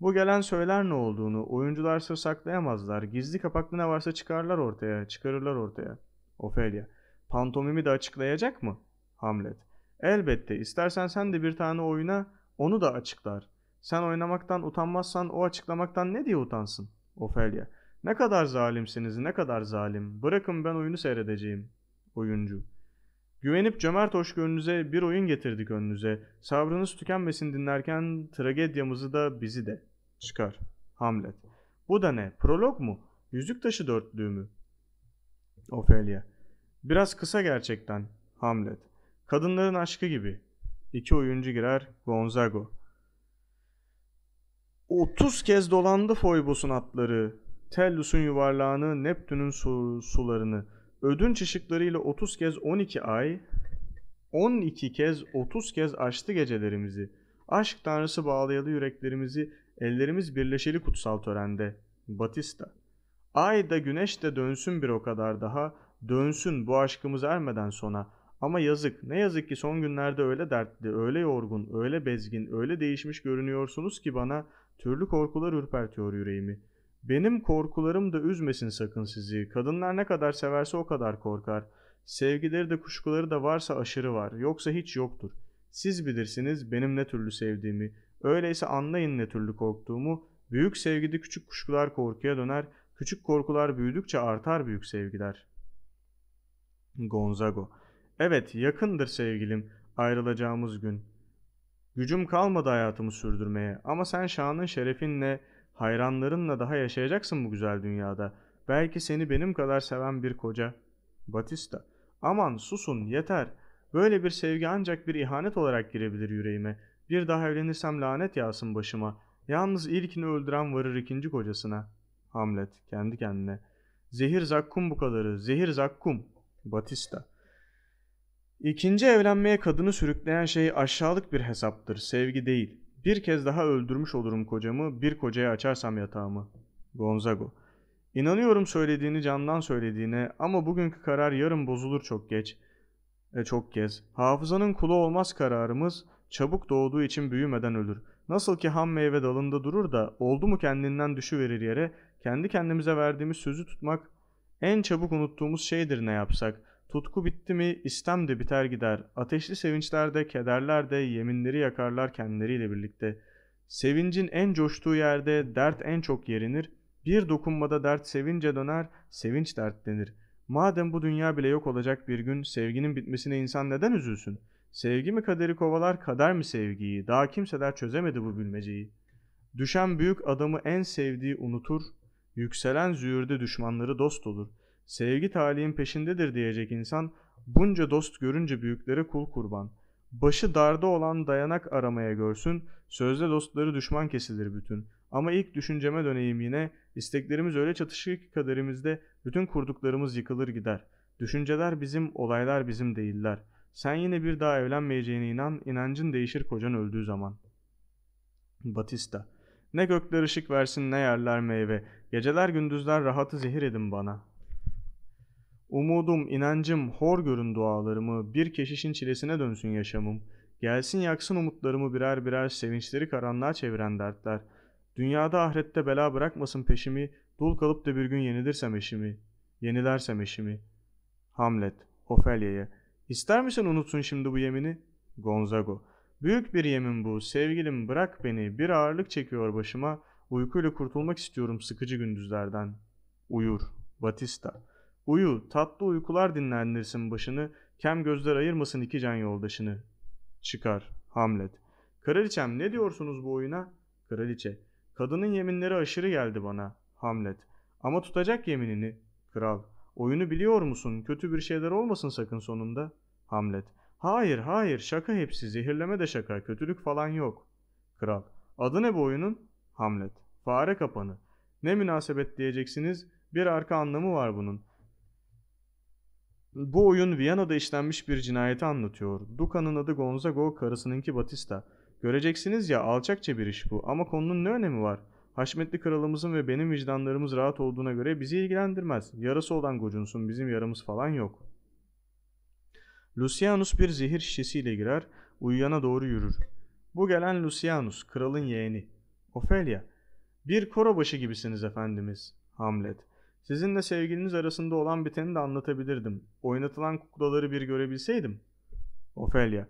Bu gelen söyler ne olduğunu, oyuncular sır saklayamazlar. Gizli kapaklı ne varsa çıkarlar ortaya, çıkarırlar ortaya. Ofelia. Pantomimi de açıklayacak mı? Hamlet. Elbette. İstersen sen de bir tane oyuna onu da açıklar. Sen oynamaktan utanmazsan o açıklamaktan ne diye utansın? Ofelia. Ne kadar zalimsiniz, ne kadar zalim. Bırakın ben oyunu seyredeceğim. Oyuncu. Güvenip cömert hoşgörünüze bir oyun getirdik önünüze. Sabrınız tükenmesin dinlerken tragedyamızı da bizi de. Çıkar. Hamlet. Bu da ne? Prolog mu? Yüzük taşı dörtlüğü mü? Ophelia. Biraz kısa gerçekten. Hamlet. Kadınların aşkı gibi. İki oyuncu girer. Gonzago. 30 kez dolandı foybosun atları. Tellus'un yuvarlağını, Neptün'ün su, sularını, ödünç ışıklarıyla 30 kez 12 ay, 12 kez 30 kez açtı gecelerimizi. Aşk tanrısı bağlayalı yüreklerimizi, ellerimiz birleşeli kutsal törende. Batista. Ay da güneş de dönsün bir o kadar daha, dönsün bu aşkımız ermeden sona. Ama yazık, ne yazık ki son günlerde öyle dertli, öyle yorgun, öyle bezgin, öyle değişmiş görünüyorsunuz ki bana türlü korkular ürpertiyor yüreğimi.'' Benim korkularım da üzmesin sakın sizi. Kadınlar ne kadar severse o kadar korkar. Sevgileri de kuşkuları da varsa aşırı var. Yoksa hiç yoktur. Siz bilirsiniz benim ne türlü sevdiğimi. Öyleyse anlayın ne türlü korktuğumu. Büyük sevgide küçük kuşkular korkuya döner. Küçük korkular büyüdükçe artar büyük sevgiler. Gonzago. Evet yakındır sevgilim ayrılacağımız gün. Gücüm kalmadı hayatımı sürdürmeye ama sen şanın şerefinle Hayranlarınla daha yaşayacaksın bu güzel dünyada. Belki seni benim kadar seven bir koca. Batista. Aman susun yeter. Böyle bir sevgi ancak bir ihanet olarak girebilir yüreğime. Bir daha evlenirsem lanet yağsın başıma. Yalnız ilkini öldüren varır ikinci kocasına. Hamlet kendi kendine. Zehir zakkum bu kadarı. Zehir zakkum. Batista. İkinci evlenmeye kadını sürükleyen şey aşağılık bir hesaptır, sevgi değil. Bir kez daha öldürmüş olurum kocamı, bir kocaya açarsam yatağımı. Gonzago. İnanıyorum söylediğini candan söylediğine ama bugünkü karar yarın bozulur çok geç. E çok kez. Hafızanın kulu olmaz kararımız, çabuk doğduğu için büyümeden ölür. Nasıl ki ham meyve dalında durur da oldu mu kendinden düşüverir yere, kendi kendimize verdiğimiz sözü tutmak en çabuk unuttuğumuz şeydir ne yapsak.'' Tutku bitti mi istem de biter gider. Ateşli sevinçlerde, kederlerde yeminleri yakarlar kendileriyle birlikte. Sevincin en coştuğu yerde dert en çok yerinir. Bir dokunmada dert sevince döner, sevinç dert denir. Madem bu dünya bile yok olacak bir gün sevginin bitmesine insan neden üzülsün? Sevgi mi kaderi kovalar, kader mi sevgiyi? Daha kimseler çözemedi bu bilmeceyi. Düşen büyük adamı en sevdiği unutur, yükselen züğürde düşmanları dost olur.'' sevgi talihin peşindedir diyecek insan bunca dost görünce büyüklere kul kurban. Başı darda olan dayanak aramaya görsün, sözde dostları düşman kesilir bütün. Ama ilk düşünceme döneyim yine, isteklerimiz öyle çatışır ki kaderimizde bütün kurduklarımız yıkılır gider. Düşünceler bizim, olaylar bizim değiller. Sen yine bir daha evlenmeyeceğine inan, inancın değişir kocan öldüğü zaman. Batista ne gökler ışık versin ne yerler meyve. Geceler gündüzler rahatı zehir edin bana. Umudum, inancım, hor görün dualarımı, bir keşişin çilesine dönsün yaşamım. Gelsin yaksın umutlarımı birer birer sevinçleri karanlığa çeviren dertler. Dünyada ahirette bela bırakmasın peşimi, dul kalıp da bir gün yenilirsem eşimi. Yenilersem eşimi. Hamlet, Ofelia'ya. İster misin unutsun şimdi bu yemini? Gonzago. Büyük bir yemin bu, sevgilim bırak beni, bir ağırlık çekiyor başıma. Uykuyla kurtulmak istiyorum sıkıcı gündüzlerden. Uyur, Batista. Uyu, tatlı uykular dinlendirsin başını, kem gözler ayırmasın iki can yoldaşını. Çıkar, Hamlet. Kraliçem ne diyorsunuz bu oyuna? Kraliçe. Kadının yeminleri aşırı geldi bana. Hamlet. Ama tutacak yeminini. Kral. Oyunu biliyor musun? Kötü bir şeyler olmasın sakın sonunda. Hamlet. Hayır hayır şaka hepsi zehirleme de şaka kötülük falan yok. Kral. Adı ne bu oyunun? Hamlet. Fare kapanı. Ne münasebet diyeceksiniz bir arka anlamı var bunun. Bu oyun Viyana'da işlenmiş bir cinayeti anlatıyor. Duka'nın adı Gonzago, karısınınki Batista. Göreceksiniz ya alçakça bir iş bu ama konunun ne önemi var? Haşmetli kralımızın ve benim vicdanlarımız rahat olduğuna göre bizi ilgilendirmez. Yarası olan gocunsun bizim yaramız falan yok. Lucianus bir zehir şişesiyle girer, uyuyana doğru yürür. Bu gelen Lucianus, kralın yeğeni. Ophelia, bir korobaşı gibisiniz efendimiz. Hamlet, Sizinle sevgiliniz arasında olan biteni de anlatabilirdim. Oynatılan kuklaları bir görebilseydim. Ofelya.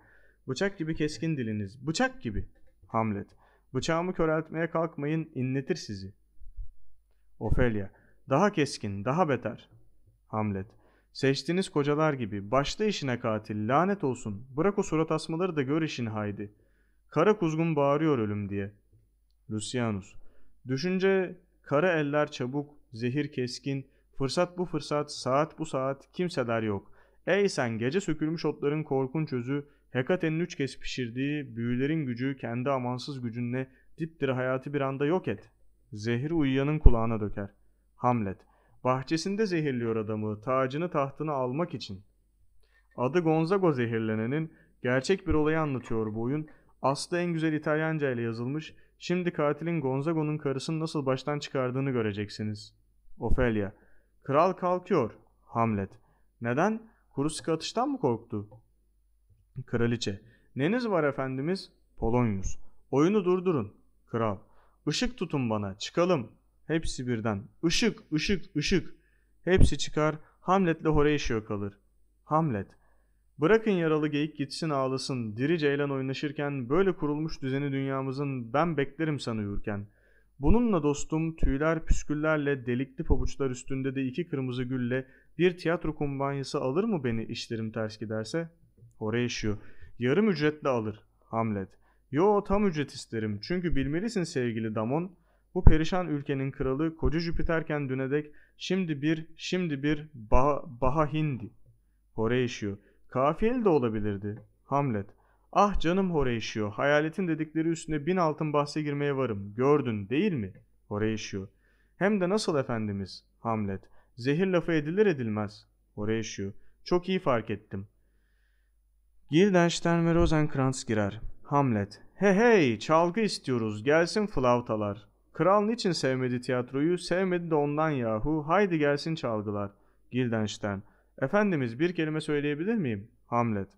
Bıçak gibi keskin diliniz. Bıçak gibi. Hamlet. Bıçağımı köreltmeye kalkmayın inletir sizi. Ofelya. Daha keskin, daha beter. Hamlet. Seçtiğiniz kocalar gibi. Başta işine katil, lanet olsun. Bırak o surat asmaları da gör işin haydi. Kara kuzgun bağırıyor ölüm diye. Lucianus. Düşünce kara eller çabuk, zehir keskin, fırsat bu fırsat, saat bu saat, kimseler yok. Ey sen gece sökülmüş otların korkunç özü, Hekate'nin üç kez pişirdiği büyülerin gücü kendi amansız gücünle dipdir hayatı bir anda yok et. Zehir uyuyanın kulağına döker. Hamlet. Bahçesinde zehirliyor adamı, tacını tahtını almak için. Adı Gonzago zehirlenenin gerçek bir olayı anlatıyor bu oyun. Aslı en güzel İtalyanca ile yazılmış. Şimdi katilin Gonzago'nun karısını nasıl baştan çıkardığını göreceksiniz.'' Ophelia. Kral kalkıyor. Hamlet. Neden? Kuru sıkı mı korktu? Kraliçe. Neniz var efendimiz? Polonyus. Oyunu durdurun. Kral. Işık tutun bana. Çıkalım. Hepsi birden. Işık, ışık, ışık. Hepsi çıkar. Hamlet'le Horatio kalır. Hamlet. Bırakın yaralı geyik gitsin ağlasın. Diri ceylan oynaşırken böyle kurulmuş düzeni dünyamızın ben beklerim sanıyorken.'' Bununla dostum tüyler püsküllerle delikli pabuçlar üstünde de iki kırmızı gülle bir tiyatro kumbanyası alır mı beni işlerim ters giderse? Horatio. Yarım ücretle alır. Hamlet. Yo tam ücret isterim. Çünkü bilmelisin sevgili Damon. Bu perişan ülkenin kralı koca Jüpiterken düne dek şimdi bir şimdi bir bah Baha Hindi. Horatio. Kafiyeli de olabilirdi. Hamlet. Ah canım Horatio, hayaletin dedikleri üstüne bin altın bahse girmeye varım. Gördün değil mi? Horatio. Hem de nasıl efendimiz? Hamlet. Zehir lafı edilir edilmez. Horatio. Çok iyi fark ettim. Gildenstern ve Rosenkrantz girer. Hamlet. He hey çalgı istiyoruz gelsin flautalar. Kral niçin sevmedi tiyatroyu sevmedi de ondan yahu haydi gelsin çalgılar. Gildenstern. Efendimiz bir kelime söyleyebilir miyim? Hamlet.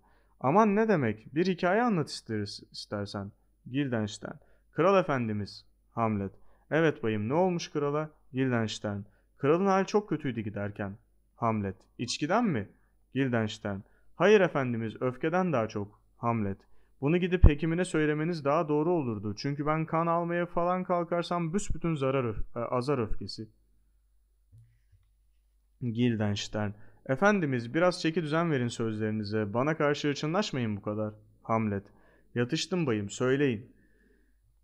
Aman ne demek? Bir hikaye anlat isteriz, istersen. Gildenstern. Kral efendimiz. Hamlet. Evet bayım ne olmuş krala? Gildenstern. Kralın hali çok kötüydü giderken. Hamlet. İçkiden mi? Gildenstern. Hayır efendimiz öfkeden daha çok. Hamlet. Bunu gidip hekimine söylemeniz daha doğru olurdu. Çünkü ben kan almaya falan kalkarsam büsbütün zarar öf- e, azar öfkesi. Gildenstern. Efendimiz biraz çeki düzen verin sözlerinize, bana karşı hırçınlaşmayın bu kadar. Hamlet, yatıştım bayım, söyleyin.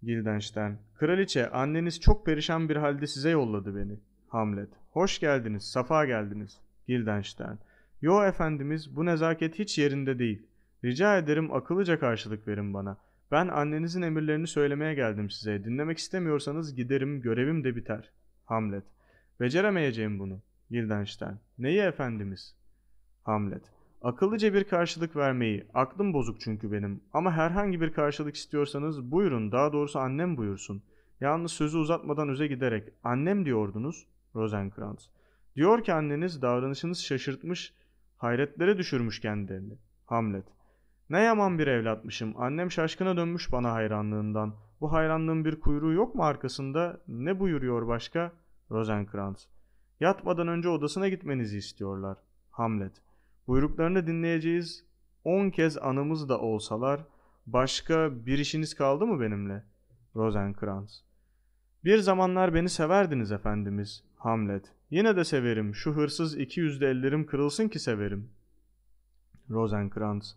Gildenstern, kraliçe anneniz çok perişan bir halde size yolladı beni. Hamlet, hoş geldiniz, safa geldiniz. Gildenstern, yo efendimiz bu nezaket hiç yerinde değil. Rica ederim akıllıca karşılık verin bana. Ben annenizin emirlerini söylemeye geldim size. Dinlemek istemiyorsanız giderim, görevim de biter. Hamlet, beceremeyeceğim bunu. Guildenstern. Neyi efendimiz? Hamlet. Akıllıca bir karşılık vermeyi. Aklım bozuk çünkü benim. Ama herhangi bir karşılık istiyorsanız buyurun. Daha doğrusu annem buyursun. Yalnız sözü uzatmadan öze giderek. Annem diyordunuz. Rosenkrantz. Diyor ki anneniz davranışınız şaşırtmış, hayretlere düşürmüş kendilerini. Hamlet. Ne yaman bir evlatmışım. Annem şaşkına dönmüş bana hayranlığından. Bu hayranlığın bir kuyruğu yok mu arkasında? Ne buyuruyor başka? Rosenkrantz. Yatmadan önce odasına gitmenizi istiyorlar. Hamlet. Buyruklarını dinleyeceğiz. On kez anımız da olsalar. Başka bir işiniz kaldı mı benimle? Rosenkrantz. Bir zamanlar beni severdiniz efendimiz. Hamlet. Yine de severim. Şu hırsız iki yüzde ellerim kırılsın ki severim. Rosenkrantz.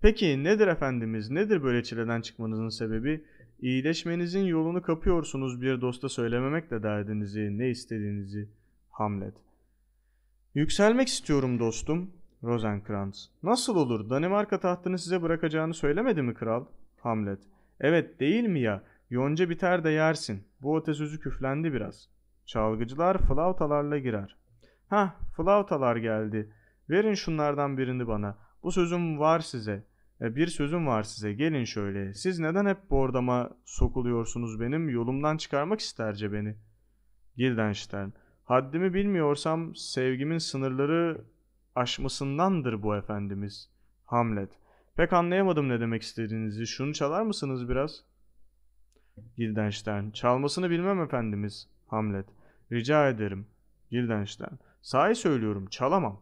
Peki nedir efendimiz? Nedir böyle çileden çıkmanızın sebebi? İyileşmenizin yolunu kapıyorsunuz bir dosta söylememekle de derdinizi, ne istediğinizi.'' Hamlet. Yükselmek istiyorum dostum. Rosencrantz. Nasıl olur? Danimarka tahtını size bırakacağını söylemedi mi kral? Hamlet. Evet değil mi ya? Yonca biter de yersin. Bu atasözü küflendi biraz. Çalgıcılar flautalarla girer. Hah flautalar geldi. Verin şunlardan birini bana. Bu sözüm var size. E, bir sözüm var size. Gelin şöyle. Siz neden hep bordama sokuluyorsunuz benim? Yolumdan çıkarmak isterce beni. Gildenstern. Haddimi bilmiyorsam sevgimin sınırları aşmasındandır bu efendimiz. Hamlet. Pek anlayamadım ne demek istediğinizi. Şunu çalar mısınız biraz? Gildenstern. Çalmasını bilmem efendimiz. Hamlet. Rica ederim. Gildenstern. Sahi söylüyorum çalamam.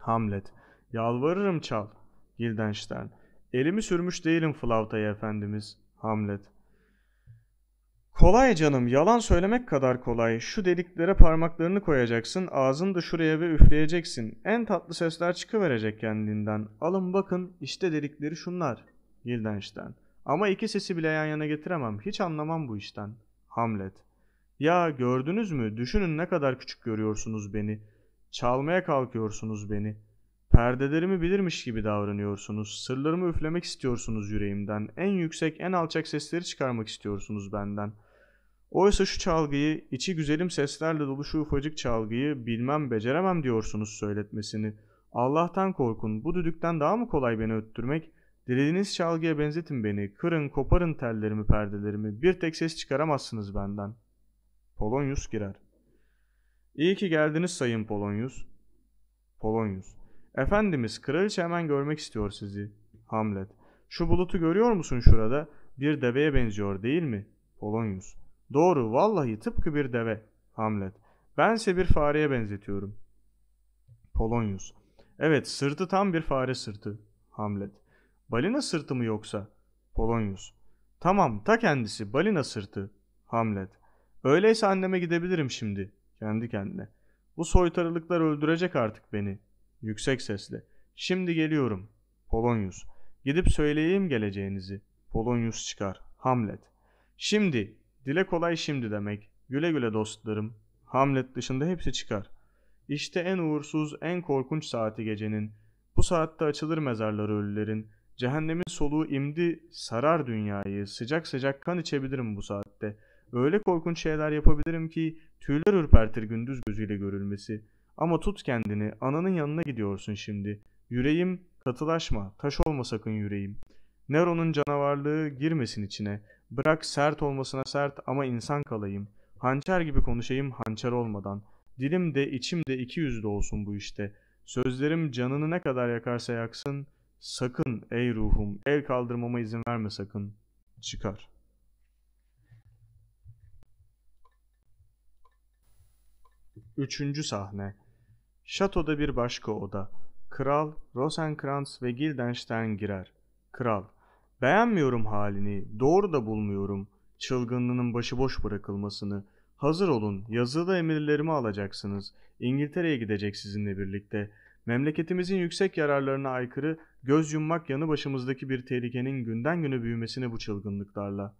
Hamlet. Yalvarırım çal. Gildenstern. Elimi sürmüş değilim flautaya efendimiz. Hamlet. Kolay canım yalan söylemek kadar kolay. Şu deliklere parmaklarını koyacaksın ağzını da şuraya ve üfleyeceksin. En tatlı sesler çıkıverecek kendinden. Alın bakın işte delikleri şunlar. Gildenstein. Ama iki sesi bile yan yana getiremem. Hiç anlamam bu işten. Hamlet. Ya gördünüz mü? Düşünün ne kadar küçük görüyorsunuz beni. Çalmaya kalkıyorsunuz beni. Perdelerimi bilirmiş gibi davranıyorsunuz. Sırlarımı üflemek istiyorsunuz yüreğimden. En yüksek, en alçak sesleri çıkarmak istiyorsunuz benden. Oysa şu çalgıyı, içi güzelim seslerle dolu şu ufacık çalgıyı bilmem beceremem diyorsunuz söyletmesini. Allah'tan korkun, bu düdükten daha mı kolay beni öttürmek? Dilediğiniz çalgıya benzetin beni, kırın, koparın tellerimi, perdelerimi, bir tek ses çıkaramazsınız benden. Polonyus girer. İyi ki geldiniz sayın Polonyus. Polonyus. Efendimiz, kraliçe hemen görmek istiyor sizi. Hamlet. Şu bulutu görüyor musun şurada? Bir deveye benziyor değil mi? Polonyus. Doğru vallahi tıpkı bir deve. Hamlet. Bense bir fareye benzetiyorum. Polonius. Evet sırtı tam bir fare sırtı. Hamlet. Balina sırtı mı yoksa? Polonius. Tamam ta kendisi balina sırtı. Hamlet. Öyleyse anneme gidebilirim şimdi. Kendi kendine. Bu soytarılıklar öldürecek artık beni. Yüksek sesle. Şimdi geliyorum. Polonius. Gidip söyleyeyim geleceğinizi. Polonius çıkar. Hamlet. Şimdi Dile kolay şimdi demek. Güle güle dostlarım. Hamlet dışında hepsi çıkar. İşte en uğursuz, en korkunç saati gecenin. Bu saatte açılır mezarlar ölülerin. Cehennemin soluğu imdi sarar dünyayı. Sıcak sıcak kan içebilirim bu saatte. Öyle korkunç şeyler yapabilirim ki tüyler ürpertir gündüz gözüyle görülmesi. Ama tut kendini, ananın yanına gidiyorsun şimdi. Yüreğim katılaşma, taş olma sakın yüreğim. Nero'nun canavarlığı girmesin içine.'' Bırak sert olmasına sert ama insan kalayım. Hançer gibi konuşayım hançer olmadan. Dilim de içim de iki yüzlü olsun bu işte. Sözlerim canını ne kadar yakarsa yaksın. Sakın ey ruhum el kaldırmama izin verme sakın. Çıkar.'' Üçüncü sahne. Şatoda bir başka oda. Kral, Rosenkrantz ve Gildenstern girer. Kral. Beğenmiyorum halini, doğru da bulmuyorum. Çılgınlığının başıboş bırakılmasını. Hazır olun, yazılı emirlerimi alacaksınız. İngiltere'ye gidecek sizinle birlikte. Memleketimizin yüksek yararlarına aykırı göz yummak yanı başımızdaki bir tehlikenin günden güne büyümesine bu çılgınlıklarla.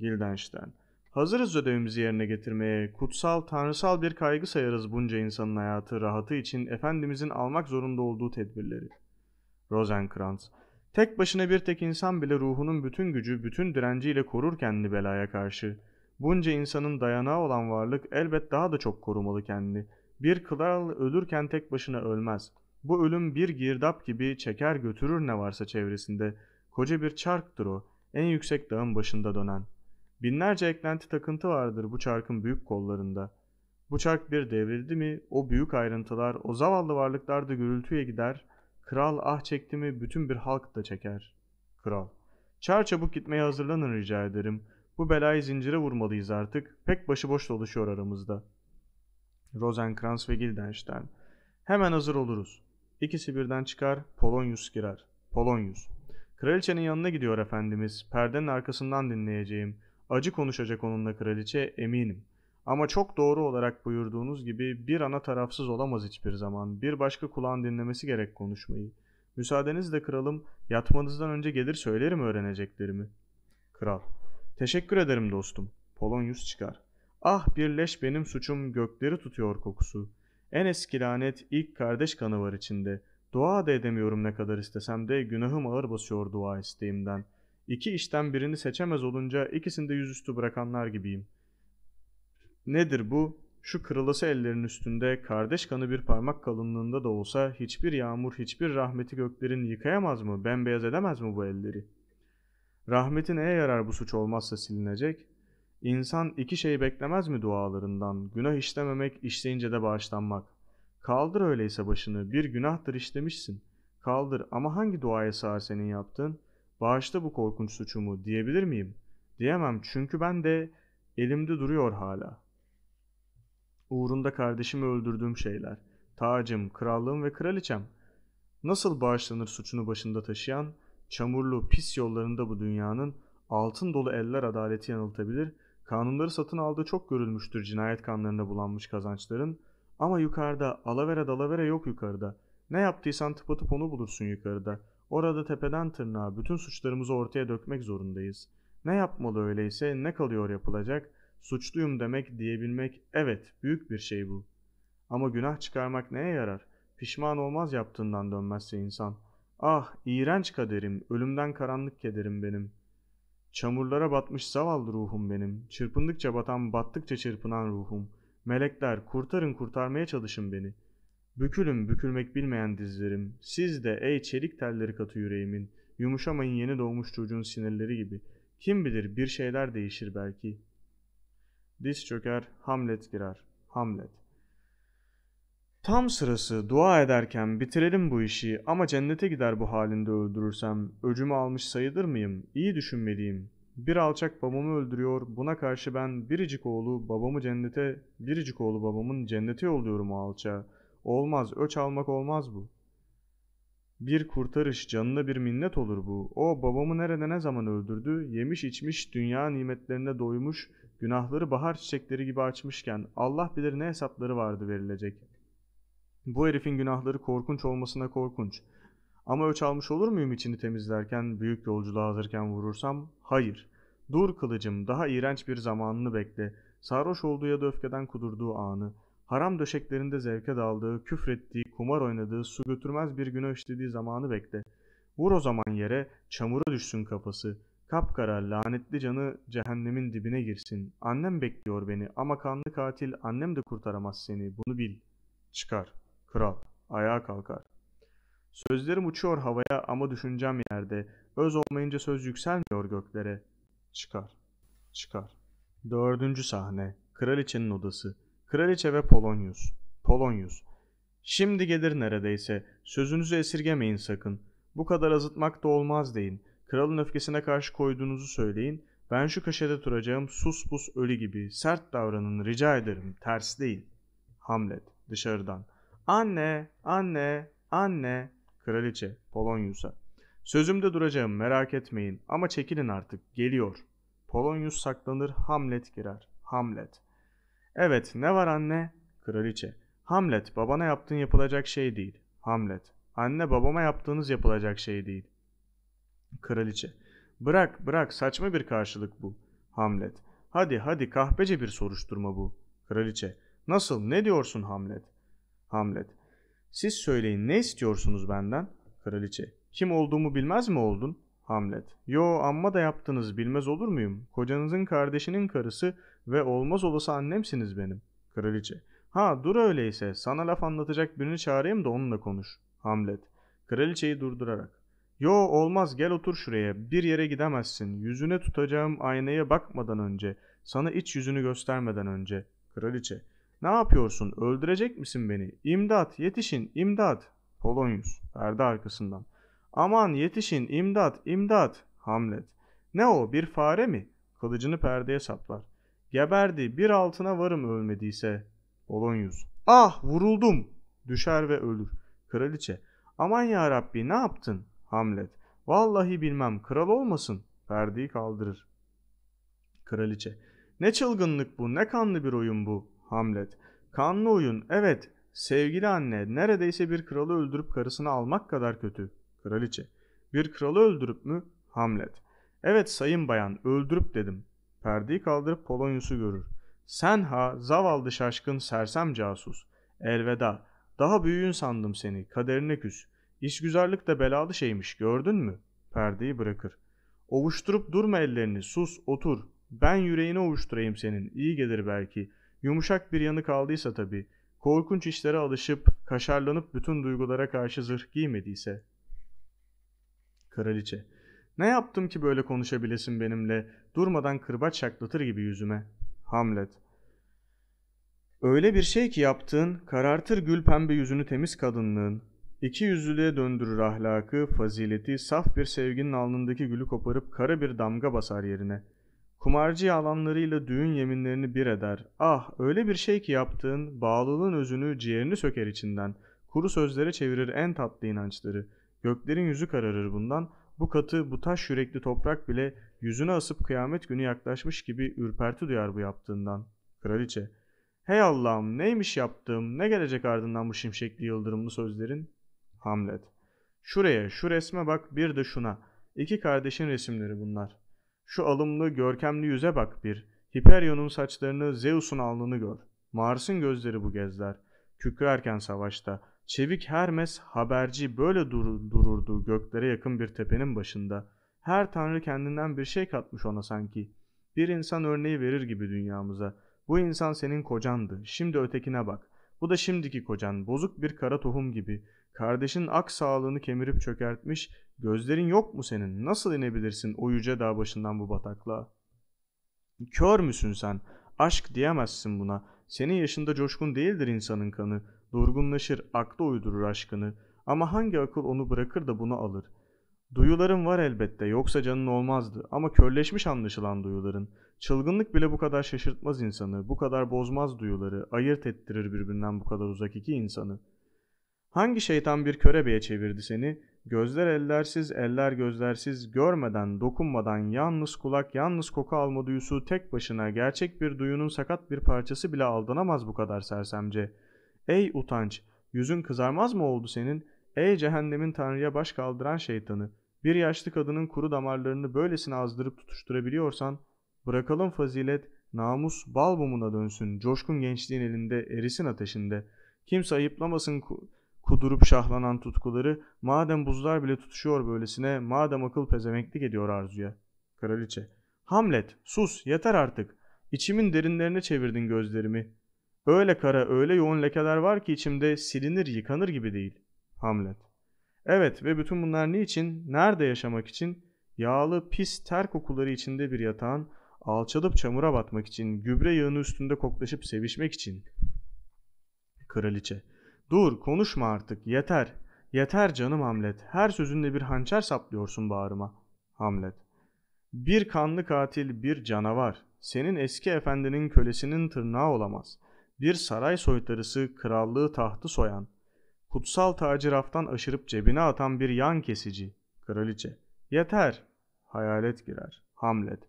Gildenstein. Hazırız ödevimizi yerine getirmeye. Kutsal, tanrısal bir kaygı sayarız bunca insanın hayatı, rahatı için Efendimizin almak zorunda olduğu tedbirleri. Rosenkrantz. Tek başına bir tek insan bile ruhunun bütün gücü, bütün direnciyle korur kendini belaya karşı. Bunca insanın dayanağı olan varlık elbet daha da çok korumalı kendini. Bir kral ölürken tek başına ölmez. Bu ölüm bir girdap gibi çeker götürür ne varsa çevresinde. Koca bir çarktır o, en yüksek dağın başında dönen. Binlerce eklenti takıntı vardır bu çarkın büyük kollarında. Bu çark bir devrildi mi o büyük ayrıntılar, o zavallı varlıklar da gürültüye gider.'' Kral ah çekti mi bütün bir halk da çeker. Kral. Çar çabuk gitmeye hazırlanın rica ederim. Bu belayı zincire vurmalıyız artık. Pek başıboş dolaşıyor aramızda. Rosenkrantz ve Guildenstern. Hemen hazır oluruz. İkisi birden çıkar. Polonyus girer. Polonyus. Kraliçenin yanına gidiyor efendimiz. Perdenin arkasından dinleyeceğim. Acı konuşacak onunla kraliçe eminim.'' Ama çok doğru olarak buyurduğunuz gibi bir ana tarafsız olamaz hiçbir zaman. Bir başka kulağın dinlemesi gerek konuşmayı. Müsaadenizle kralım, yatmanızdan önce gelir söylerim öğreneceklerimi. Kral, teşekkür ederim dostum. Polonyus çıkar. Ah birleş benim suçum gökleri tutuyor kokusu. En eski lanet ilk kardeş kanı var içinde. Dua da edemiyorum ne kadar istesem de günahım ağır basıyor dua isteğimden. İki işten birini seçemez olunca ikisini de yüzüstü bırakanlar gibiyim.'' Nedir bu? Şu kırılası ellerin üstünde kardeş kanı bir parmak kalınlığında da olsa hiçbir yağmur, hiçbir rahmeti göklerin yıkayamaz mı, bembeyaz edemez mi bu elleri? Rahmeti neye yarar bu suç olmazsa silinecek? İnsan iki şeyi beklemez mi dualarından? Günah işlememek, işleyince de bağışlanmak. Kaldır öyleyse başını, bir günahtır işlemişsin. Kaldır ama hangi duaya sığar senin yaptığın? Bağışla bu korkunç suçumu diyebilir miyim? Diyemem çünkü ben de elimde duruyor hala.'' Uğrunda kardeşimi öldürdüğüm şeyler. Tacım, krallığım ve kraliçem. Nasıl bağışlanır suçunu başında taşıyan, çamurlu, pis yollarında bu dünyanın altın dolu eller adaleti yanıltabilir, kanunları satın aldığı çok görülmüştür cinayet kanlarında bulanmış kazançların. Ama yukarıda, alavere dalavere yok yukarıda. Ne yaptıysan tıpatıp onu bulursun yukarıda. Orada tepeden tırnağa bütün suçlarımızı ortaya dökmek zorundayız. Ne yapmalı öyleyse, ne kalıyor yapılacak, suçluyum demek diyebilmek evet büyük bir şey bu. Ama günah çıkarmak neye yarar? Pişman olmaz yaptığından dönmezse insan. Ah iğrenç kaderim, ölümden karanlık kederim benim. Çamurlara batmış zavallı ruhum benim. Çırpındıkça batan, battıkça çırpınan ruhum. Melekler kurtarın kurtarmaya çalışın beni. Bükülüm bükülmek bilmeyen dizlerim. Siz de ey çelik telleri katı yüreğimin. Yumuşamayın yeni doğmuş çocuğun sinirleri gibi. Kim bilir bir şeyler değişir belki.'' Diz çöker Hamlet girer. Hamlet. Tam sırası dua ederken bitirelim bu işi ama cennete gider bu halinde öldürürsem öcümü almış sayılır mıyım? İyi düşünmeliyim. Bir alçak babamı öldürüyor buna karşı ben biricik oğlu babamı cennete biricik oğlu babamın cennete yolluyorum o alçağı. Olmaz öç almak olmaz bu. Bir kurtarış canına bir minnet olur bu. O babamı nerede ne zaman öldürdü? Yemiş içmiş dünya nimetlerine doymuş, günahları bahar çiçekleri gibi açmışken Allah bilir ne hesapları vardı verilecek. Bu herifin günahları korkunç olmasına korkunç. Ama öç almış olur muyum içini temizlerken, büyük yolculuğa hazırken vurursam? Hayır. Dur kılıcım, daha iğrenç bir zamanını bekle. Sarhoş olduğu ya da öfkeden kudurduğu anı.'' haram döşeklerinde zevke daldığı, küfrettiği, kumar oynadığı, su götürmez bir güne işlediği zamanı bekle. Vur o zaman yere, çamura düşsün kafası. Kapkara, lanetli canı cehennemin dibine girsin. Annem bekliyor beni ama kanlı katil annem de kurtaramaz seni. Bunu bil. Çıkar. Kral. Ayağa kalkar. Sözlerim uçuyor havaya ama düşüncem yerde. Öz olmayınca söz yükselmiyor göklere. Çıkar. Çıkar. Dördüncü sahne. Kraliçenin odası. Kraliçe ve Polonyus. Polonyus. Şimdi gelir neredeyse. Sözünüzü esirgemeyin sakın. Bu kadar azıtmak da olmaz deyin. Kralın öfkesine karşı koyduğunuzu söyleyin. Ben şu köşede duracağım sus pus ölü gibi. Sert davranın rica ederim. Ters değil. Hamlet dışarıdan. Anne, anne, anne. Kraliçe Polonyus'a. Sözümde duracağım merak etmeyin ama çekilin artık geliyor. Polonyus saklanır Hamlet girer. Hamlet. Evet ne var anne? Kraliçe. Hamlet babana yaptığın yapılacak şey değil. Hamlet. Anne babama yaptığınız yapılacak şey değil. Kraliçe. Bırak bırak saçma bir karşılık bu. Hamlet. Hadi hadi kahpece bir soruşturma bu. Kraliçe. Nasıl ne diyorsun Hamlet? Hamlet. Siz söyleyin ne istiyorsunuz benden? Kraliçe. Kim olduğumu bilmez mi oldun? Hamlet. Yo amma da yaptınız bilmez olur muyum? Kocanızın kardeşinin karısı ve olmaz olası annemsiniz benim. Kraliçe. Ha dur öyleyse sana laf anlatacak birini çağırayım da onunla konuş. Hamlet. Kraliçeyi durdurarak. Yo olmaz gel otur şuraya bir yere gidemezsin yüzüne tutacağım aynaya bakmadan önce sana iç yüzünü göstermeden önce. Kraliçe. Ne yapıyorsun öldürecek misin beni İmdat, yetişin imdat. Polonyus perde arkasından. Aman yetişin imdat imdat. Hamlet. Ne o bir fare mi? Kılıcını perdeye saplar. Geberdi bir altına varım ölmediyse. Polonyus. Ah vuruldum. Düşer ve ölür. Kraliçe. Aman ya Rabbi ne yaptın? Hamlet. Vallahi bilmem kral olmasın. Perdeyi kaldırır. Kraliçe. Ne çılgınlık bu ne kanlı bir oyun bu. Hamlet. Kanlı oyun evet sevgili anne neredeyse bir kralı öldürüp karısını almak kadar kötü. Kraliçe. Bir kralı öldürüp mü? Hamlet. Evet sayın bayan öldürüp dedim. Perdeyi kaldırıp Polonyus'u görür. Sen ha zavallı şaşkın sersem casus. Elveda. Daha büyüğün sandım seni. Kaderine küs. İş güzellik de belalı şeymiş gördün mü? Perdeyi bırakır. Ovuşturup durma ellerini. Sus otur. Ben yüreğini ovuşturayım senin. İyi gelir belki. Yumuşak bir yanı kaldıysa tabii. Korkunç işlere alışıp kaşarlanıp bütün duygulara karşı zırh giymediyse. Kraliçe. Ne yaptım ki böyle konuşabilesin benimle? Durmadan kırbaç çaklatır gibi yüzüme. Hamlet. Öyle bir şey ki yaptığın karartır gül pembe yüzünü temiz kadınlığın. İki yüzlülüğe döndürür ahlakı, fazileti, saf bir sevginin alnındaki gülü koparıp kara bir damga basar yerine. Kumarcı yalanlarıyla düğün yeminlerini bir eder. Ah öyle bir şey ki yaptığın bağlılığın özünü ciğerini söker içinden. Kuru sözlere çevirir en tatlı inançları. Göklerin yüzü kararır bundan bu katı, bu taş yürekli toprak bile yüzüne asıp kıyamet günü yaklaşmış gibi ürperti duyar bu yaptığından. Kraliçe, hey Allah'ım neymiş yaptığım, ne gelecek ardından bu şimşekli yıldırımlı sözlerin? Hamlet, şuraya, şu resme bak bir de şuna. İki kardeşin resimleri bunlar. Şu alımlı, görkemli yüze bak bir. Hiperion'un saçlarını, Zeus'un alnını gör. Mars'ın gözleri bu gezler. Kükrerken savaşta, Çevik Hermes haberci böyle dur dururdu göklere yakın bir tepenin başında. Her tanrı kendinden bir şey katmış ona sanki. Bir insan örneği verir gibi dünyamıza. Bu insan senin kocandı. Şimdi ötekine bak. Bu da şimdiki kocan. Bozuk bir kara tohum gibi. Kardeşin ak sağlığını kemirip çökertmiş. Gözlerin yok mu senin? Nasıl inebilirsin o yüce dağ başından bu bataklığa? Kör müsün sen? Aşk diyemezsin buna. Senin yaşında coşkun değildir insanın kanı. Durgunlaşır, aklı uydurur aşkını. Ama hangi akıl onu bırakır da bunu alır? Duyuların var elbette, yoksa canın olmazdı. Ama körleşmiş anlaşılan duyuların. Çılgınlık bile bu kadar şaşırtmaz insanı, bu kadar bozmaz duyuları, ayırt ettirir birbirinden bu kadar uzak iki insanı. Hangi şeytan bir körebeye çevirdi seni? Gözler ellersiz, eller gözlersiz, görmeden, dokunmadan, yalnız kulak, yalnız koku alma duyusu tek başına gerçek bir duyunun sakat bir parçası bile aldanamaz bu kadar sersemce.'' Ey utanç! Yüzün kızarmaz mı oldu senin? Ey cehennemin tanrıya baş kaldıran şeytanı! Bir yaşlı kadının kuru damarlarını böylesine azdırıp tutuşturabiliyorsan, bırakalım fazilet, namus bal mumuna dönsün, coşkun gençliğin elinde, erisin ateşinde. Kimse ayıplamasın kudurup şahlanan tutkuları, madem buzlar bile tutuşuyor böylesine, madem akıl pezemeklik ediyor arzuya. Kraliçe, Hamlet, sus, yeter artık. İçimin derinlerine çevirdin gözlerimi. Öyle kara, öyle yoğun lekeler var ki içimde silinir, yıkanır gibi değil. Hamlet. Evet ve bütün bunlar niçin, nerede yaşamak için? Yağlı, pis ter kokuları içinde bir yatağın, alçalıp çamura batmak için, gübre yağını üstünde koklaşıp sevişmek için. Kraliçe. Dur, konuşma artık, yeter. Yeter canım Hamlet, her sözünle bir hançer saplıyorsun bağrıma. Hamlet. Bir kanlı katil, bir canavar. Senin eski efendinin kölesinin tırnağı olamaz bir saray soytarısı krallığı tahtı soyan, kutsal tacı raftan aşırıp cebine atan bir yan kesici, kraliçe. Yeter, hayalet girer, Hamlet.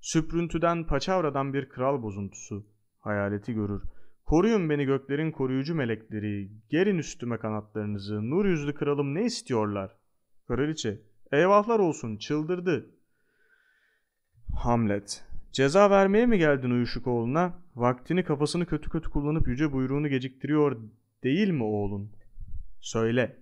Süprüntüden, paçavradan bir kral bozuntusu, hayaleti görür. Koruyun beni göklerin koruyucu melekleri, gerin üstüme kanatlarınızı, nur yüzlü kralım ne istiyorlar? Kraliçe, eyvahlar olsun, çıldırdı. Hamlet, Ceza vermeye mi geldin uyuşuk oğluna? Vaktini kafasını kötü kötü kullanıp yüce buyruğunu geciktiriyor değil mi oğlun? Söyle.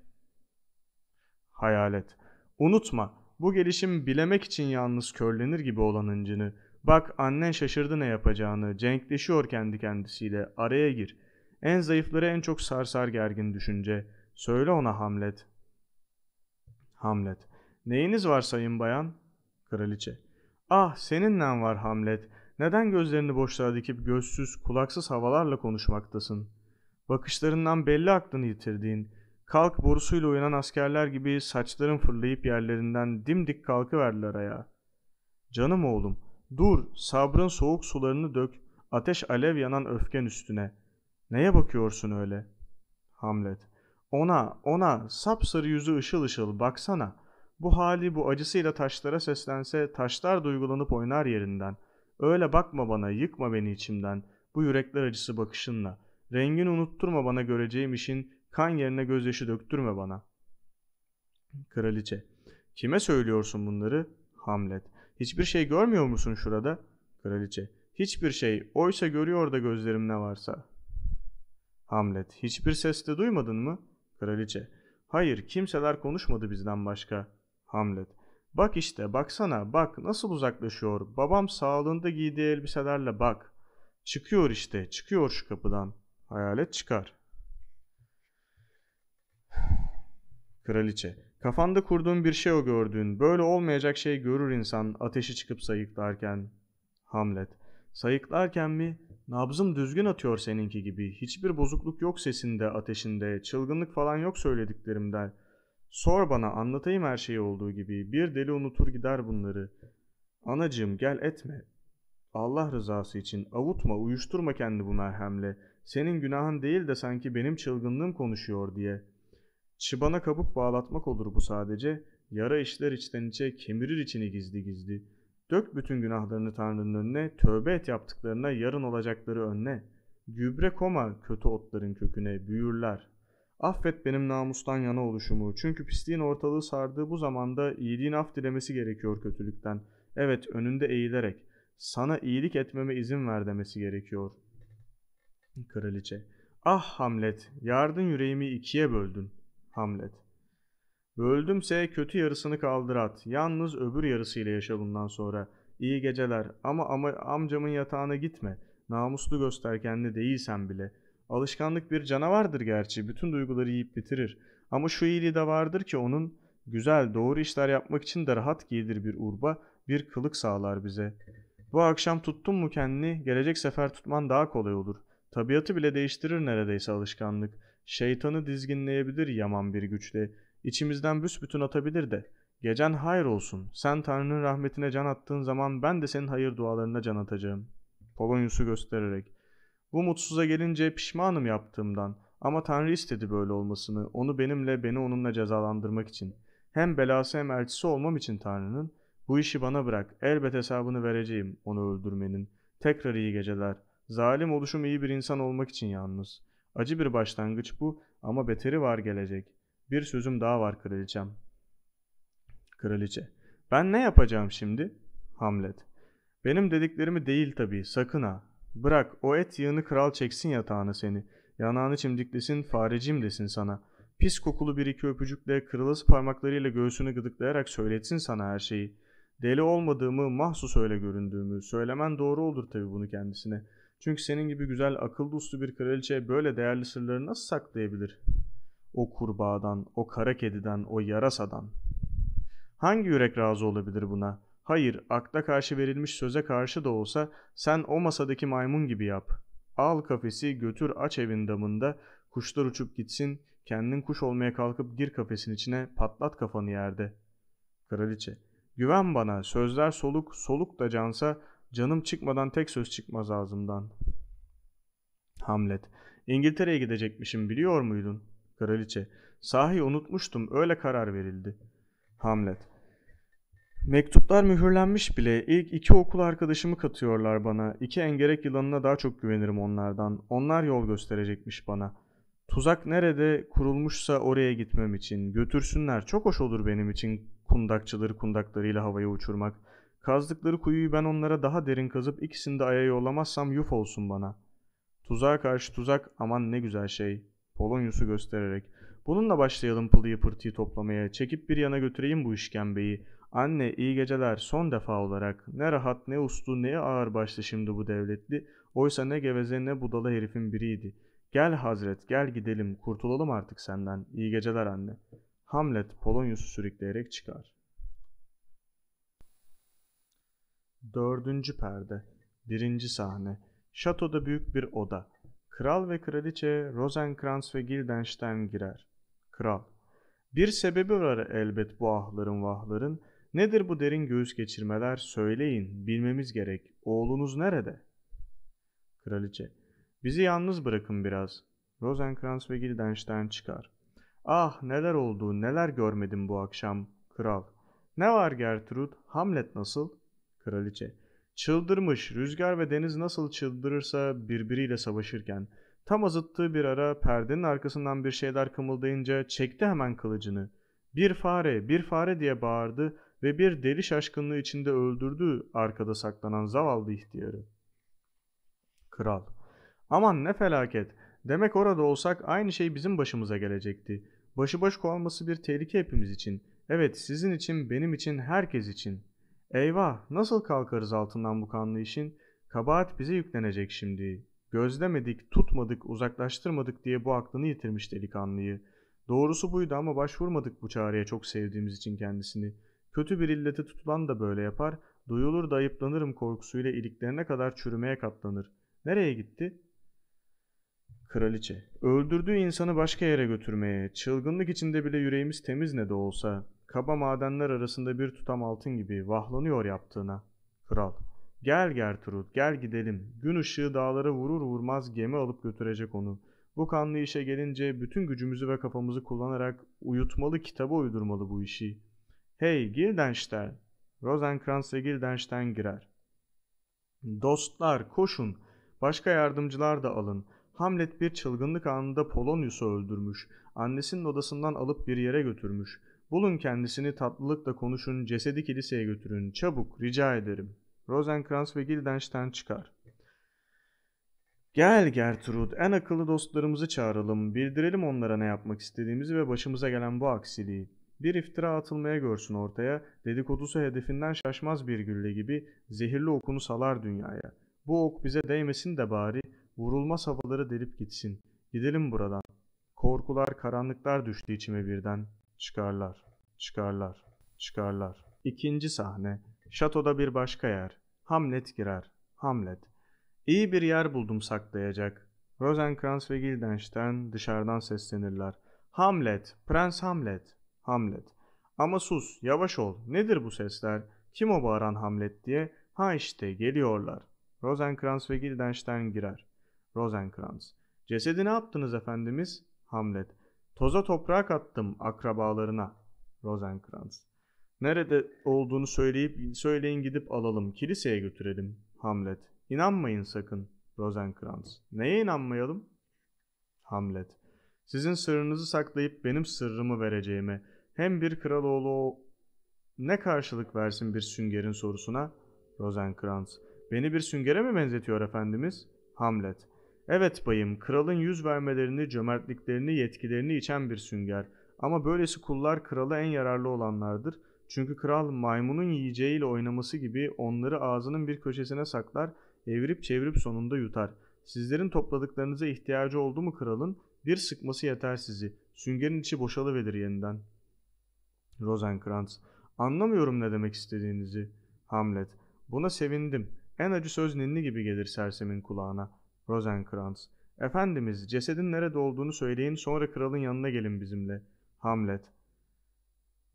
Hayalet. Unutma. Bu gelişim bilemek için yalnız körlenir gibi olan incini. Bak annen şaşırdı ne yapacağını. Cenkleşiyor kendi kendisiyle. Araya gir. En zayıfları en çok sarsar gergin düşünce. Söyle ona Hamlet. Hamlet. Neyiniz var sayın bayan? Kraliçe. Ah seninle var Hamlet. Neden gözlerini boşluğa dikip gözsüz, kulaksız havalarla konuşmaktasın? Bakışlarından belli aklını yitirdiğin, kalk borusuyla oynanan askerler gibi saçların fırlayıp yerlerinden dimdik kalkıverdiler ayağa. Canım oğlum, dur, sabrın soğuk sularını dök, ateş alev yanan öfken üstüne. Neye bakıyorsun öyle? Hamlet, ona, ona, sapsarı yüzü ışıl ışıl, baksana.'' Bu hali bu acısıyla taşlara seslense taşlar duygulanıp oynar yerinden. Öyle bakma bana yıkma beni içimden bu yürekler acısı bakışınla. Rengini unutturma bana göreceğim işin kan yerine gözyaşı döktürme bana. Kraliçe. Kime söylüyorsun bunları? Hamlet. Hiçbir şey görmüyor musun şurada? Kraliçe. Hiçbir şey. Oysa görüyor da gözlerim ne varsa. Hamlet. Hiçbir ses de duymadın mı? Kraliçe. Hayır kimseler konuşmadı bizden başka. Hamlet. Bak işte baksana bak nasıl uzaklaşıyor. Babam sağlığında giydiği elbiselerle bak. Çıkıyor işte çıkıyor şu kapıdan. Hayalet çıkar. Kraliçe. Kafanda kurduğun bir şey o gördüğün. Böyle olmayacak şey görür insan ateşi çıkıp sayıklarken. Hamlet. Sayıklarken mi? Nabzım düzgün atıyor seninki gibi. Hiçbir bozukluk yok sesinde, ateşinde. Çılgınlık falan yok söylediklerimden. Sor bana anlatayım her şeyi olduğu gibi. Bir deli unutur gider bunları. Anacığım gel etme. Allah rızası için avutma uyuşturma kendi bu merhemle. Senin günahın değil de sanki benim çılgınlığım konuşuyor diye. Çıbana kabuk bağlatmak olur bu sadece. Yara işler içten içe kemirir içini gizli gizli. Dök bütün günahlarını Tanrı'nın önüne, tövbe et yaptıklarına, yarın olacakları önüne. Gübre koma kötü otların köküne, büyürler. Affet benim namustan yana oluşumu. Çünkü pisliğin ortalığı sardığı bu zamanda iyiliğin af dilemesi gerekiyor kötülükten. Evet önünde eğilerek. Sana iyilik etmeme izin ver demesi gerekiyor. Kraliçe. Ah Hamlet, yardın yüreğimi ikiye böldün. Hamlet. Böldümse kötü yarısını kaldır at. Yalnız öbür yarısıyla yaşa bundan sonra. İyi geceler ama, ama amcamın yatağına gitme. Namuslu göster kendini değilsen bile.'' Alışkanlık bir canavardır gerçi. Bütün duyguları yiyip bitirir. Ama şu iyiliği de vardır ki onun güzel, doğru işler yapmak için de rahat giydir bir urba, bir kılık sağlar bize. Bu akşam tuttun mu kendini, gelecek sefer tutman daha kolay olur. Tabiatı bile değiştirir neredeyse alışkanlık. Şeytanı dizginleyebilir yaman bir güçle. İçimizden büsbütün atabilir de. Gecen hayır olsun. Sen Tanrı'nın rahmetine can attığın zaman ben de senin hayır dualarına can atacağım. Polonyus'u göstererek. Bu mutsuza gelince pişmanım yaptığımdan ama Tanrı istedi böyle olmasını, onu benimle beni onunla cezalandırmak için. Hem belası hem elçisi olmam için Tanrı'nın, bu işi bana bırak, elbet hesabını vereceğim onu öldürmenin. Tekrar iyi geceler. Zalim oluşum iyi bir insan olmak için yalnız. Acı bir başlangıç bu ama beteri var gelecek. Bir sözüm daha var kraliçem. Kraliçe. Ben ne yapacağım şimdi? Hamlet. Benim dediklerimi değil tabii, sakın ha. Bırak o et yığını kral çeksin yatağını seni. Yanağını çimdiklesin farecim desin sana. Pis kokulu bir iki öpücükle kırılası parmaklarıyla göğsünü gıdıklayarak söyletsin sana her şeyi. Deli olmadığımı mahsus öyle göründüğümü söylemen doğru olur tabii bunu kendisine. Çünkü senin gibi güzel akıllı uslu bir kraliçe böyle değerli sırları nasıl saklayabilir? O kurbağadan, o kara kediden, o yarasadan. Hangi yürek razı olabilir buna?'' Hayır, akla karşı verilmiş söze karşı da olsa sen o masadaki maymun gibi yap. Al kafesi götür aç evin damında, kuşlar uçup gitsin, kendin kuş olmaya kalkıp gir kafesin içine, patlat kafanı yerde. Kraliçe, güven bana, sözler soluk, soluk da cansa, canım çıkmadan tek söz çıkmaz ağzımdan. Hamlet, İngiltere'ye gidecekmişim biliyor muydun? Kraliçe, sahi unutmuştum, öyle karar verildi. Hamlet, Mektuplar mühürlenmiş bile İlk iki okul arkadaşımı katıyorlar bana. İki engerek yılanına daha çok güvenirim onlardan. Onlar yol gösterecekmiş bana. Tuzak nerede kurulmuşsa oraya gitmem için. Götürsünler çok hoş olur benim için kundakçıları kundaklarıyla havaya uçurmak. Kazdıkları kuyuyu ben onlara daha derin kazıp ikisini de aya yollamazsam yuf olsun bana. Tuzağa karşı tuzak aman ne güzel şey. Polonyus'u göstererek. Bununla başlayalım pılıyı pırtıyı toplamaya. Çekip bir yana götüreyim bu işkembeyi.'' Anne iyi geceler son defa olarak. Ne rahat ne uslu ne ağır başlı şimdi bu devletli. Oysa ne geveze ne budala herifin biriydi. Gel Hazret gel gidelim kurtulalım artık senden. İyi geceler anne. Hamlet Polonyus'u sürükleyerek çıkar. Dördüncü perde. Birinci sahne. Şatoda büyük bir oda. Kral ve kraliçe Rosenkrantz ve Guildenstern girer. Kral. Bir sebebi var elbet bu ahların vahların. Nedir bu derin göğüs geçirmeler? Söyleyin, bilmemiz gerek. Oğlunuz nerede? Kraliçe. Bizi yalnız bırakın biraz. Rosenkrantz ve Gildenstein çıkar. Ah neler oldu, neler görmedim bu akşam. Kral. Ne var Gertrude? Hamlet nasıl? Kraliçe. Çıldırmış. Rüzgar ve deniz nasıl çıldırırsa birbiriyle savaşırken. Tam azıttığı bir ara perdenin arkasından bir şeyler kımıldayınca çekti hemen kılıcını. Bir fare, bir fare diye bağırdı ve bir deli şaşkınlığı içinde öldürdü arkada saklanan zavallı ihtiyarı. Kral. Aman ne felaket. Demek orada olsak aynı şey bizim başımıza gelecekti. Başıboş kalması bir tehlike hepimiz için. Evet sizin için, benim için, herkes için. Eyvah nasıl kalkarız altından bu kanlı işin? Kabahat bize yüklenecek şimdi. Gözlemedik, tutmadık, uzaklaştırmadık diye bu aklını yitirmiş delikanlıyı. Doğrusu buydu ama başvurmadık bu çareye çok sevdiğimiz için kendisini.'' Kötü bir illete tutulan da böyle yapar, duyulur da ayıplanırım korkusuyla iliklerine kadar çürümeye katlanır. Nereye gitti? Kraliçe. Öldürdüğü insanı başka yere götürmeye, çılgınlık içinde bile yüreğimiz temiz ne de olsa, kaba madenler arasında bir tutam altın gibi vahlanıyor yaptığına. Kral. Gel Gertrud, gel gidelim. Gün ışığı dağlara vurur vurmaz gemi alıp götürecek onu. Bu kanlı işe gelince bütün gücümüzü ve kafamızı kullanarak uyutmalı kitabı uydurmalı bu işi. Hey Gildenstern, Rosenkranz'e Gildenstern girer. Dostlar koşun, başka yardımcılar da alın. Hamlet bir çılgınlık anında Polonius'u öldürmüş. Annesinin odasından alıp bir yere götürmüş. Bulun kendisini tatlılıkla konuşun, cesedi kiliseye götürün. Çabuk, rica ederim. Rosenkrantz ve Gildenstern çıkar. Gel Gertrude, en akıllı dostlarımızı çağıralım. Bildirelim onlara ne yapmak istediğimizi ve başımıza gelen bu aksiliği. Bir iftira atılmaya görsün ortaya, dedikodusu hedefinden şaşmaz bir gülle gibi zehirli okunu salar dünyaya. Bu ok bize değmesin de bari, vurulmaz havaları delip gitsin. Gidelim buradan. Korkular, karanlıklar düştü içime birden. Çıkarlar, çıkarlar, çıkarlar. İkinci sahne. Şatoda bir başka yer. Hamlet girer. Hamlet. İyi bir yer buldum saklayacak. Rosenkrantz ve Guildenstern dışarıdan seslenirler. Hamlet, Prens Hamlet. Hamlet. Ama sus, yavaş ol. Nedir bu sesler? Kim o bağıran Hamlet diye? Ha işte geliyorlar. Rosenkrantz ve Guildenstern girer. Rosenkrantz. Cesedi ne yaptınız efendimiz? Hamlet. Toza toprağa kattım akrabalarına. Rosenkrantz. Nerede olduğunu söyleyip söyleyin gidip alalım. Kiliseye götürelim. Hamlet. İnanmayın sakın. Rosenkrantz. Neye inanmayalım? Hamlet. Sizin sırrınızı saklayıp benim sırrımı vereceğime, hem bir kral oğlu ne karşılık versin bir süngerin sorusuna? Rosencrantz. Beni bir süngere mi benzetiyor efendimiz? Hamlet. Evet bayım, kralın yüz vermelerini, cömertliklerini, yetkilerini içen bir sünger. Ama böylesi kullar krala en yararlı olanlardır. Çünkü kral maymunun yiyeceğiyle oynaması gibi onları ağzının bir köşesine saklar, evirip çevirip sonunda yutar. Sizlerin topladıklarınıza ihtiyacı oldu mu kralın? Bir sıkması yeter sizi. Süngerin içi boşalıverir yeniden.'' Rosenkrantz. Anlamıyorum ne demek istediğinizi. Hamlet. Buna sevindim. En acı söz ninni gibi gelir sersemin kulağına. Rosenkrantz. Efendimiz cesedin nerede olduğunu söyleyin sonra kralın yanına gelin bizimle. Hamlet.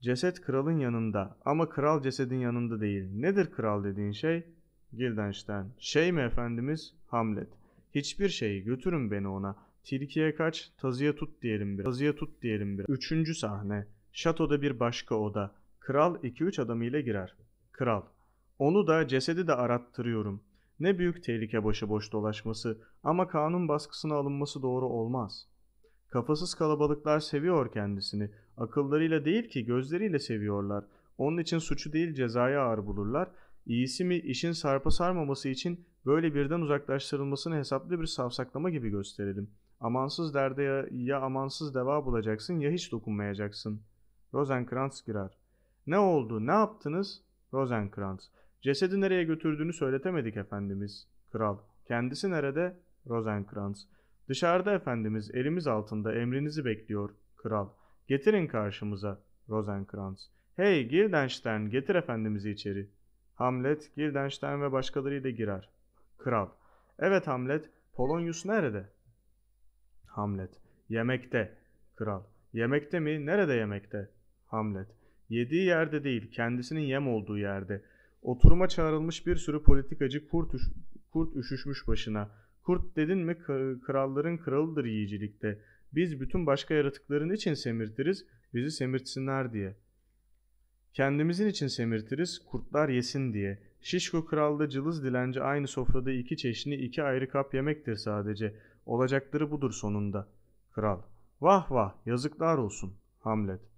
Ceset kralın yanında ama kral cesedin yanında değil. Nedir kral dediğin şey? Gildenstern. Şey mi efendimiz? Hamlet. Hiçbir şey götürün beni ona. Tilkiye kaç, tazıya tut diyelim bir. Tazıya tut diyelim bir. Üçüncü sahne. Şatoda bir başka oda. Kral 2-3 adamıyla girer. Kral. Onu da cesedi de arattırıyorum. Ne büyük tehlike boş dolaşması ama kanun baskısına alınması doğru olmaz. Kafasız kalabalıklar seviyor kendisini. Akıllarıyla değil ki gözleriyle seviyorlar. Onun için suçu değil cezaya ağır bulurlar. İyisi mi işin sarpa sarmaması için böyle birden uzaklaştırılmasını hesaplı bir savsaklama gibi gösterelim. Amansız derde ya, ya amansız deva bulacaksın ya hiç dokunmayacaksın.'' Rosenkrantz girer. Ne oldu, ne yaptınız? Rosenkrantz. Cesedi nereye götürdüğünü söyletemedik efendimiz. Kral. Kendisi nerede? Rosenkrantz. Dışarıda efendimiz, elimiz altında, emrinizi bekliyor. Kral. Getirin karşımıza. Rosenkrantz. Hey Gildenstern, getir efendimizi içeri. Hamlet, Gildenstern ve başkalarıyla girer. Kral. Evet Hamlet, Polonyus nerede? Hamlet. Yemekte. Kral. Yemekte mi? Nerede yemekte? Hamlet. Yediği yerde değil, kendisinin yem olduğu yerde. Oturuma çağrılmış bir sürü politikacı kurt, üş kurt üşüşmüş başına. Kurt dedin mi kralların kralıdır yiyicilikte. Biz bütün başka yaratıkların için semirtiriz, bizi semirtsinler diye. Kendimizin için semirtiriz, kurtlar yesin diye. Şişko kralda cılız dilenci aynı sofrada iki çeşni iki ayrı kap yemektir sadece. Olacakları budur sonunda. Kral. Vah vah yazıklar olsun. Hamlet.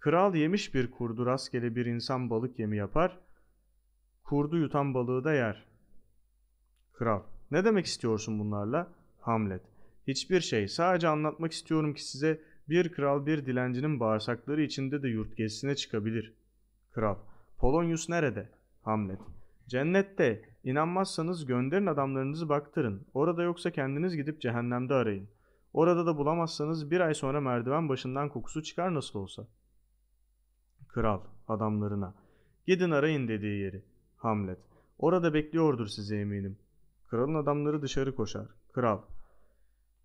Kral yemiş bir kurdu rastgele bir insan balık yemi yapar. Kurdu yutan balığı da yer. Kral. Ne demek istiyorsun bunlarla? Hamlet. Hiçbir şey. Sadece anlatmak istiyorum ki size bir kral bir dilencinin bağırsakları içinde de yurt gezisine çıkabilir. Kral. Polonius nerede? Hamlet. Cennette. İnanmazsanız gönderin adamlarınızı baktırın. Orada yoksa kendiniz gidip cehennemde arayın. Orada da bulamazsanız bir ay sonra merdiven başından kokusu çıkar nasıl olsa.'' Kral adamlarına. Gidin arayın dediği yeri. Hamlet. Orada bekliyordur sizi eminim. Kralın adamları dışarı koşar. Kral.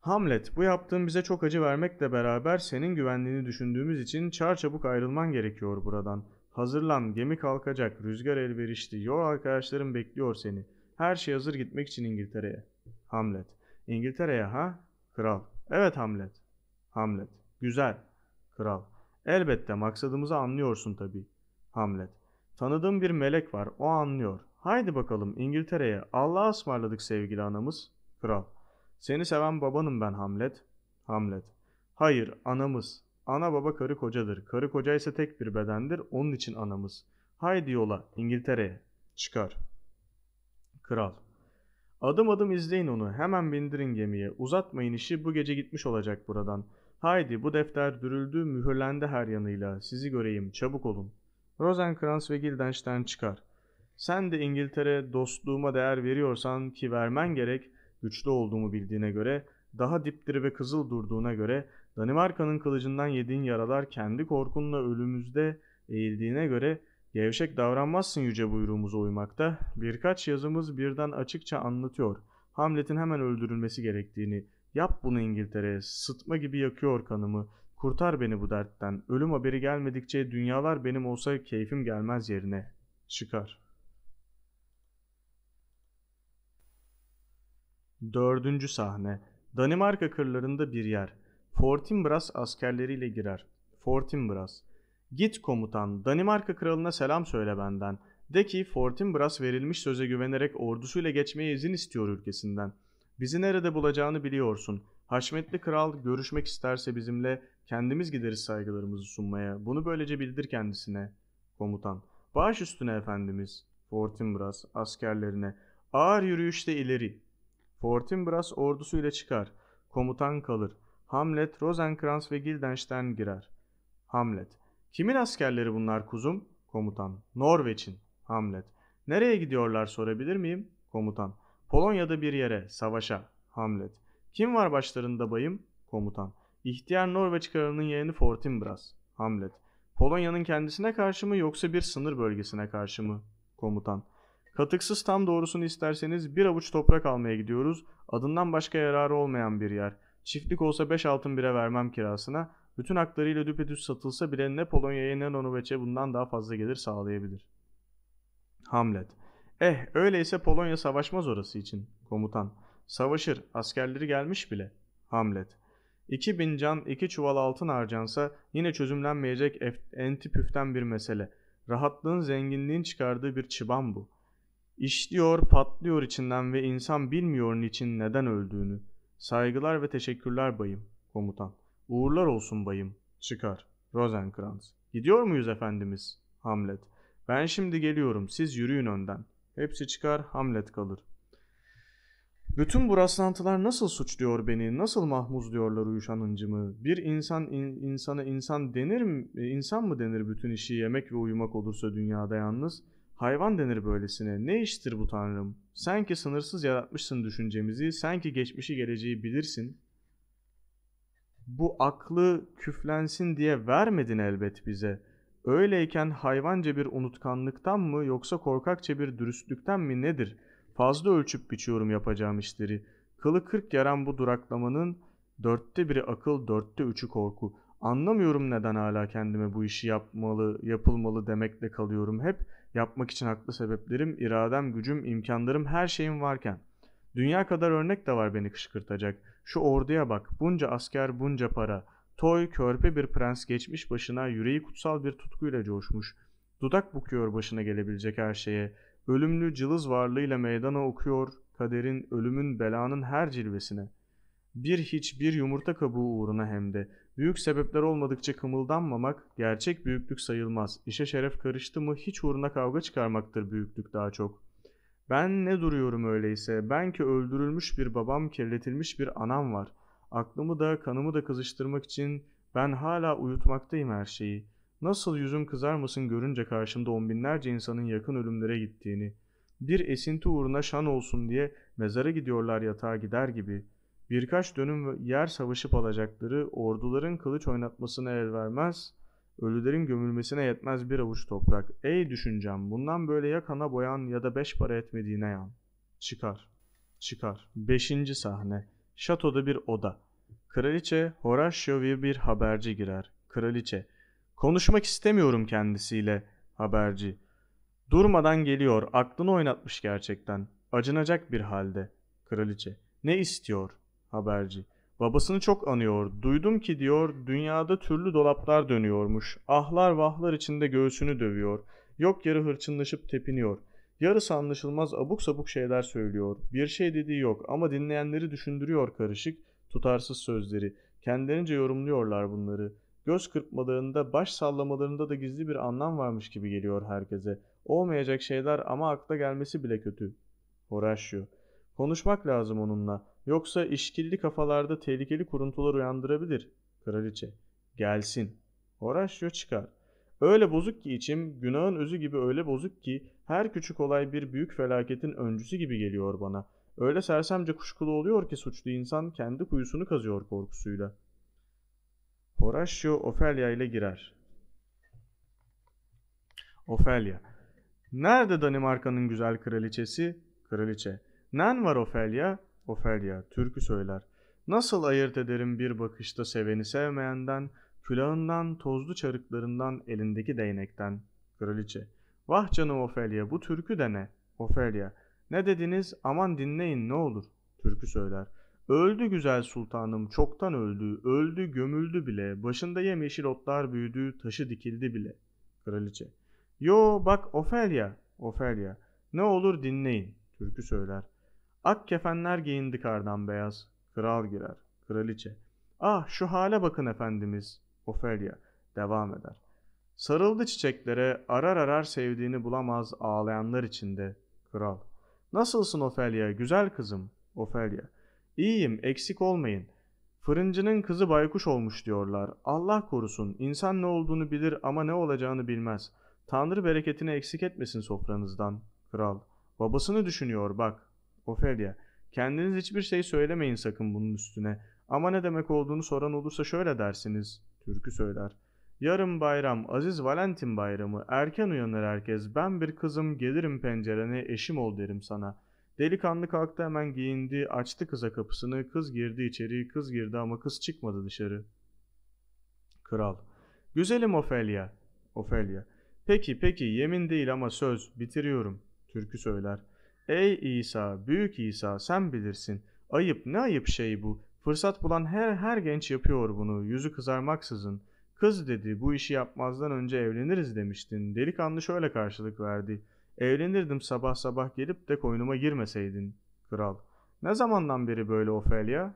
Hamlet bu yaptığın bize çok acı vermekle beraber senin güvenliğini düşündüğümüz için çarçabuk ayrılman gerekiyor buradan. Hazırlan gemi kalkacak rüzgar elverişli yol arkadaşlarım bekliyor seni. Her şey hazır gitmek için İngiltere'ye. Hamlet. İngiltere'ye ha? Kral. Evet Hamlet. Hamlet. Güzel. Kral. Elbette maksadımızı anlıyorsun tabii. Hamlet. Tanıdığım bir melek var, o anlıyor. Haydi bakalım İngiltere'ye. Allah'a ısmarladık sevgili anamız. Kral. Seni seven babanım ben Hamlet. Hamlet. Hayır, anamız. Ana baba karı kocadır. Karı koca ise tek bir bedendir. Onun için anamız. Haydi yola İngiltere'ye. Çıkar. Kral. Adım adım izleyin onu. Hemen bindirin gemiye. Uzatmayın işi. Bu gece gitmiş olacak buradan.'' Haydi bu defter dürüldü, mühürlendi her yanıyla. Sizi göreyim, çabuk olun. Rosenkrantz ve Guildenstern çıkar. Sen de İngiltere dostluğuma değer veriyorsan ki vermen gerek, güçlü olduğumu bildiğine göre, daha dipdiri ve kızıl durduğuna göre, Danimarka'nın kılıcından yediğin yaralar kendi korkunla ölümümüzde eğildiğine göre gevşek davranmazsın yüce buyruğumuza uymakta. Birkaç yazımız birden açıkça anlatıyor. Hamlet'in hemen öldürülmesi gerektiğini, Yap bunu İngiltere'ye, sıtma gibi yakıyor kanımı. Kurtar beni bu dertten. Ölüm haberi gelmedikçe dünyalar benim olsa keyfim gelmez yerine. Çıkar. Dördüncü sahne. Danimarka kırlarında bir yer. Fortinbras askerleriyle girer. Fortinbras. Git komutan, Danimarka kralına selam söyle benden. De ki Fortinbras verilmiş söze güvenerek ordusuyla geçmeye izin istiyor ülkesinden. Bizi nerede bulacağını biliyorsun. Haşmetli kral görüşmek isterse bizimle kendimiz gideriz saygılarımızı sunmaya. Bunu böylece bildir kendisine. Komutan. Baş üstüne efendimiz. Fortinbras askerlerine. Ağır yürüyüşte ileri. Fortinbras ordusuyla çıkar. Komutan kalır. Hamlet, Rosenkrantz ve Guildenstern girer. Hamlet. Kimin askerleri bunlar kuzum? Komutan. Norveç'in. Hamlet. Nereye gidiyorlar sorabilir miyim? Komutan. Polonya'da bir yere, savaşa. Hamlet. Kim var başlarında bayım? Komutan. İhtiyar Norveç kralının yeğeni Fortinbras. Hamlet. Polonya'nın kendisine karşı mı yoksa bir sınır bölgesine karşı mı? Komutan. Katıksız tam doğrusunu isterseniz bir avuç toprak almaya gidiyoruz. Adından başka yararı olmayan bir yer. Çiftlik olsa 5 altın bire vermem kirasına. Bütün haklarıyla düpedüz satılsa bile ne Polonya'ya ne Norveç'e bundan daha fazla gelir sağlayabilir. Hamlet. Eh öyleyse Polonya savaşmaz orası için komutan. Savaşır askerleri gelmiş bile. Hamlet. 2000 can iki çuval altın harcansa yine çözümlenmeyecek entipüften bir mesele. Rahatlığın zenginliğin çıkardığı bir çıban bu. İşliyor patlıyor içinden ve insan bilmiyor niçin neden öldüğünü. Saygılar ve teşekkürler bayım komutan. Uğurlar olsun bayım. Çıkar. Rosenkrantz. Gidiyor muyuz efendimiz? Hamlet. Ben şimdi geliyorum. Siz yürüyün önden. Hepsi çıkar Hamlet kalır. Bütün bu rastlantılar nasıl suçluyor beni, nasıl mahmuzluyorlar uyuşan hıncımı? Bir insan in, insana insan denir mi, e, insan mı denir bütün işi yemek ve uyumak olursa dünyada yalnız? Hayvan denir böylesine. Ne iştir bu tanrım? Sen ki sınırsız yaratmışsın düşüncemizi, sen ki geçmişi geleceği bilirsin. Bu aklı küflensin diye vermedin elbet bize.'' Öyleyken hayvanca bir unutkanlıktan mı yoksa korkakça bir dürüstlükten mi nedir? Fazla ölçüp biçiyorum yapacağım işleri. Kılı kırk yaran bu duraklamanın dörtte biri akıl, dörtte üçü korku. Anlamıyorum neden hala kendime bu işi yapmalı, yapılmalı demekle kalıyorum hep. Yapmak için haklı sebeplerim, iradem, gücüm, imkanlarım, her şeyim varken. Dünya kadar örnek de var beni kışkırtacak. Şu orduya bak, bunca asker, bunca para.'' Toy, körpe bir prens geçmiş başına, yüreği kutsal bir tutkuyla coşmuş. Dudak bukuyor başına gelebilecek her şeye. Ölümlü cılız varlığıyla meydana okuyor, kaderin, ölümün, belanın her cilvesine. Bir hiç, bir yumurta kabuğu uğruna hem de. Büyük sebepler olmadıkça kımıldanmamak, gerçek büyüklük sayılmaz. İşe şeref karıştı mı hiç uğruna kavga çıkarmaktır büyüklük daha çok. Ben ne duruyorum öyleyse, ben ki öldürülmüş bir babam, kirletilmiş bir anam var.'' Aklımı da kanımı da kızıştırmak için ben hala uyutmaktayım her şeyi. Nasıl yüzüm kızarmasın görünce karşımda on binlerce insanın yakın ölümlere gittiğini. Bir esinti uğruna şan olsun diye mezara gidiyorlar yatağa gider gibi. Birkaç dönüm yer savaşıp alacakları orduların kılıç oynatmasına el vermez.'' Ölülerin gömülmesine yetmez bir avuç toprak. Ey düşüncem bundan böyle ya kana boyan ya da beş para etmediğine yan. Çıkar. Çıkar. Beşinci sahne. Şatoda bir oda. Kraliçe ve bir haberci girer. Kraliçe. Konuşmak istemiyorum kendisiyle. Haberci. Durmadan geliyor. Aklını oynatmış gerçekten. Acınacak bir halde. Kraliçe. Ne istiyor? Haberci. Babasını çok anıyor. Duydum ki diyor dünyada türlü dolaplar dönüyormuş. Ahlar vahlar içinde göğsünü dövüyor. Yok yarı hırçınlaşıp tepiniyor.'' Yarısı anlaşılmaz abuk sabuk şeyler söylüyor. Bir şey dediği yok ama dinleyenleri düşündürüyor karışık, tutarsız sözleri. Kendilerince yorumluyorlar bunları. Göz kırpmalarında, baş sallamalarında da gizli bir anlam varmış gibi geliyor herkese. Olmayacak şeyler ama akla gelmesi bile kötü. Horatio. Konuşmak lazım onunla. Yoksa işkilli kafalarda tehlikeli kuruntular uyandırabilir. Kraliçe. Gelsin. Horatio çıkar. Öyle bozuk ki içim, günahın özü gibi öyle bozuk ki her küçük olay bir büyük felaketin öncüsü gibi geliyor bana. Öyle sersemce kuşkulu oluyor ki suçlu insan kendi kuyusunu kazıyor korkusuyla. Horatio Ofelia ile girer. Ofelia. Nerede Danimarka'nın güzel kraliçesi? Kraliçe. Nen var Ofelia? Ofelia. Türkü söyler. Nasıl ayırt ederim bir bakışta seveni sevmeyenden, külahından, tozlu çarıklarından, elindeki değnekten? Kraliçe. Vah canım Ofelya bu türkü de ne? Ofelya ne dediniz aman dinleyin ne olur. Türkü söyler. Öldü güzel sultanım çoktan öldü, öldü gömüldü bile, başında yemyeşil otlar büyüdü, taşı dikildi bile. Kraliçe. Yo bak Ofelya, Ofelya ne olur dinleyin. Türkü söyler. Ak kefenler giyindi kardan beyaz. Kral girer. Kraliçe. Ah şu hale bakın efendimiz. Ofelya devam eder. Sarıldı çiçeklere, arar arar sevdiğini bulamaz ağlayanlar içinde. Kral. Nasılsın Ofelya, güzel kızım? Ofelya. İyiyim, eksik olmayın. Fırıncının kızı baykuş olmuş diyorlar. Allah korusun, insan ne olduğunu bilir ama ne olacağını bilmez. Tanrı bereketini eksik etmesin sofranızdan. Kral. Babasını düşünüyor bak. Ofelya. Kendiniz hiçbir şey söylemeyin sakın bunun üstüne. Ama ne demek olduğunu soran olursa şöyle dersiniz. Türkü söyler. Yarın bayram, Aziz Valentin bayramı. Erken uyanır herkes. Ben bir kızım, gelirim pencerene, eşim ol derim sana. Delikanlı kalktı hemen giyindi, açtı kıza kapısını. Kız girdi içeri, kız girdi ama kız çıkmadı dışarı. Kral. Güzelim Ofelia. Ofelia. Peki peki yemin değil ama söz bitiriyorum. Türkü söyler. Ey İsa, büyük İsa sen bilirsin. Ayıp ne ayıp şey bu. Fırsat bulan her her genç yapıyor bunu yüzü kızarmaksızın.'' Kız dedi bu işi yapmazdan önce evleniriz demiştin. Delikanlı şöyle karşılık verdi. Evlenirdim sabah sabah gelip de koynuma girmeseydin. Kral. Ne zamandan beri böyle Ofelia?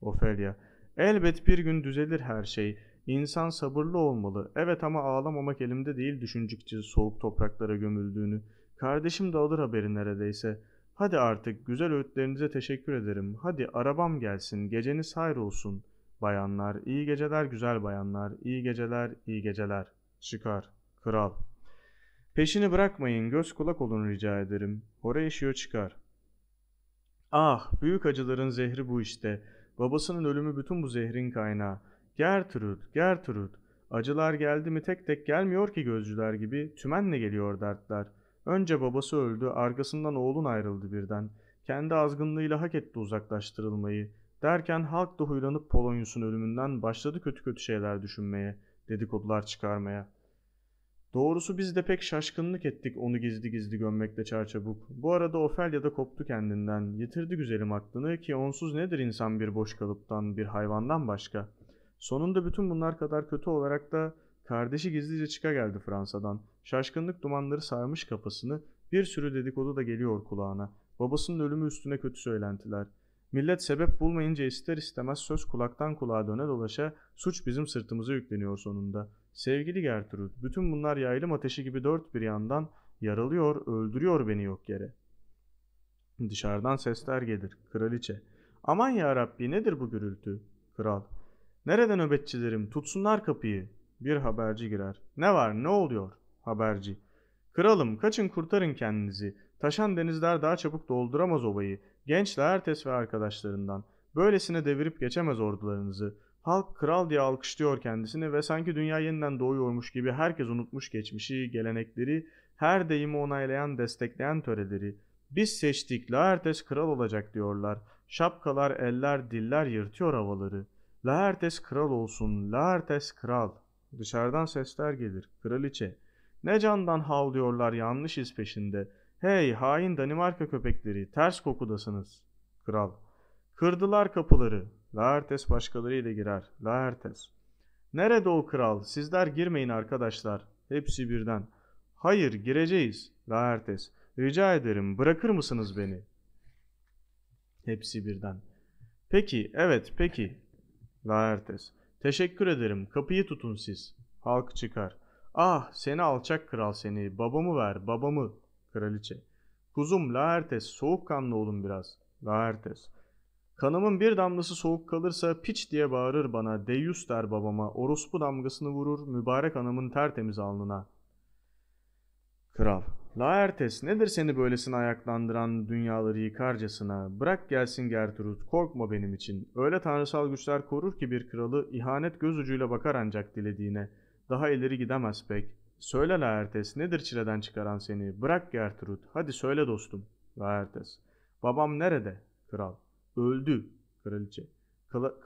Ofelia. Elbet bir gün düzelir her şey. İnsan sabırlı olmalı. Evet ama ağlamamak elimde değil düşündükçe soğuk topraklara gömüldüğünü. Kardeşim de alır haberi neredeyse. Hadi artık güzel öğütlerinize teşekkür ederim. Hadi arabam gelsin. Geceniz hayır olsun.'' bayanlar, iyi geceler güzel bayanlar, iyi geceler, iyi geceler. Çıkar, kral. Peşini bırakmayın, göz kulak olun rica ederim. Horatio çıkar. Ah, büyük acıların zehri bu işte. Babasının ölümü bütün bu zehrin kaynağı. Gertrud, Gertrud. Acılar geldi mi tek tek gelmiyor ki gözcüler gibi, tümenle geliyor dertler. Önce babası öldü, arkasından oğlun ayrıldı birden. Kendi azgınlığıyla hak etti uzaklaştırılmayı. Derken halk da huylanıp Polonyus'un ölümünden başladı kötü kötü şeyler düşünmeye, dedikodular çıkarmaya. Doğrusu biz de pek şaşkınlık ettik onu gizli gizli gömmekle çarçabuk. Bu arada Ofelya da koptu kendinden. Yitirdi güzelim aklını ki onsuz nedir insan bir boş kalıptan, bir hayvandan başka. Sonunda bütün bunlar kadar kötü olarak da kardeşi gizlice çıka geldi Fransa'dan. Şaşkınlık dumanları sarmış kafasını, bir sürü dedikodu da geliyor kulağına. Babasının ölümü üstüne kötü söylentiler.'' Millet sebep bulmayınca ister istemez söz kulaktan kulağa döne dolaşa suç bizim sırtımıza yükleniyor sonunda. Sevgili Gertrud, bütün bunlar yaylım ateşi gibi dört bir yandan yaralıyor, öldürüyor beni yok yere. Dışarıdan sesler gelir. Kraliçe. Aman ya Rabbi nedir bu gürültü? Kral. Nereden nöbetçilerim? Tutsunlar kapıyı. Bir haberci girer. Ne var? Ne oluyor? Haberci. Kralım kaçın kurtarın kendinizi. Taşan denizler daha çabuk dolduramaz obayı. Genç Laertes ve arkadaşlarından. Böylesine devirip geçemez ordularınızı. Halk kral diye alkışlıyor kendisini ve sanki dünya yeniden doğuyormuş gibi herkes unutmuş geçmişi, gelenekleri, her deyimi onaylayan, destekleyen töreleri. Biz seçtik, Laertes kral olacak diyorlar. Şapkalar, eller, diller yırtıyor havaları. Laertes kral olsun, Laertes kral. Dışarıdan sesler gelir, kraliçe. Ne candan havlıyorlar yanlış iz peşinde.'' Hey hain Danimarka köpekleri ters kokudasınız. Kral. Kırdılar kapıları. Laertes başkalarıyla girer. Laertes. Nerede o kral? Sizler girmeyin arkadaşlar. Hepsi birden. Hayır gireceğiz. Laertes. Rica ederim bırakır mısınız beni? Hepsi birden. Peki evet peki. Laertes. Teşekkür ederim kapıyı tutun siz. Halk çıkar. Ah seni alçak kral seni babamı ver babamı Kraliçe. Kuzum Laertes soğukkanlı olun biraz. Laertes. Kanımın bir damlası soğuk kalırsa piç diye bağırır bana, deyus der babama, orospu damgasını vurur mübarek anamın tertemiz alnına. Kral. Laertes nedir seni böylesine ayaklandıran dünyaları yıkarcasına? Bırak gelsin Gertrud korkma benim için. Öyle tanrısal güçler korur ki bir kralı ihanet göz ucuyla bakar ancak dilediğine. Daha ileri gidemez pek.'' Söyle Laertes nedir çileden çıkaran seni? Bırak Gertrud. Hadi söyle dostum. Laertes. Babam nerede? Kral. Öldü. Kraliçe.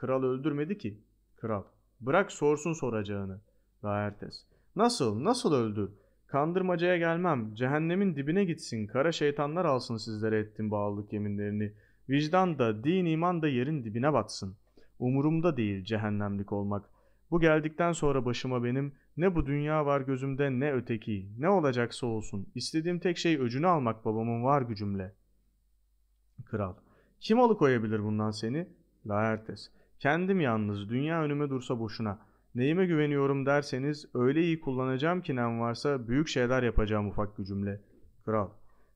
Kral, öldürmedi ki. Kral. Bırak sorsun soracağını. Laertes. Nasıl? Nasıl öldü? Kandırmacaya gelmem. Cehennemin dibine gitsin. Kara şeytanlar alsın sizlere ettim bağlılık yeminlerini. Vicdan da, din iman da yerin dibine batsın. Umurumda değil cehennemlik olmak. Bu geldikten sonra başıma benim ne bu dünya var gözümde ne öteki. Ne olacaksa olsun. İstediğim tek şey öcünü almak babamın var gücümle. Kral. Kim alıkoyabilir bundan seni? Laertes. Kendim yalnız. Dünya önüme dursa boşuna. Neyime güveniyorum derseniz öyle iyi kullanacağım ki nem varsa büyük şeyler yapacağım ufak gücümle. Kral.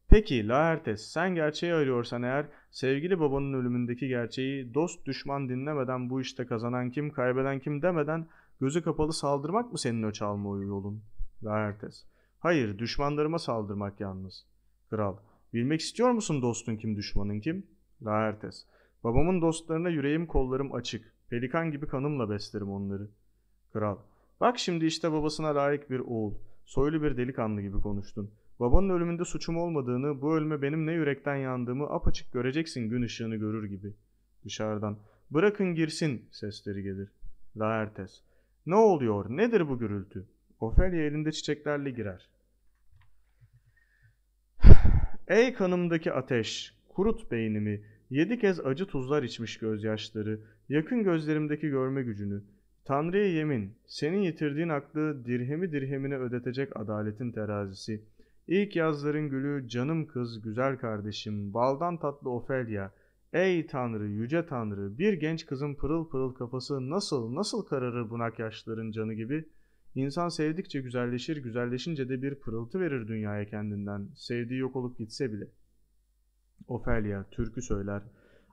Peki Laertes sen gerçeği arıyorsan eğer sevgili babanın ölümündeki gerçeği dost düşman dinlemeden bu işte kazanan kim kaybeden kim demeden Gözü kapalı saldırmak mı senin öç alma yolun? Laertes. Hayır, düşmanlarıma saldırmak yalnız. Kral. Bilmek istiyor musun dostun kim, düşmanın kim? Laertes. Babamın dostlarına yüreğim kollarım açık. Pelikan gibi kanımla beslerim onları. Kral. Bak şimdi işte babasına layık bir oğul. Soylu bir delikanlı gibi konuştun. Babanın ölümünde suçum olmadığını, bu ölüme benim ne yürekten yandığımı apaçık göreceksin gün ışığını görür gibi. Dışarıdan. Bırakın girsin sesleri gelir. Laertes. Ne oluyor? Nedir bu gürültü? Ofelia elinde çiçeklerle girer. Ey kanımdaki ateş, kurut beynimi, yedi kez acı tuzlar içmiş gözyaşları, yakın gözlerimdeki görme gücünü, Tanrı'ya yemin, senin yitirdiğin aklı dirhemi dirhemine ödetecek adaletin terazisi. İlk yazların gülü, canım kız, güzel kardeşim, baldan tatlı Ofelia.'' Ey Tanrı, Yüce Tanrı, bir genç kızın pırıl pırıl kafası nasıl, nasıl kararır bunak yaşlıların canı gibi? İnsan sevdikçe güzelleşir, güzelleşince de bir pırıltı verir dünyaya kendinden, sevdiği yok olup gitse bile. Ofelya türkü söyler.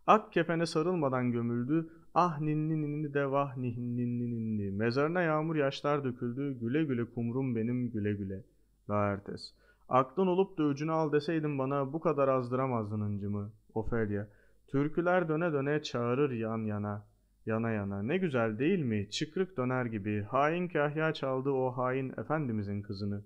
Ak kefene sarılmadan gömüldü, ah ninni ninni de vah ninni ninni. Mezarına yağmur yaşlar döküldü, güle güle kumrum benim güle güle. Laertes. Aklın olup da öcünü al deseydin bana bu kadar azdıramazdın hıncımı. Ofelya. Türküler döne döne çağırır yan yana, yana yana. Ne güzel değil mi? Çıkrık döner gibi. Hain kahya çaldı o hain efendimizin kızını.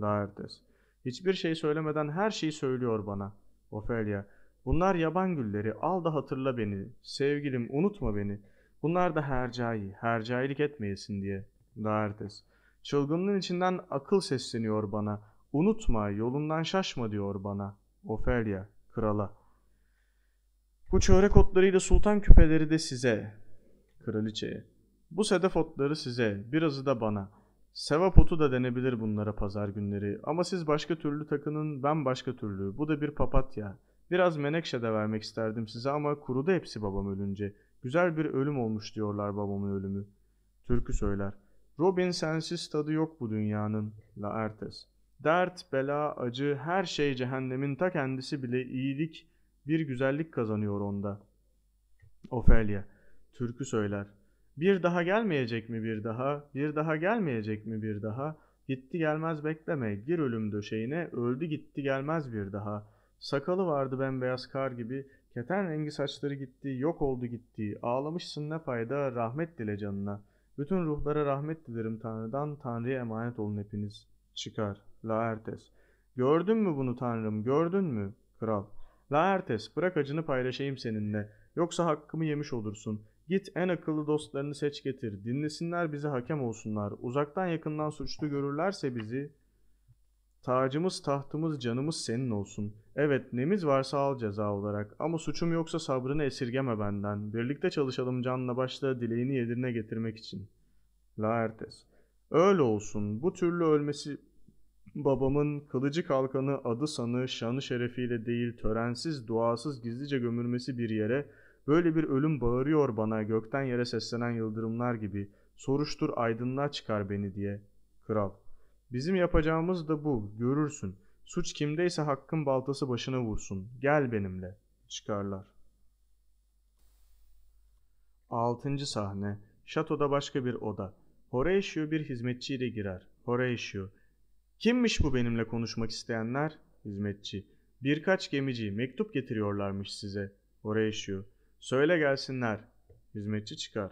Laertes. Hiçbir şey söylemeden her şeyi söylüyor bana. Ofelia. Bunlar yaban gülleri. Al da hatırla beni. Sevgilim unutma beni. Bunlar da hercai. Hercailik etmeyesin diye. Laertes. Çılgınlığın içinden akıl sesleniyor bana. Unutma, yolundan şaşma diyor bana. Ofelia, krala. Bu çörek otlarıyla sultan küpeleri de size, kraliçeye. Bu sedef otları size, birazı da bana. Sevap otu da denebilir bunlara pazar günleri. Ama siz başka türlü takının, ben başka türlü. Bu da bir papatya. Biraz menekşe de vermek isterdim size ama kurudu hepsi babam ölünce. Güzel bir ölüm olmuş diyorlar babamın ölümü. Türkü söyler. Robin sensiz tadı yok bu dünyanın. La ertes. Dert, bela, acı, her şey cehennemin ta kendisi bile iyilik, bir güzellik kazanıyor onda. Ofelya, türkü söyler. Bir daha gelmeyecek mi bir daha? Bir daha gelmeyecek mi bir daha? Gitti gelmez bekleme, gir ölüm döşeğine, öldü gitti gelmez bir daha. Sakalı vardı bembeyaz kar gibi, keten rengi saçları gitti, yok oldu gitti, ağlamışsın ne fayda, rahmet dile canına. Bütün ruhlara rahmet dilerim Tanrı'dan, Tanrı'ya emanet olun hepiniz. Çıkar, Laertes. Gördün mü bunu Tanrım, gördün mü? Kral. Laertes bırak acını paylaşayım seninle. Yoksa hakkımı yemiş olursun. Git en akıllı dostlarını seç getir. Dinlesinler bizi hakem olsunlar. Uzaktan yakından suçlu görürlerse bizi Tacımız, tahtımız, canımız senin olsun. Evet, nemiz varsa al ceza olarak. Ama suçum yoksa sabrını esirgeme benden. Birlikte çalışalım canla başla dileğini yedirine getirmek için. Laertes. Öyle olsun. Bu türlü ölmesi Babamın kılıcı kalkanı adı sanı şanı şerefiyle değil törensiz duasız gizlice gömülmesi bir yere böyle bir ölüm bağırıyor bana gökten yere seslenen yıldırımlar gibi soruştur aydınlığa çıkar beni diye. Kral bizim yapacağımız da bu görürsün suç kimdeyse hakkın baltası başına vursun gel benimle çıkarlar. 6. sahne Şatoda başka bir oda. Horatio bir hizmetçiyle girer. Horatio Kimmiş bu benimle konuşmak isteyenler? Hizmetçi. Birkaç gemici mektup getiriyorlarmış size. Oraya işiyor. Söyle gelsinler. Hizmetçi çıkar.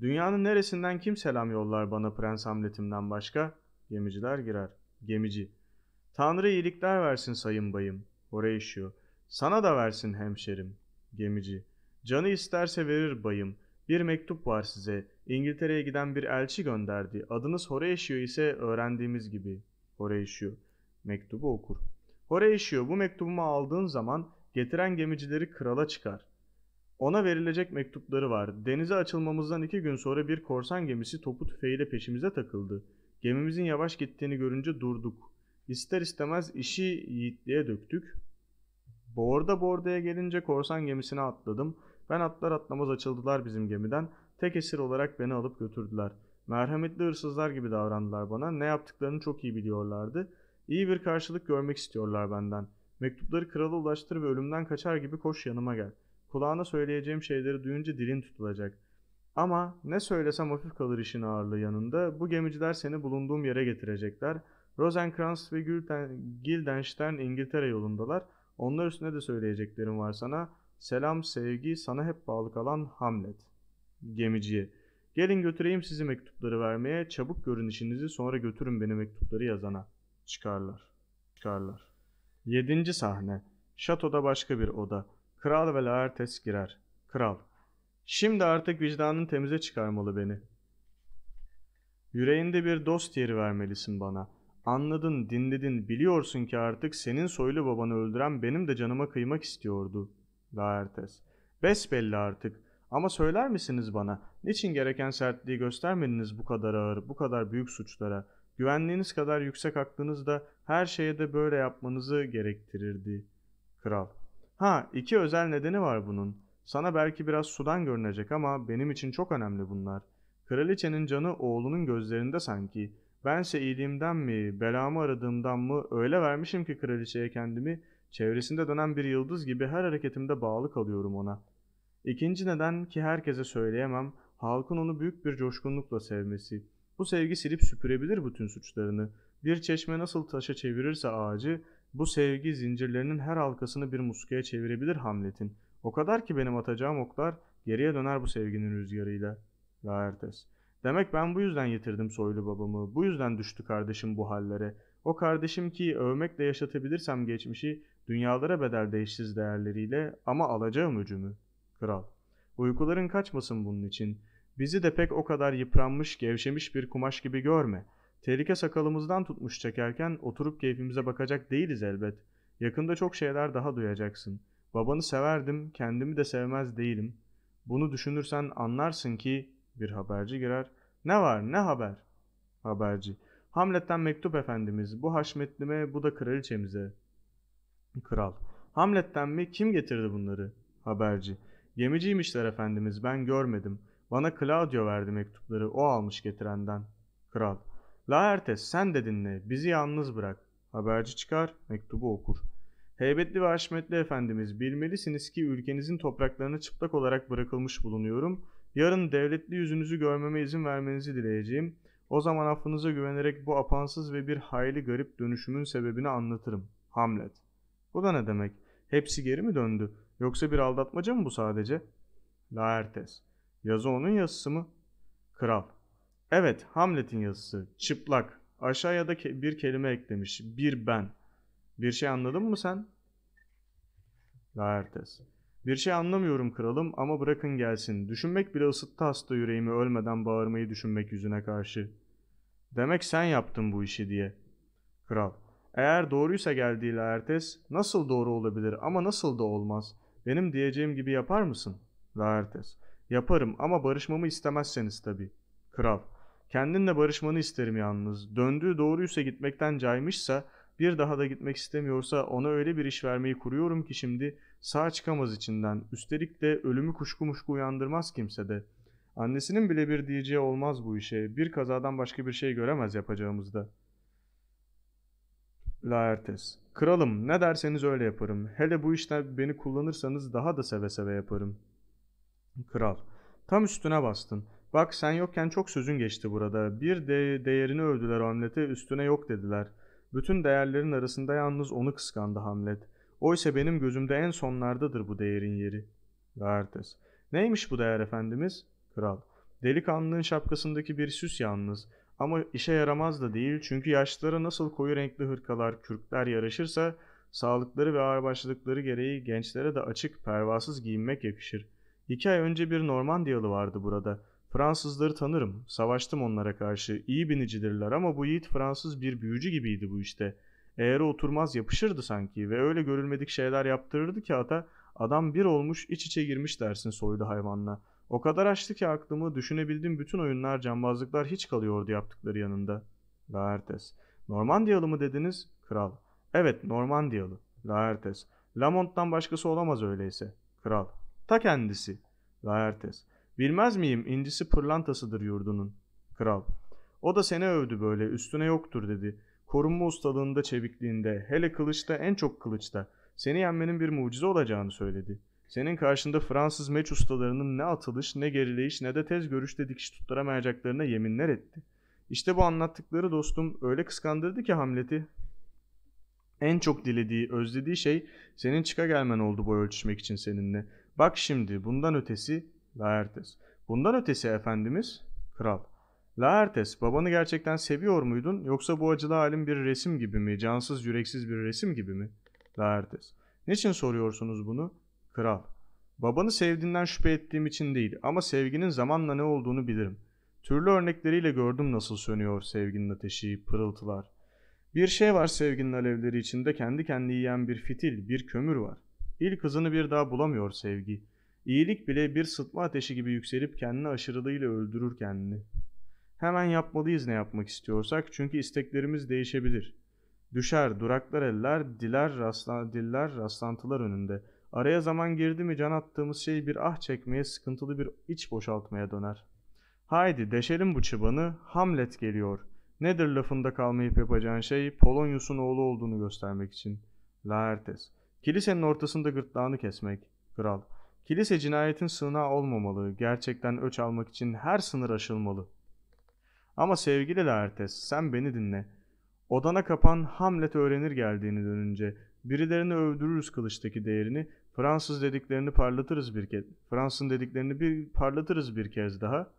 Dünyanın neresinden kim selam yollar bana Prens Hamlet'imden başka? Gemiciler girer. Gemici. Tanrı iyilikler versin sayın bayım. Oraya işiyor. Sana da versin hemşerim. Gemici. Canı isterse verir bayım. Bir mektup var size. İngiltere'ye giden bir elçi gönderdi. Adınız Horatio ise öğrendiğimiz gibi. Horatio mektubu okur. Horatio bu mektubumu aldığın zaman getiren gemicileri krala çıkar. Ona verilecek mektupları var. Denize açılmamızdan iki gün sonra bir korsan gemisi topu tüfeğiyle peşimize takıldı. Gemimizin yavaş gittiğini görünce durduk. İster istemez işi yiğitliğe döktük. Borda bordaya gelince korsan gemisine atladım. Ben atlar atlamaz açıldılar bizim gemiden. Tek esir olarak beni alıp götürdüler.'' Merhametli hırsızlar gibi davrandılar bana. Ne yaptıklarını çok iyi biliyorlardı. İyi bir karşılık görmek istiyorlar benden. Mektupları krala ulaştır ve ölümden kaçar gibi koş yanıma gel. Kulağına söyleyeceğim şeyleri duyunca dilin tutulacak. Ama ne söylesem hafif kalır işin ağırlığı yanında. Bu gemiciler seni bulunduğum yere getirecekler. Rosenkrantz ve Gildenstern İngiltere yolundalar. Onlar üstüne de söyleyeceklerim var sana. Selam, sevgi, sana hep bağlı kalan Hamlet. Gemiciye. Gelin götüreyim sizi mektupları vermeye, çabuk görün işinizi sonra götürün beni mektupları yazana. Çıkarlar. Çıkarlar. Yedinci sahne. Şatoda başka bir oda. Kral ve Laertes girer. Kral. Şimdi artık vicdanın temize çıkarmalı beni. Yüreğinde bir dost yeri vermelisin bana. Anladın, dinledin, biliyorsun ki artık senin soylu babanı öldüren benim de canıma kıymak istiyordu. Laertes. Besbelli artık.'' Ama söyler misiniz bana niçin gereken sertliği göstermediniz bu kadar ağır, bu kadar büyük suçlara? Güvenliğiniz kadar yüksek aklınız da her şeye de böyle yapmanızı gerektirirdi. Kral. Ha iki özel nedeni var bunun. Sana belki biraz sudan görünecek ama benim için çok önemli bunlar. Kraliçenin canı oğlunun gözlerinde sanki. Bense iyiliğimden mi, belamı aradığımdan mı öyle vermişim ki kraliçeye kendimi, çevresinde dönen bir yıldız gibi her hareketimde bağlı kalıyorum ona. İkinci neden ki herkese söyleyemem, halkın onu büyük bir coşkunlukla sevmesi. Bu sevgi silip süpürebilir bütün suçlarını. Bir çeşme nasıl taşa çevirirse ağacı, bu sevgi zincirlerinin her halkasını bir muskaya çevirebilir Hamlet'in. O kadar ki benim atacağım oklar geriye döner bu sevginin rüzgarıyla. Laertes. Demek ben bu yüzden yitirdim soylu babamı, bu yüzden düştü kardeşim bu hallere. O kardeşim ki övmekle yaşatabilirsem geçmişi, dünyalara bedel değişsiz değerleriyle ama alacağım öcümü.'' Kral. Uykuların kaçmasın bunun için. Bizi de pek o kadar yıpranmış, gevşemiş bir kumaş gibi görme. Tehlike sakalımızdan tutmuş çekerken oturup keyfimize bakacak değiliz elbet. Yakında çok şeyler daha duyacaksın. Babanı severdim, kendimi de sevmez değilim. Bunu düşünürsen anlarsın ki bir haberci girer. Ne var, ne haber? Haberci. Hamlet'ten mektup efendimiz. Bu haşmetlime, bu da kraliçemize. Kral. Hamlet'ten mi? Kim getirdi bunları? Haberci. Gemiciymişler efendimiz ben görmedim. Bana Claudio verdi mektupları o almış getirenden. Kral. Laertes sen de dinle bizi yalnız bırak. Haberci çıkar mektubu okur. Heybetli ve haşmetli efendimiz bilmelisiniz ki ülkenizin topraklarına çıplak olarak bırakılmış bulunuyorum. Yarın devletli yüzünüzü görmeme izin vermenizi dileyeceğim. O zaman affınıza güvenerek bu apansız ve bir hayli garip dönüşümün sebebini anlatırım. Hamlet. Bu da ne demek? Hepsi geri mi döndü? Yoksa bir aldatmaca mı bu sadece? Laertes. Yazı onun yazısı mı? Kral. Evet, Hamlet'in yazısı. Çıplak. Aşağıya da ke bir kelime eklemiş. Bir ben. Bir şey anladın mı sen? Laertes. Bir şey anlamıyorum kralım ama bırakın gelsin. Düşünmek bile ısıttı hasta yüreğimi ölmeden bağırmayı düşünmek yüzüne karşı. Demek sen yaptın bu işi diye. Kral. Eğer doğruysa geldiği Laertes nasıl doğru olabilir ama nasıl da olmaz. Benim diyeceğim gibi yapar mısın? Laertes. Yaparım ama barışmamı istemezseniz tabii. Kral. Kendinle barışmanı isterim yalnız. Döndüğü doğruysa gitmekten caymışsa bir daha da gitmek istemiyorsa ona öyle bir iş vermeyi kuruyorum ki şimdi sağ çıkamaz içinden. Üstelik de ölümü kuşku muşku uyandırmaz de. Annesinin bile bir diyeceği olmaz bu işe. Bir kazadan başka bir şey göremez yapacağımızda.'' Laertes. Kralım ne derseniz öyle yaparım. Hele bu işte beni kullanırsanız daha da seve seve yaparım. Kral. Tam üstüne bastın. Bak sen yokken çok sözün geçti burada. Bir de değerini övdüler Hamlet'e üstüne yok dediler. Bütün değerlerin arasında yalnız onu kıskandı Hamlet. Oysa benim gözümde en sonlardadır bu değerin yeri. Laertes. Neymiş bu değer efendimiz? Kral. Delikanlının şapkasındaki bir süs yalnız. Ama işe yaramaz da değil çünkü yaşlılara nasıl koyu renkli hırkalar, kürkler yaraşırsa sağlıkları ve ağırbaşlılıkları gereği gençlere de açık, pervasız giyinmek yakışır. İki ay önce bir Norman diyalı vardı burada. Fransızları tanırım, savaştım onlara karşı, İyi binicidirler ama bu yiğit Fransız bir büyücü gibiydi bu işte. Eğer oturmaz yapışırdı sanki ve öyle görülmedik şeyler yaptırırdı ki ata, adam bir olmuş iç içe girmiş dersin soylu hayvanla. O kadar açtı ki aklımı düşünebildiğim bütün oyunlar cambazlıklar hiç kalıyordu yaptıkları yanında. Laertes. Normandiyalı mı dediniz? Kral. Evet Normandiyalı. Laertes. Lamont'tan başkası olamaz öyleyse. Kral. Ta kendisi. Laertes. Bilmez miyim incisi pırlantasıdır yurdunun. Kral. O da seni övdü böyle üstüne yoktur dedi. Korunma ustalığında çevikliğinde hele kılıçta en çok kılıçta seni yenmenin bir mucize olacağını söyledi. Senin karşında Fransız meç ustalarının ne atılış, ne gerileyiş, ne de tez görüşte dikiş tutturamayacaklarına yeminler etti. İşte bu anlattıkları dostum öyle kıskandırdı ki Hamlet'i. En çok dilediği, özlediği şey senin çıka gelmen oldu boy ölçüşmek için seninle. Bak şimdi bundan ötesi Laertes. Bundan ötesi efendimiz kral. Laertes babanı gerçekten seviyor muydun yoksa bu acılı halin bir resim gibi mi? Cansız yüreksiz bir resim gibi mi? Laertes. Niçin soruyorsunuz bunu? Kral. Babanı sevdiğinden şüphe ettiğim için değil ama sevginin zamanla ne olduğunu bilirim. Türlü örnekleriyle gördüm nasıl sönüyor sevginin ateşi, pırıltılar. Bir şey var sevginin alevleri içinde kendi kendini yiyen bir fitil, bir kömür var. İlk hızını bir daha bulamıyor sevgi. İyilik bile bir sıtma ateşi gibi yükselip kendini aşırılığıyla öldürür kendini. Hemen yapmalıyız ne yapmak istiyorsak çünkü isteklerimiz değişebilir. Düşer, duraklar eller, diler, rastla, diller rastlantılar önünde.'' Araya zaman girdi mi can attığımız şey bir ah çekmeye, sıkıntılı bir iç boşaltmaya döner. Haydi deşelim bu çıbanı, Hamlet geliyor. Nedir lafında kalmayıp yapacağın şey Polonyus'un oğlu olduğunu göstermek için. Laertes. Kilisenin ortasında gırtlağını kesmek. Kral. Kilise cinayetin sığınağı olmamalı. Gerçekten öç almak için her sınır aşılmalı. Ama sevgili Laertes sen beni dinle. Odana kapan Hamlet öğrenir geldiğini dönünce. Birilerini övdürürüz kılıçtaki değerini. Fransız dediklerini parlatırız bir kez. Fransın dediklerini bir parlatırız bir kez daha.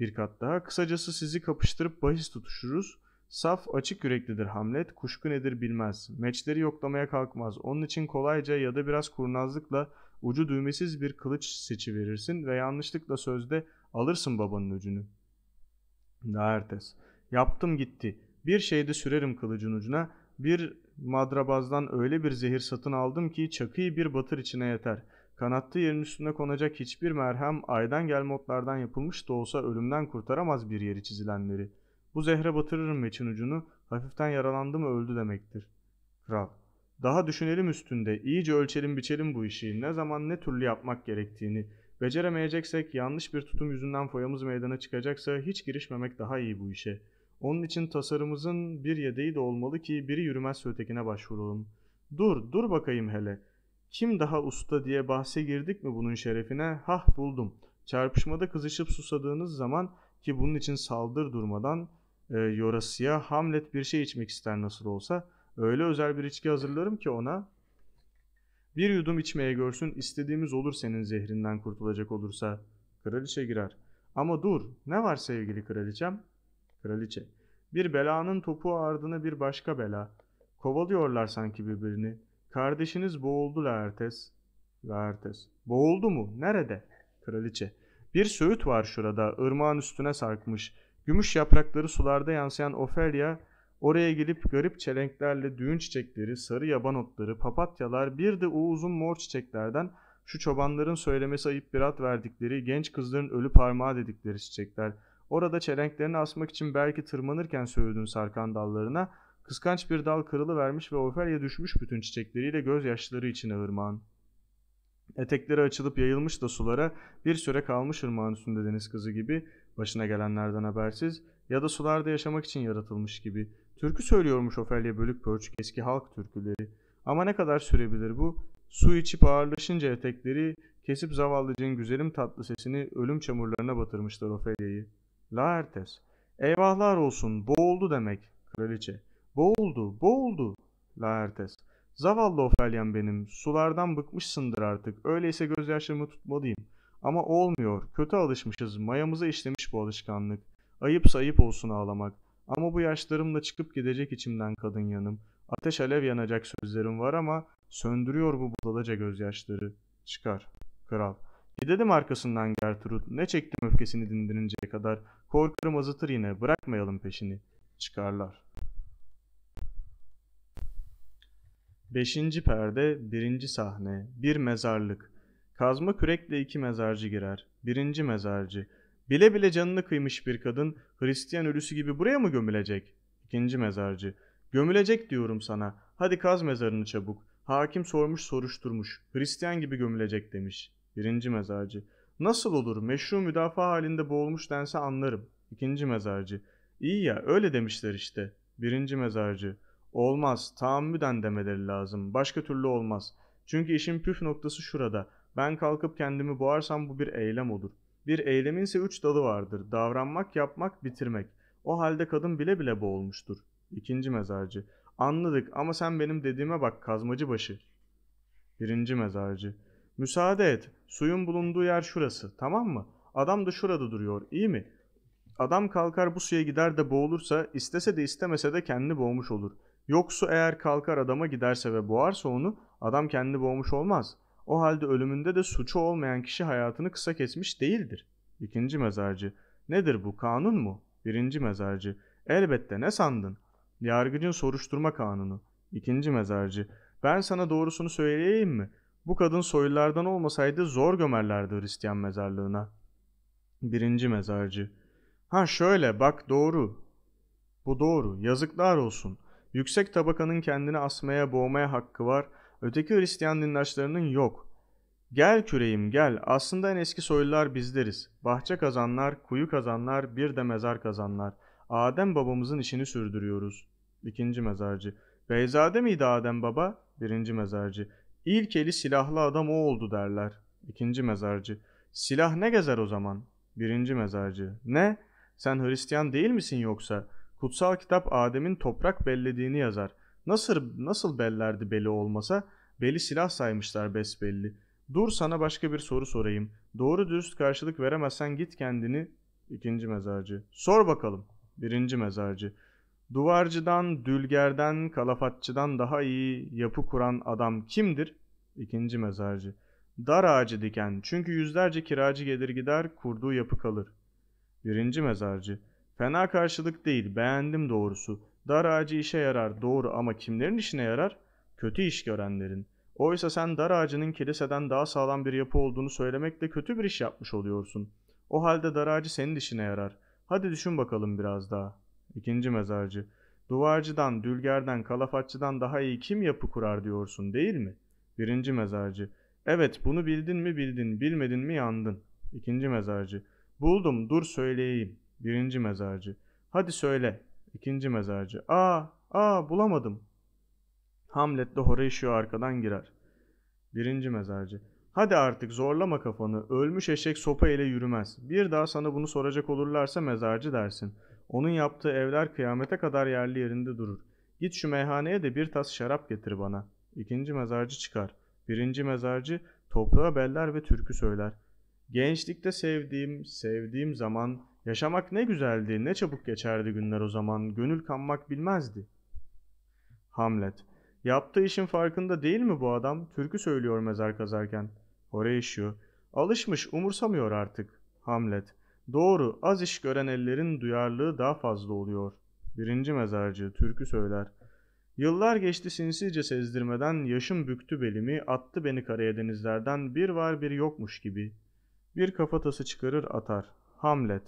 Bir kat daha. Kısacası sizi kapıştırıp bahis tutuşuruz. Saf açık yüreklidir Hamlet. Kuşku nedir bilmez. Meçleri yoklamaya kalkmaz. Onun için kolayca ya da biraz kurnazlıkla ucu düğmesiz bir kılıç seçi verirsin ve yanlışlıkla sözde alırsın babanın ucunu. Laertes. Yaptım gitti. Bir şeyde sürerim kılıcın ucuna. Bir madrabazdan öyle bir zehir satın aldım ki çakıyı bir batır içine yeter. Kanattı yerin üstüne konacak hiçbir merhem aydan gelme otlardan yapılmış da olsa ölümden kurtaramaz bir yeri çizilenleri. Bu zehre batırırım meçin ucunu, hafiften yaralandı mı öldü demektir. Kral, daha düşünelim üstünde, iyice ölçelim biçelim bu işi, ne zaman ne türlü yapmak gerektiğini. Beceremeyeceksek, yanlış bir tutum yüzünden foyamız meydana çıkacaksa hiç girişmemek daha iyi bu işe.'' Onun için tasarımızın bir yedeği de olmalı ki biri yürümezse ötekine başvuralım. Dur, dur bakayım hele. Kim daha usta diye bahse girdik mi bunun şerefine? Hah buldum. Çarpışmada kızışıp susadığınız zaman ki bunun için saldır durmadan e, yorasıya Hamlet bir şey içmek ister nasıl olsa. Öyle özel bir içki hazırlarım ki ona. Bir yudum içmeye görsün istediğimiz olur senin zehrinden kurtulacak olursa. Kraliçe girer. Ama dur ne var sevgili kraliçem? Kraliçe. Bir belanın topu ardına bir başka bela. Kovalıyorlar sanki birbirini. Kardeşiniz boğuldu Laertes. Laertes. Boğuldu mu? Nerede? Kraliçe. Bir söğüt var şurada. Irmağın üstüne sarkmış. Gümüş yaprakları sularda yansıyan Ofelia oraya gelip garip çelenklerle düğün çiçekleri, sarı yaban otları, papatyalar bir de o uzun mor çiçeklerden şu çobanların söylemesi ayıp bir at verdikleri genç kızların ölü parmağı dedikleri çiçekler Orada çelenklerini asmak için belki tırmanırken söğüdün sarkan dallarına kıskanç bir dal kırılı vermiş ve Ofelya düşmüş bütün çiçekleriyle gözyaşları içine ırmağın. Etekleri açılıp yayılmış da sulara bir süre kalmış ırmağın üstünde deniz kızı gibi başına gelenlerden habersiz ya da sularda yaşamak için yaratılmış gibi. Türkü söylüyormuş Ofelya Bölük Pörçük eski halk türküleri. Ama ne kadar sürebilir bu? Su içip ağırlaşınca etekleri kesip zavallıcığın güzelim tatlı sesini ölüm çamurlarına batırmışlar Ofelya'yı. Laertes. Eyvahlar olsun boğuldu demek. Kraliçe. Boğuldu, boğuldu. Laertes. Zavallı Ofelyan benim. Sulardan bıkmışsındır artık. Öyleyse gözyaşlarımı tutmalıyım. Ama olmuyor. Kötü alışmışız. Mayamıza işlemiş bu alışkanlık. Ayıp sayıp olsun ağlamak. Ama bu yaşlarımla çıkıp gidecek içimden kadın yanım. Ateş alev yanacak sözlerim var ama söndürüyor bu budalaca gözyaşları. Çıkar. Kral. Gidelim arkasından Gertrud. Ne çektim öfkesini dindirinceye kadar. Korkarım azıtır yine. Bırakmayalım peşini. Çıkarlar. Beşinci perde, birinci sahne, bir mezarlık. Kazma kürekle iki mezarcı girer. Birinci mezarcı. Bile bile canını kıymış bir kadın Hristiyan ölüsü gibi buraya mı gömülecek? İkinci mezarcı. Gömülecek diyorum sana. Hadi kaz mezarını çabuk. Hakim sormuş soruşturmuş. Hristiyan gibi gömülecek demiş. Birinci mezarcı. Nasıl olur meşru müdafaa halinde boğulmuş dense anlarım. İkinci mezarcı. İyi ya öyle demişler işte. Birinci mezarcı. Olmaz taammüden demeleri lazım. Başka türlü olmaz. Çünkü işin püf noktası şurada. Ben kalkıp kendimi boğarsam bu bir eylem olur. Bir eylemin ise üç dalı vardır. Davranmak, yapmak, bitirmek. O halde kadın bile bile boğulmuştur. İkinci mezarcı. Anladık ama sen benim dediğime bak kazmacı başı. Birinci mezarcı. Müsaade et. Suyun bulunduğu yer şurası. Tamam mı? Adam da şurada duruyor. İyi mi? Adam kalkar bu suya gider de boğulursa istese de istemese de kendini boğmuş olur. Yoksu eğer kalkar adama giderse ve boğarsa onu adam kendini boğmuş olmaz. O halde ölümünde de suçu olmayan kişi hayatını kısa kesmiş değildir. İkinci mezarcı. Nedir bu kanun mu? Birinci mezarcı. Elbette ne sandın? Yargıcın soruşturma kanunu. İkinci mezarcı. Ben sana doğrusunu söyleyeyim mi? Bu kadın soylulardan olmasaydı zor gömerlerdi Hristiyan mezarlığına. Birinci mezarcı. Ha şöyle bak doğru. Bu doğru. Yazıklar olsun. Yüksek tabakanın kendini asmaya boğmaya hakkı var. Öteki Hristiyan dindaşlarının yok. Gel küreğim gel. Aslında en eski soylular bizleriz. Bahçe kazanlar, kuyu kazanlar, bir de mezar kazanlar. Adem babamızın işini sürdürüyoruz. İkinci mezarcı. Beyzade miydi Adem baba? Birinci mezarcı. İlk eli silahlı adam o oldu derler. İkinci mezarcı. Silah ne gezer o zaman? Birinci mezarcı. Ne? Sen Hristiyan değil misin yoksa? Kutsal kitap Adem'in toprak bellediğini yazar. Nasıl, nasıl bellerdi beli olmasa? Beli silah saymışlar besbelli. Dur sana başka bir soru sorayım. Doğru dürüst karşılık veremezsen git kendini. İkinci mezarcı. Sor bakalım. Birinci mezarcı. Duvarcıdan, dülgerden, kalafatçıdan daha iyi yapı kuran adam kimdir? İkinci mezarcı. Dar ağacı diken çünkü yüzlerce kiracı gelir gider kurduğu yapı kalır. Birinci mezarcı. Fena karşılık değil beğendim doğrusu. Dar ağacı işe yarar doğru ama kimlerin işine yarar? Kötü iş görenlerin. Oysa sen dar ağacının kiliseden daha sağlam bir yapı olduğunu söylemekle kötü bir iş yapmış oluyorsun. O halde dar ağacı senin işine yarar. Hadi düşün bakalım biraz daha. İkinci mezarcı. Duvarcıdan, dülgerden, kalafatçıdan daha iyi kim yapı kurar diyorsun değil mi?'' Birinci mezarcı. Evet bunu bildin mi bildin, bilmedin mi yandın. İkinci mezarcı. Buldum dur söyleyeyim. Birinci mezarcı. Hadi söyle. İkinci mezarcı. Aa, aa bulamadım. Hamlet de Horatio arkadan girer. Birinci mezarcı. Hadi artık zorlama kafanı. Ölmüş eşek sopa ile yürümez. Bir daha sana bunu soracak olurlarsa mezarcı dersin. Onun yaptığı evler kıyamete kadar yerli yerinde durur. Git şu meyhaneye de bir tas şarap getir bana ikinci mezarcı çıkar. Birinci mezarcı toprağa beller ve türkü söyler. Gençlikte sevdiğim, sevdiğim zaman, yaşamak ne güzeldi, ne çabuk geçerdi günler o zaman, gönül kanmak bilmezdi. Hamlet, yaptığı işin farkında değil mi bu adam? Türkü söylüyor mezar kazarken. Horatio, alışmış, umursamıyor artık. Hamlet, doğru, az iş gören ellerin duyarlılığı daha fazla oluyor. Birinci mezarcı, türkü söyler. Yıllar geçti sinsice sezdirmeden yaşım büktü belimi, attı beni karaya denizlerden bir var bir yokmuş gibi. Bir kafatası çıkarır atar. Hamlet.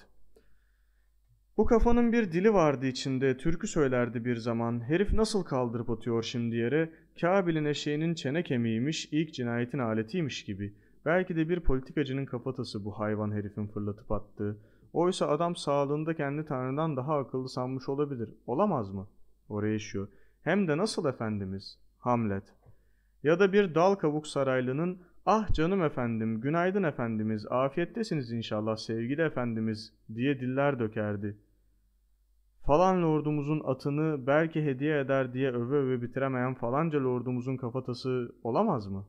Bu kafanın bir dili vardı içinde, türkü söylerdi bir zaman. Herif nasıl kaldırıp atıyor şimdi yere? Kabil'in eşeğinin çene kemiğiymiş, ilk cinayetin aletiymiş gibi. Belki de bir politikacının kafatası bu hayvan herifin fırlatıp attığı. Oysa adam sağlığında kendi tanrıdan daha akıllı sanmış olabilir. Olamaz mı? Oraya işiyor. Hem de nasıl Efendimiz? Hamlet. Ya da bir dal kavuk saraylının ah canım efendim, günaydın efendimiz, afiyettesiniz inşallah sevgili efendimiz diye diller dökerdi. Falan lordumuzun atını belki hediye eder diye öve öve bitiremeyen falanca lordumuzun kafatası olamaz mı?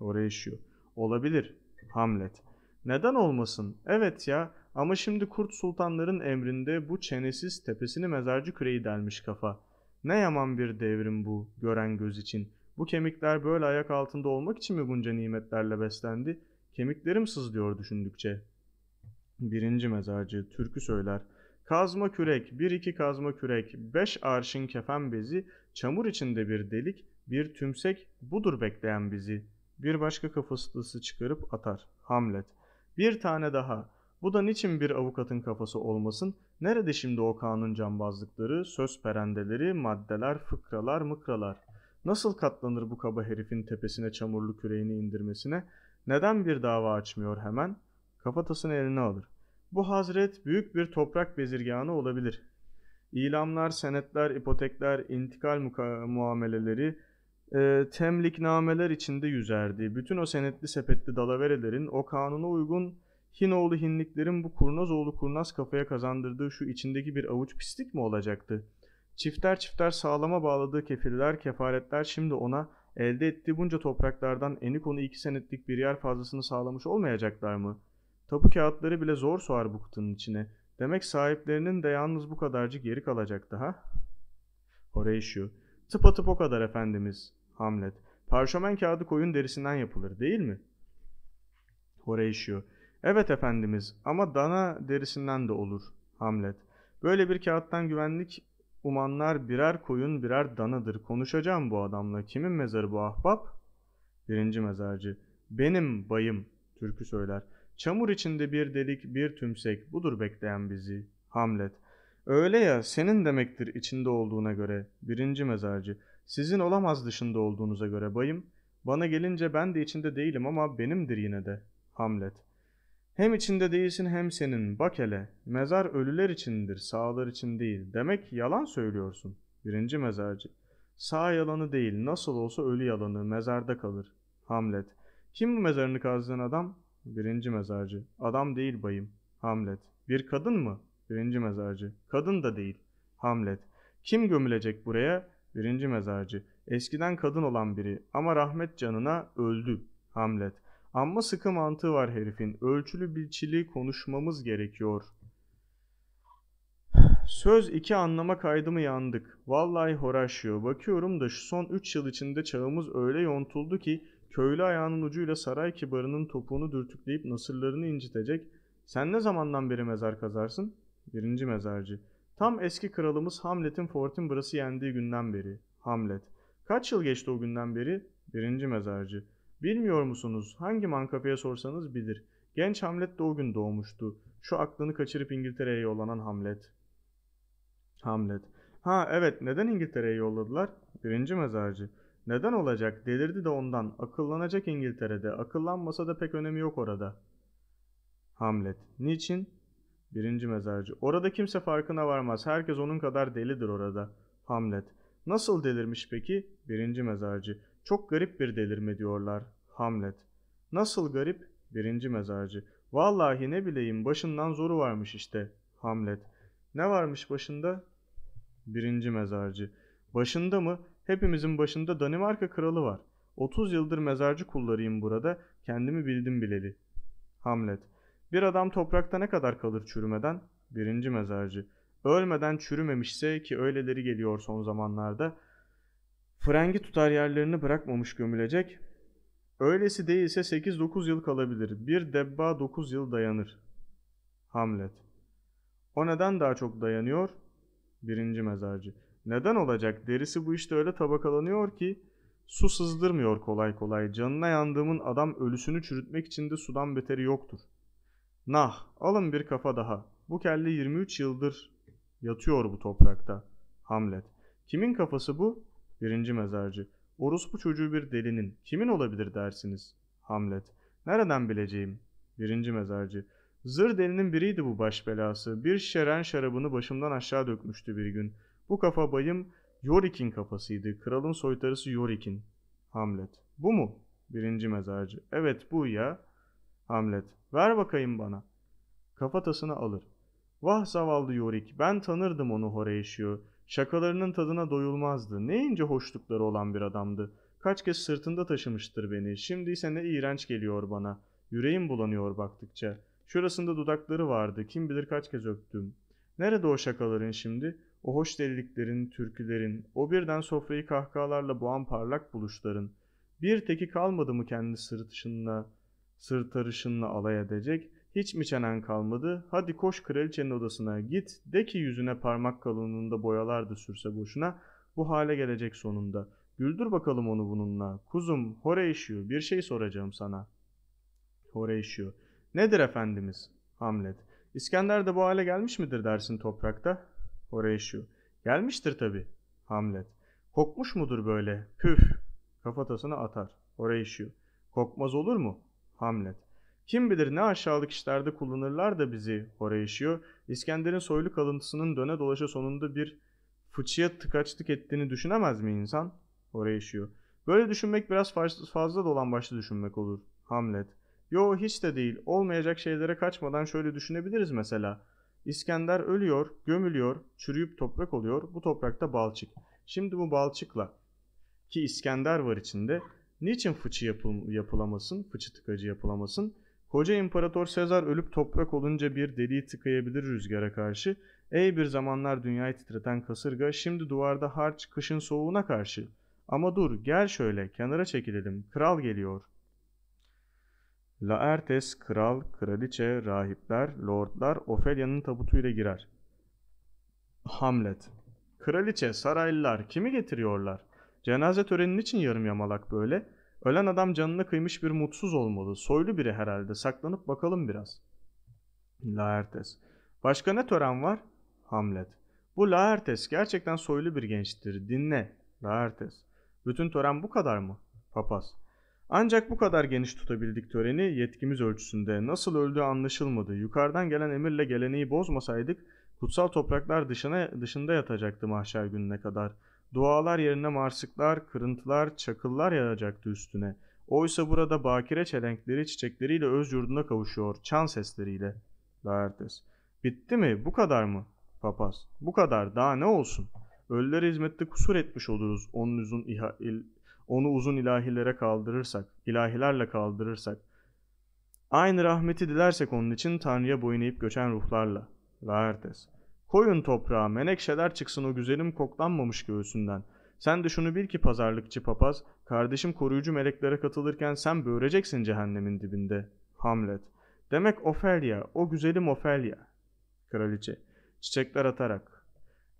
Oraya işiyor. Olabilir. Hamlet. Neden olmasın? Evet ya ama şimdi kurt sultanların emrinde bu çenesiz tepesini mezarcı küreği delmiş kafa. Ne yaman bir devrim bu gören göz için. Bu kemikler böyle ayak altında olmak için mi bunca nimetlerle beslendi? Kemiklerim sızlıyor düşündükçe. Birinci mezarcı türkü söyler. Kazma kürek, bir iki kazma kürek, beş arşın kefen bezi, çamur içinde bir delik, bir tümsek budur bekleyen bizi. Bir başka kafaslısı çıkarıp atar. Hamlet. Bir tane daha. Bu da niçin bir avukatın kafası olmasın? Nerede şimdi o kanun cambazlıkları, söz perendeleri, maddeler, fıkralar, mıkralar? Nasıl katlanır bu kaba herifin tepesine çamurlu küreğini indirmesine? Neden bir dava açmıyor hemen? Kafatasını eline alır. Bu hazret büyük bir toprak bezirganı olabilir. İlamlar, senetler, ipotekler, intikal muameleleri, e, temliknameler içinde yüzerdi. Bütün o senetli sepetli dalaverelerin o kanuna uygun Hinoğlu Hinliklerin bu kurnaz oğlu kurnaz kafaya kazandırdığı şu içindeki bir avuç pislik mi olacaktı? Çifter çifter sağlama bağladığı kefirler, kefaletler şimdi ona elde ettiği bunca topraklardan eni konu iki senetlik bir yer fazlasını sağlamış olmayacaklar mı? Tapu kağıtları bile zor soğar bu kutunun içine. Demek sahiplerinin de yalnız bu kadarcık daha? kalacaktı ha? Tıp atıp o kadar efendimiz. Hamlet, parşömen kağıdı koyun derisinden yapılır değil mi? Horatio, Evet efendimiz ama dana derisinden de olur Hamlet. Böyle bir kağıttan güvenlik umanlar birer koyun birer danadır. Konuşacağım bu adamla. Kimin mezarı bu ahbap? Birinci mezarcı. Benim bayım. Türkü söyler. Çamur içinde bir delik bir tümsek. Budur bekleyen bizi. Hamlet. Öyle ya senin demektir içinde olduğuna göre. Birinci mezarcı. Sizin olamaz dışında olduğunuza göre bayım. Bana gelince ben de içinde değilim ama benimdir yine de. Hamlet. Hem içinde değilsin hem senin. Bak hele, mezar ölüler içindir, sağlar için değil. Demek yalan söylüyorsun. Birinci mezarcı. Sağ yalanı değil, nasıl olsa ölü yalanı, mezarda kalır. Hamlet. Kim bu mezarını kazdığın adam? Birinci mezarcı. Adam değil bayım. Hamlet. Bir kadın mı? Birinci mezarcı. Kadın da değil. Hamlet. Kim gömülecek buraya? Birinci mezarcı. Eskiden kadın olan biri ama rahmet canına öldü. Hamlet. Amma sıkı mantığı var herifin. Ölçülü bilçili konuşmamız gerekiyor. Söz iki anlama kaydı mı yandık. Vallahi horaşıyor. Bakıyorum da şu son 3 yıl içinde çağımız öyle yontuldu ki köylü ayağının ucuyla saray kibarının topuğunu dürtükleyip nasırlarını incitecek. Sen ne zamandan beri mezar kazarsın? Birinci mezarcı. Tam eski kralımız Hamlet'in Fortinbras'ı yendiği günden beri. Hamlet. Kaç yıl geçti o günden beri? Birinci mezarcı. Bilmiyor musunuz? Hangi mankafeye sorsanız bilir. Genç Hamlet de o gün doğmuştu. Şu aklını kaçırıp İngiltere'ye yollanan Hamlet. Hamlet. Ha evet neden İngiltere'ye yolladılar? Birinci mezarcı. Neden olacak? Delirdi de ondan. Akıllanacak İngiltere'de. Akıllanmasa da pek önemi yok orada. Hamlet. Niçin? Birinci mezarcı. Orada kimse farkına varmaz. Herkes onun kadar delidir orada. Hamlet. Nasıl delirmiş peki? Birinci mezarcı. Çok garip bir delirme diyorlar. Hamlet. Nasıl garip? Birinci mezarcı. Vallahi ne bileyim başından zoru varmış işte. Hamlet. Ne varmış başında? Birinci mezarcı. Başında mı? Hepimizin başında Danimarka kralı var. 30 yıldır mezarcı kullarıyım burada. Kendimi bildim bileli. Hamlet. Bir adam toprakta ne kadar kalır çürümeden? Birinci mezarcı. Ölmeden çürümemişse ki öyleleri geliyor son zamanlarda. Frengi tutar yerlerini bırakmamış gömülecek. Öylesi değilse 8-9 yıl kalabilir. Bir debba 9 yıl dayanır. Hamlet. O neden daha çok dayanıyor? Birinci mezarcı. Neden olacak? Derisi bu işte öyle tabakalanıyor ki su sızdırmıyor kolay kolay. Canına yandığımın adam ölüsünü çürütmek için de sudan beteri yoktur. Nah, alın bir kafa daha. Bu kelle 23 yıldır yatıyor bu toprakta. Hamlet. Kimin kafası bu? Birinci mezarcı. Orospu çocuğu bir delinin. Kimin olabilir dersiniz? Hamlet. Nereden bileceğim? Birinci mezarcı. Zır delinin biriydi bu baş belası. Bir şeren şarabını başımdan aşağı dökmüştü bir gün. Bu kafa bayım Yorik'in kafasıydı. Kralın soytarısı Yorik'in. Hamlet. Bu mu? Birinci mezarcı. Evet bu ya. Hamlet. Ver bakayım bana. Kafatasını alır. Vah zavallı Yorik. Ben tanırdım onu Horatio'yu. Şakalarının tadına doyulmazdı. Ne ince hoşlukları olan bir adamdı. Kaç kez sırtında taşımıştır beni. Şimdi ise ne iğrenç geliyor bana. Yüreğim bulanıyor baktıkça. Şurasında dudakları vardı. Kim bilir kaç kez öptüm. Nerede o şakaların şimdi? O hoş deliliklerin, türkülerin, o birden sofrayı kahkahalarla boğan parlak buluşların. Bir teki kalmadı mı kendi sırtışınla, sırtarışınla alay edecek? Hiç mi çenen kalmadı? Hadi koş kraliçenin odasına git. De ki yüzüne parmak kalınlığında boyalar da sürse boşuna. Bu hale gelecek sonunda. Güldür bakalım onu bununla. Kuzum Horatio bir şey soracağım sana. Horatio. Nedir efendimiz? Hamlet. İskender de bu hale gelmiş midir dersin toprakta? Horatio. Gelmiştir tabi. Hamlet. Kokmuş mudur böyle? Püf. Kafatasını atar. Horatio. Kokmaz olur mu? Hamlet. Kim bilir ne aşağılık işlerde kullanırlar da bizi oraya işiyor. İskender'in soylu kalıntısının döne dolaşa sonunda bir fıçıya tıkaçlık ettiğini düşünemez mi insan? Oraya işiyor. Böyle düşünmek biraz fazla dolan başlı düşünmek olur. Hamlet. Yo hiç de değil. Olmayacak şeylere kaçmadan şöyle düşünebiliriz mesela. İskender ölüyor, gömülüyor, çürüyüp toprak oluyor. Bu toprakta balçık. Şimdi bu balçıkla ki İskender var içinde. Niçin fıçı yapıl yapılamasın, fıçı tıkacı yapılamasın? Koca İmparator Sezar ölüp toprak olunca bir deliği tıkayabilir rüzgara karşı. Ey bir zamanlar dünyayı titreten kasırga şimdi duvarda harç kışın soğuğuna karşı. Ama dur gel şöyle kenara çekilelim kral geliyor. Laertes kral, kraliçe, rahipler, lordlar Ofelia'nın tabutuyla girer. Hamlet Kraliçe, saraylılar kimi getiriyorlar? Cenaze törenin için yarım yamalak böyle. Ölen adam canını kıymış bir mutsuz olmalı. Soylu biri herhalde. Saklanıp bakalım biraz. Laertes. Başka ne tören var? Hamlet. Bu Laertes gerçekten soylu bir gençtir. Dinle. Laertes. Bütün tören bu kadar mı? Papaz. Ancak bu kadar geniş tutabildik töreni yetkimiz ölçüsünde. Nasıl öldüğü anlaşılmadı. Yukarıdan gelen emirle geleneği bozmasaydık kutsal topraklar dışına, dışında yatacaktı mahşer gününe kadar. Dualar yerine marsıklar, kırıntılar, çakıllar yaracaktı üstüne. Oysa burada bakire çelenkleri çiçekleriyle öz yurduna kavuşuyor, çan sesleriyle. Laertes. Bitti mi? Bu kadar mı? Papaz. Bu kadar. Daha ne olsun? Ölülere hizmette kusur etmiş oluruz. Onun uzun iha, il, onu uzun ilahilere kaldırırsak, ilahilerle kaldırırsak. Aynı rahmeti dilersek onun için Tanrı'ya boyun eğip göçen ruhlarla. Laertes. Koyun toprağa menekşeler çıksın o güzelim koklanmamış göğsünden. Sen de şunu bil ki pazarlıkçı papaz, kardeşim koruyucu meleklere katılırken sen böğüreceksin cehennemin dibinde. Hamlet. Demek Ofelia, o güzelim Ofelia. Kraliçe. Çiçekler atarak.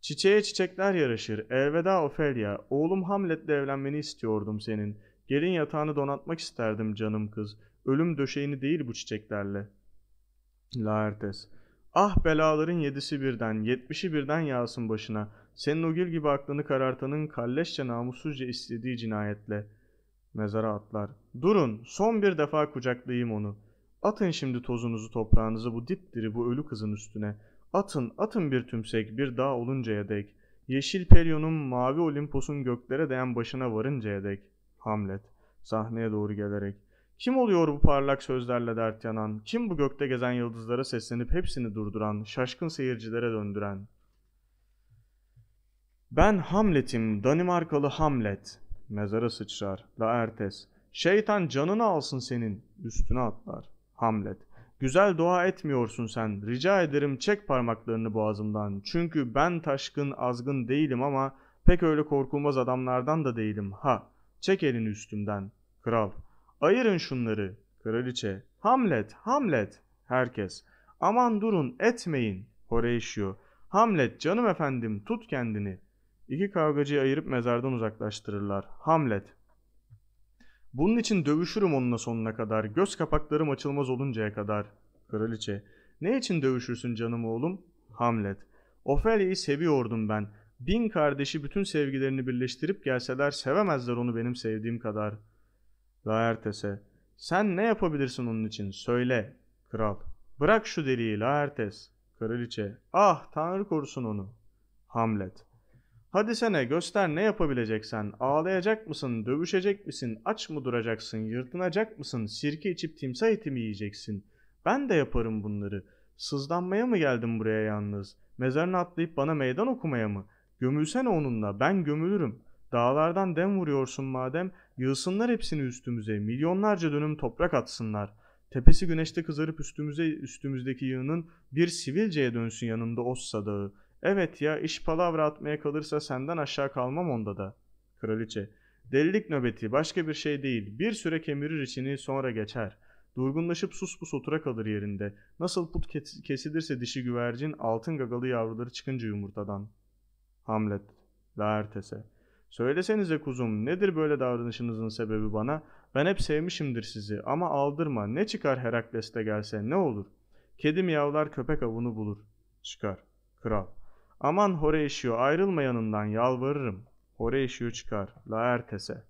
Çiçeğe çiçekler yaraşır. Elveda Ofelia. Oğlum Hamlet'le evlenmeni istiyordum senin. Gelin yatağını donatmak isterdim canım kız. Ölüm döşeğini değil bu çiçeklerle. Laertes. Ah belaların yedisi birden, yetmişi birden yağsın başına. Senin o gül gibi aklını karartanın kalleşçe namussuzca istediği cinayetle. Mezara atlar. Durun, son bir defa kucaklayayım onu. Atın şimdi tozunuzu toprağınızı bu dipdiri bu ölü kızın üstüne. Atın, atın bir tümsek, bir dağ oluncaya dek. Yeşil Pelion'un mavi Olimpos'un göklere değen başına varıncaya dek. Hamlet, sahneye doğru gelerek. Kim oluyor bu parlak sözlerle dert yanan, kim bu gökte gezen yıldızlara seslenip hepsini durduran, şaşkın seyircilere döndüren? Ben Hamlet'im, Danimarkalı Hamlet. Mezara sıçrar, Laertes. Şeytan canını alsın senin, üstüne atlar. Hamlet. Güzel dua etmiyorsun sen. Rica ederim çek parmaklarını boğazımdan. Çünkü ben taşkın, azgın değilim ama pek öyle korkulmaz adamlardan da değilim. Ha, çek elini üstümden. Kral. Ayırın şunları. Kraliçe. Hamlet, Hamlet. Herkes. Aman durun, etmeyin. Horatio. Hamlet, canım efendim, tut kendini. İki kavgacıyı ayırıp mezardan uzaklaştırırlar. Hamlet. Bunun için dövüşürüm onunla sonuna kadar. Göz kapaklarım açılmaz oluncaya kadar. Kraliçe. Ne için dövüşürsün canım oğlum? Hamlet. Ofelia'yı seviyordum ben. Bin kardeşi bütün sevgilerini birleştirip gelseler sevemezler onu benim sevdiğim kadar.'' Laertes'e sen ne yapabilirsin onun için söyle kral. Bırak şu deliği Laertes. Kraliçe ah tanrı korusun onu. Hamlet hadi sene göster ne yapabileceksen ağlayacak mısın dövüşecek misin aç mı duracaksın yırtınacak mısın sirke içip timsah eti mi yiyeceksin ben de yaparım bunları sızlanmaya mı geldim buraya yalnız mezarına atlayıp bana meydan okumaya mı gömülsene onunla ben gömülürüm Dağlardan dem vuruyorsun madem, yığsınlar hepsini üstümüze, milyonlarca dönüm toprak atsınlar. Tepesi güneşte kızarıp üstümüze üstümüzdeki yığının bir sivilceye dönsün yanında Ossa dağı. Evet ya iş palavra atmaya kalırsa senden aşağı kalmam onda da. Kraliçe. Delilik nöbeti başka bir şey değil. Bir süre kemirir içini sonra geçer. Durgunlaşıp sus pus otura kalır yerinde. Nasıl put kesilirse dişi güvercin altın gagalı yavruları çıkınca yumurtadan. Hamlet. Laertes'e. Söylesenize kuzum nedir böyle davranışınızın sebebi bana? Ben hep sevmişimdir sizi ama aldırma ne çıkar Herakles'te gelse ne olur? Kedi miyavlar köpek avını bulur. Çıkar. Kral. Aman Horatio ayrılma yanından yalvarırım. Horatio çıkar. Laertes'e.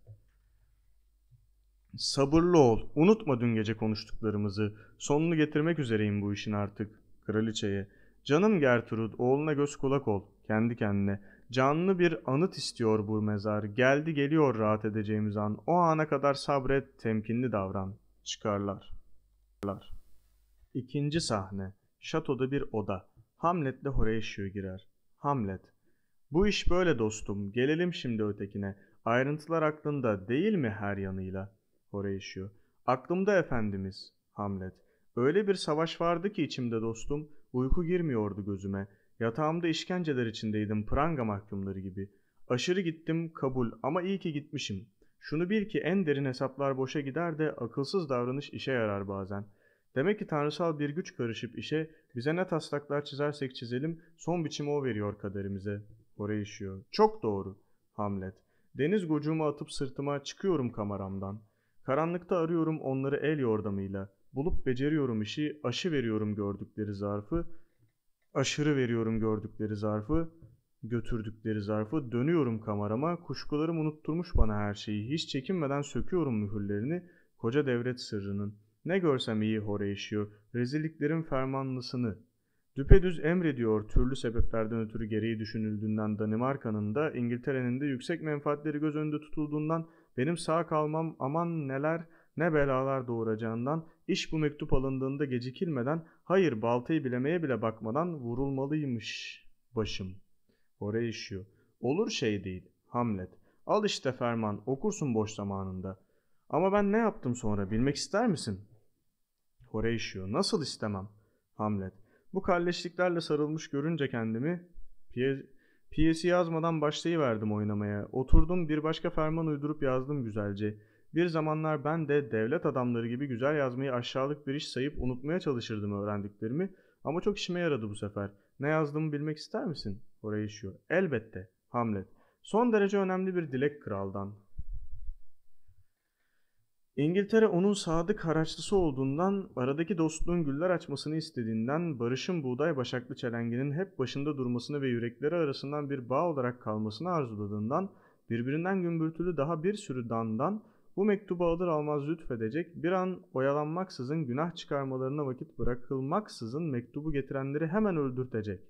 Sabırlı ol. Unutma dün gece konuştuklarımızı. Sonunu getirmek üzereyim bu işin artık. Kraliçeye. Canım Gertrud oğluna göz kulak ol. Kendi kendine. Canlı bir anıt istiyor bu mezar. Geldi geliyor rahat edeceğimiz an. O ana kadar sabret, temkinli davran. Çıkarlar. İkinci sahne. Şatoda bir oda. Hamlet'le Horatio girer. Hamlet. Bu iş böyle dostum. Gelelim şimdi ötekine. Ayrıntılar aklında değil mi her yanıyla? Horatio. Aklımda efendimiz. Hamlet. Öyle bir savaş vardı ki içimde dostum. Uyku girmiyordu gözüme. Yatağımda işkenceler içindeydim pranga mahkumları gibi. Aşırı gittim kabul ama iyi ki gitmişim. Şunu bil ki en derin hesaplar boşa gider de akılsız davranış işe yarar bazen. Demek ki tanrısal bir güç karışıp işe bize ne taslaklar çizersek çizelim son biçimi o veriyor kaderimize. Oraya işiyor. Çok doğru. Hamlet. Deniz gocuğumu atıp sırtıma çıkıyorum kameramdan. Karanlıkta arıyorum onları el yordamıyla. Bulup beceriyorum işi, aşı veriyorum gördükleri zarfı aşırı veriyorum gördükleri zarfı, götürdükleri zarfı. Dönüyorum kamerama, kuşkularım unutturmuş bana her şeyi. Hiç çekinmeden söküyorum mühürlerini, koca devlet sırrının. Ne görsem iyi horeyşiyor, rezilliklerin fermanlısını. Düpedüz emrediyor türlü sebeplerden ötürü gereği düşünüldüğünden Danimarka'nın da İngiltere'nin de yüksek menfaatleri göz önünde tutulduğundan benim sağ kalmam aman neler ne belalar doğuracağından iş bu mektup alındığında gecikilmeden hayır baltayı bilemeye bile bakmadan vurulmalıymış başım. Oraya işiyor. Olur şey değil. Hamlet. Al işte ferman okursun boş zamanında. Ama ben ne yaptım sonra bilmek ister misin? Horatio nasıl istemem? Hamlet. Bu kalleşliklerle sarılmış görünce kendimi piye, piyesi yazmadan başlayıverdim oynamaya. Oturdum bir başka ferman uydurup yazdım güzelce. Bir zamanlar ben de devlet adamları gibi güzel yazmayı aşağılık bir iş sayıp unutmaya çalışırdım öğrendiklerimi ama çok işime yaradı bu sefer. Ne yazdığımı bilmek ister misin? Oraya işiyor. Elbette. Hamlet. Son derece önemli bir dilek kraldan. İngiltere onun sadık haraçlısı olduğundan, aradaki dostluğun güller açmasını istediğinden, barışın buğday başaklı çelenginin hep başında durmasını ve yürekleri arasından bir bağ olarak kalmasını arzuladığından, birbirinden gümbürtülü daha bir sürü dandan, bu mektubu alır almaz lütfedecek, bir an oyalanmaksızın günah çıkarmalarına vakit bırakılmaksızın mektubu getirenleri hemen öldürtecek.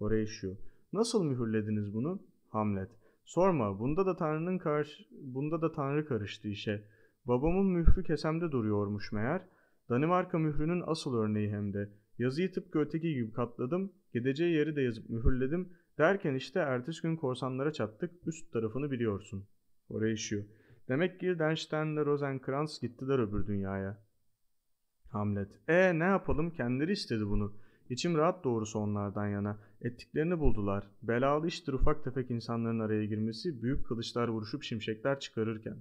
Orayı şu. Nasıl mühürlediniz bunu? Hamlet. Sorma, bunda da Tanrı'nın karşı, bunda da Tanrı karıştı işe. Babamın mührü kesemde duruyormuş meğer. Danimarka mührünün asıl örneği hem de. Yazıyı tıpkı öteki gibi katladım, gideceği yeri de yazıp mühürledim. Derken işte ertesi gün korsanlara çattık, üst tarafını biliyorsun. Orayı şu. Demek ki Denstein'le Rosenkrantz gittiler öbür dünyaya. Hamlet. E ne yapalım kendileri istedi bunu. İçim rahat doğrusu onlardan yana. Ettiklerini buldular. Belalı iştir ufak tefek insanların araya girmesi büyük kılıçlar vuruşup şimşekler çıkarırken.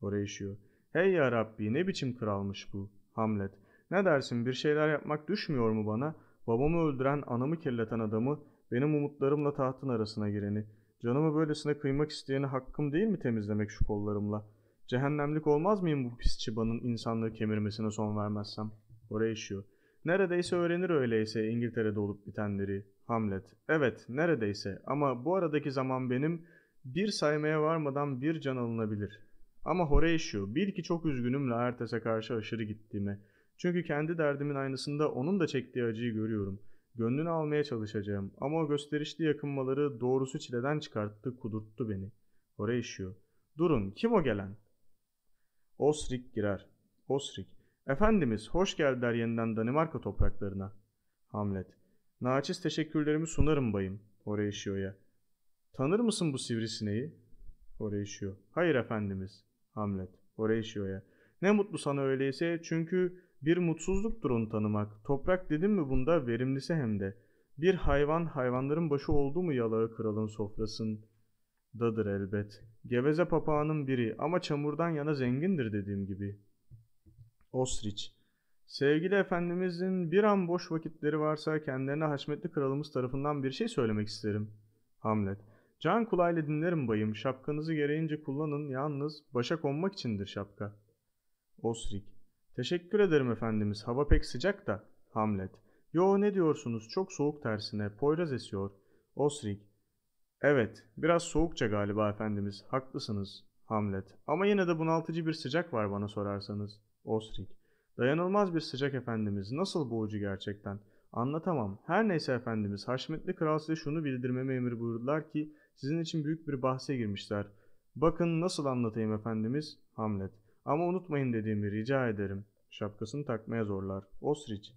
Oraya işiyor. Hey ya Rabbi ne biçim kralmış bu. Hamlet. Ne dersin bir şeyler yapmak düşmüyor mu bana? Babamı öldüren anamı kirleten adamı benim umutlarımla tahtın arasına gireni Canımı böylesine kıymak isteyeni hakkım değil mi temizlemek şu kollarımla? Cehennemlik olmaz mıyım bu pis çıbanın insanlığı kemirmesine son vermezsem? Oraya işiyor. Neredeyse öğrenir öyleyse İngiltere'de olup bitenleri. Hamlet. Evet, neredeyse. Ama bu aradaki zaman benim bir saymaya varmadan bir can alınabilir. Ama Horatio, bil ki çok üzgünüm Laertes'e karşı aşırı gittiğime. Çünkü kendi derdimin aynısında onun da çektiği acıyı görüyorum. Gönlünü almaya çalışacağım ama o gösterişli yakınmaları doğrusu çileden çıkarttı, kudurttu beni. Oraya işiyor. Durun, kim o gelen? Osric girer. Osric, Efendimiz, hoş geldiler yeniden Danimarka topraklarına. Hamlet. Naçiz teşekkürlerimi sunarım bayım. Oraya işiyor ya. Tanır mısın bu sivrisineği? Oraya işiyor. Hayır efendimiz. Hamlet. Oraya işiyor ya. Ne mutlu sana öyleyse çünkü bir mutsuzluk durun tanımak. Toprak dedim mi bunda verimlisi hem de. Bir hayvan hayvanların başı oldu mu yalağı kralın sofrasındadır elbet. Geveze papağanın biri ama çamurdan yana zengindir dediğim gibi. Ostrich. Sevgili efendimizin bir an boş vakitleri varsa kendilerine haşmetli kralımız tarafından bir şey söylemek isterim. Hamlet. Can kulağıyla dinlerim bayım. Şapkanızı gereğince kullanın. Yalnız başa konmak içindir şapka. Ostrich. Teşekkür ederim efendimiz. Hava pek sıcak da. Hamlet. Yo ne diyorsunuz? Çok soğuk tersine. Poyraz esiyor. Osric. Evet. Biraz soğukça galiba efendimiz. Haklısınız. Hamlet. Ama yine de bunaltıcı bir sıcak var bana sorarsanız. Osric. Dayanılmaz bir sıcak efendimiz. Nasıl boğucu gerçekten. Anlatamam. Her neyse efendimiz. Haşmetli kral size şunu bildirmeme emir buyurdular ki sizin için büyük bir bahse girmişler. Bakın nasıl anlatayım efendimiz. Hamlet. Ama unutmayın dediğimi rica ederim. Şapkasını takmaya zorlar. Osriç.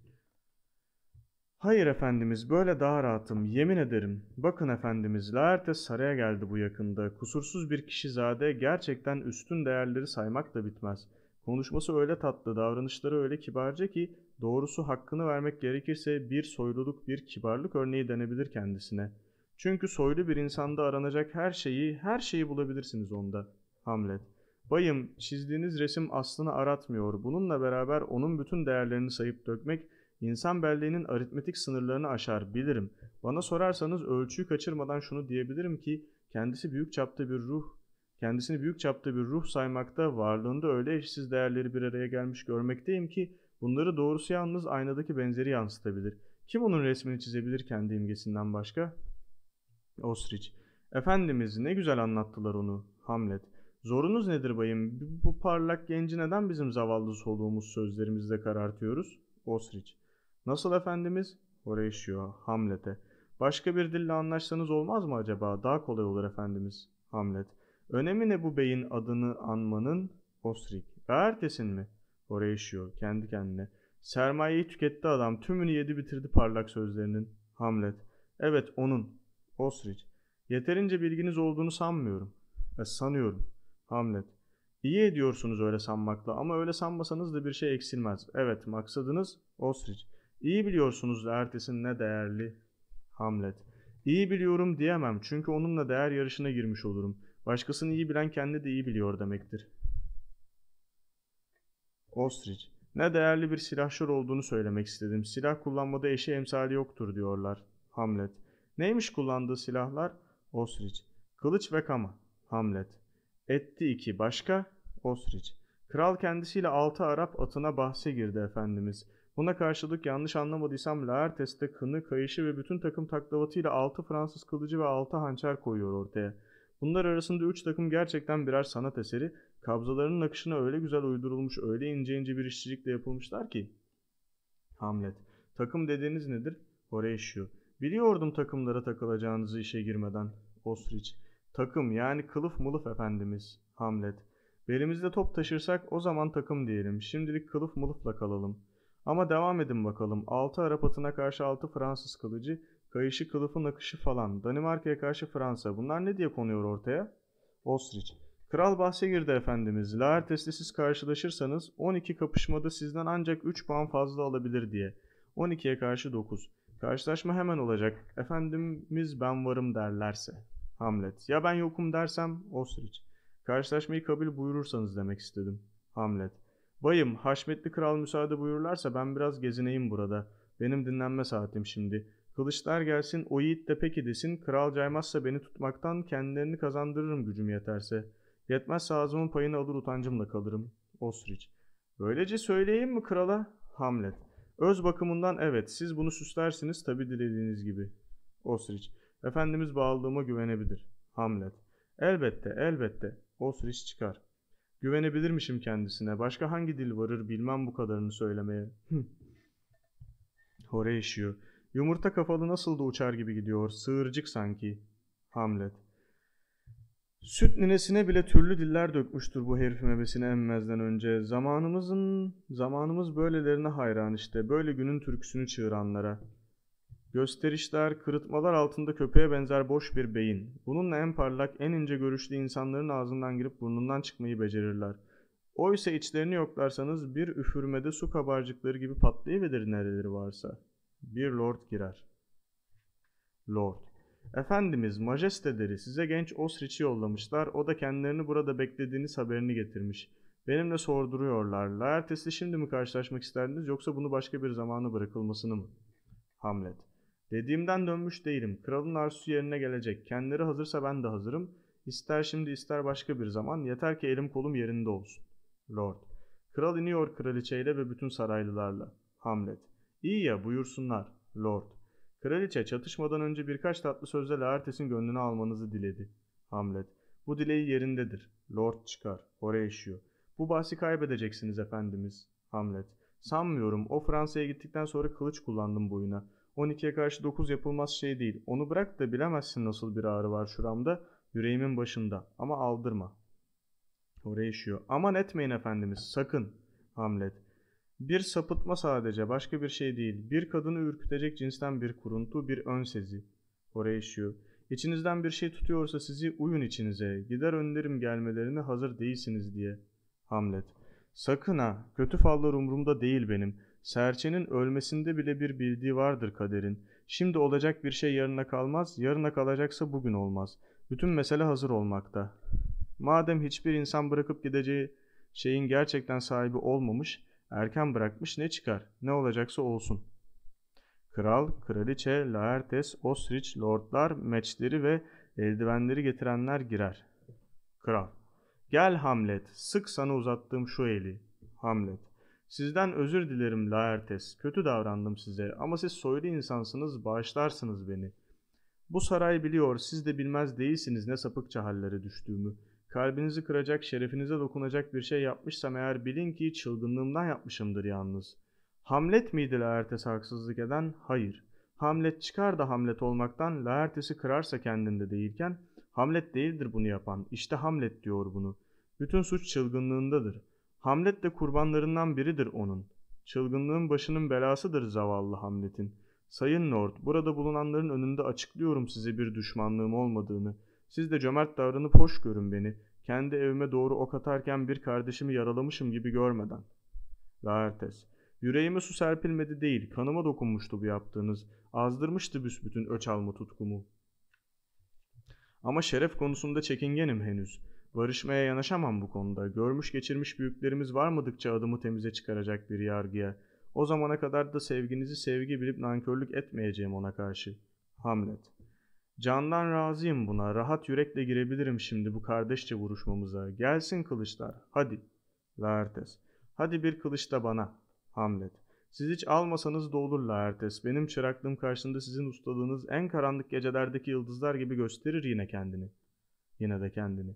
Hayır efendimiz böyle daha rahatım yemin ederim. Bakın efendimiz Laertes saraya geldi bu yakında. Kusursuz bir kişizade gerçekten üstün değerleri saymak da bitmez. Konuşması öyle tatlı, davranışları öyle kibarca ki doğrusu hakkını vermek gerekirse bir soyluluk, bir kibarlık örneği denebilir kendisine. Çünkü soylu bir insanda aranacak her şeyi, her şeyi bulabilirsiniz onda. Hamlet Bayım çizdiğiniz resim aslını aratmıyor. Bununla beraber onun bütün değerlerini sayıp dökmek insan belleğinin aritmetik sınırlarını aşar bilirim. Bana sorarsanız ölçüyü kaçırmadan şunu diyebilirim ki kendisi büyük çapta bir ruh, kendisini büyük çapta bir ruh saymakta varlığında öyle eşsiz değerleri bir araya gelmiş görmekteyim ki bunları doğrusu yalnız aynadaki benzeri yansıtabilir. Kim onun resmini çizebilir kendi imgesinden başka? Ostrich. Efendimiz ne güzel anlattılar onu. Hamlet. Zorunuz nedir bayım? Bu parlak genci neden bizim zavallı soluğumuz sözlerimizde karartıyoruz? Osric. Nasıl efendimiz? Horatio, Hamlet'e. Başka bir dille anlaşsanız olmaz mı acaba? Daha kolay olur efendimiz. Hamlet. Önemi ne bu beyin adını anmanın? Osric. Ertesin mi? Horatio kendi kendine. Sermayeyi tüketti adam. Tümünü yedi bitirdi parlak sözlerinin. Hamlet. Evet onun. Osric. Yeterince bilginiz olduğunu sanmıyorum. E, sanıyorum. Hamlet. İyi ediyorsunuz öyle sanmakla ama öyle sanmasanız da bir şey eksilmez. Evet maksadınız Ostrich. İyi biliyorsunuz da ertesin ne değerli Hamlet. İyi biliyorum diyemem çünkü onunla değer yarışına girmiş olurum. Başkasını iyi bilen kendi de iyi biliyor demektir. Ostrich. Ne değerli bir silahşör olduğunu söylemek istedim. Silah kullanmada eşi emsali yoktur diyorlar. Hamlet. Neymiş kullandığı silahlar? Ostrich. Kılıç ve kama. Hamlet. Etti iki başka Osric. Kral kendisiyle altı Arap atına bahse girdi Efendimiz. Buna karşılık yanlış anlamadıysam Laertes'te kını, kayışı ve bütün takım taklavatıyla altı Fransız kılıcı ve altı hançer koyuyor ortaya. Bunlar arasında üç takım gerçekten birer sanat eseri, kabzalarının akışına öyle güzel uydurulmuş, öyle ince ince bir işçilikle yapılmışlar ki. Hamlet, takım dediğiniz nedir? Horatio, biliyordum takımlara takılacağınızı işe girmeden. Osric, Takım yani kılıf mılıf efendimiz. Hamlet. Belimizde top taşırsak o zaman takım diyelim. Şimdilik kılıf mılıfla kalalım. Ama devam edin bakalım. 6 Arap atına karşı 6 Fransız kılıcı, kayışı kılıfın akışı falan. Danimarka'ya karşı Fransa. Bunlar ne diye konuyor ortaya? Ostrich. Kral bahse girdi efendimiz. Laertes'le siz karşılaşırsanız 12 kapışmada sizden ancak 3 puan fazla alabilir diye. 12'ye karşı 9. Karşılaşma hemen olacak. Efendimiz ben varım derlerse. Hamlet. Ya ben yokum dersem Ostrich. Karşılaşmayı kabul buyurursanız demek istedim. Hamlet. Bayım, Haşmetli Kral müsaade buyurlarsa ben biraz gezineyim burada. Benim dinlenme saatim şimdi. Kılıçlar gelsin, o yiğit de peki desin, kral caymazsa beni tutmaktan kendilerini kazandırırım gücüm yeterse. Yetmezse ağzımın payını alır utancımla kalırım. Ostrich. Böylece söyleyeyim mi krala? Hamlet. Öz bakımından evet, siz bunu süslersiniz tabi dilediğiniz gibi. Ostrich. Efendimiz bağladığıma güvenebilir. Hamlet. Elbette, elbette. Osris çıkar. Güvenebilirmişim kendisine. Başka hangi dil varır bilmem bu kadarını söylemeye. Hore işiyor. Yumurta kafalı nasıl da uçar gibi gidiyor. Sığırcık sanki. Hamlet. Süt ninesine bile türlü diller dökmüştür bu herif mebesini emmezden önce. Zamanımızın, zamanımız böylelerine hayran işte. Böyle günün türküsünü çığıranlara. Gösterişler, kırıtmalar altında köpeğe benzer boş bir beyin. Bununla en parlak, en ince görüşlü insanların ağzından girip burnundan çıkmayı becerirler. Oysa içlerini yoklarsanız bir üfürmede su kabarcıkları gibi patlayabilir nereleri varsa. Bir lord girer. Lord. Efendimiz, majesteleri size genç Osriç'i yollamışlar. O da kendilerini burada beklediğiniz haberini getirmiş. Benimle sorduruyorlar. Laertes'le şimdi mi karşılaşmak isterdiniz yoksa bunu başka bir zamana bırakılmasını mı? Hamlet. Dediğimden dönmüş değilim. Kralın arzusu yerine gelecek. Kendileri hazırsa ben de hazırım. İster şimdi ister başka bir zaman. Yeter ki elim kolum yerinde olsun. Lord. Kral iniyor kraliçeyle ve bütün saraylılarla. Hamlet. İyi ya buyursunlar. Lord. Kraliçe çatışmadan önce birkaç tatlı sözle Laertes'in gönlünü almanızı diledi. Hamlet. Bu dileği yerindedir. Lord çıkar. Oraya işiyor. Bu bahsi kaybedeceksiniz efendimiz. Hamlet. Sanmıyorum. O Fransa'ya gittikten sonra kılıç kullandım boyuna. 12'ye karşı 9 yapılmaz şey değil. Onu bırak da bilemezsin nasıl bir ağrı var şuramda. Yüreğimin başında. Ama aldırma. Oraya işiyor. Aman etmeyin efendimiz. Sakın. Hamlet. Bir sapıtma sadece. Başka bir şey değil. Bir kadını ürkütecek cinsten bir kuruntu, bir ön sezi. Oraya işiyor. İçinizden bir şey tutuyorsa sizi uyun içinize. Gider önlerim gelmelerine hazır değilsiniz diye. Hamlet. Sakın ha. Kötü fallar umurumda değil benim. Serçenin ölmesinde bile bir bildiği vardır kaderin. Şimdi olacak bir şey yarına kalmaz, yarına kalacaksa bugün olmaz. Bütün mesele hazır olmakta. Madem hiçbir insan bırakıp gideceği şeyin gerçekten sahibi olmamış, erken bırakmış ne çıkar, ne olacaksa olsun. Kral, kraliçe, laertes, ostrich, lordlar, meçleri ve eldivenleri getirenler girer. Kral, gel Hamlet, sık sana uzattığım şu eli. Hamlet, Sizden özür dilerim Laertes. Kötü davrandım size ama siz soylu insansınız bağışlarsınız beni. Bu saray biliyor siz de bilmez değilsiniz ne sapıkça hallere düştüğümü. Kalbinizi kıracak, şerefinize dokunacak bir şey yapmışsam eğer bilin ki çılgınlığımdan yapmışımdır yalnız. Hamlet miydi Laertes haksızlık eden? Hayır. Hamlet çıkar da Hamlet olmaktan Laertes'i kırarsa kendinde değilken Hamlet değildir bunu yapan. İşte Hamlet diyor bunu. Bütün suç çılgınlığındadır.'' Hamlet de kurbanlarından biridir onun. Çılgınlığın başının belasıdır zavallı Hamlet'in. Sayın Lord, burada bulunanların önünde açıklıyorum size bir düşmanlığım olmadığını. Siz de cömert davranıp hoş görün beni. Kendi evime doğru ok atarken bir kardeşimi yaralamışım gibi görmeden. Laertes, yüreğime su serpilmedi değil, kanıma dokunmuştu bu yaptığınız. Azdırmıştı büsbütün öç alma tutkumu. Ama şeref konusunda çekingenim henüz.'' Barışmaya yanaşamam bu konuda. Görmüş geçirmiş büyüklerimiz varmadıkça adımı temize çıkaracak bir yargıya. O zamana kadar da sevginizi sevgi bilip nankörlük etmeyeceğim ona karşı. Hamlet. Candan razıyım buna. Rahat yürekle girebilirim şimdi bu kardeşçe vuruşmamıza. Gelsin kılıçlar. Hadi. Laertes. Hadi bir kılıç da bana. Hamlet. Siz hiç almasanız da olur Laertes. Benim çıraklığım karşısında sizin ustalığınız en karanlık gecelerdeki yıldızlar gibi gösterir yine kendini. Yine de kendini.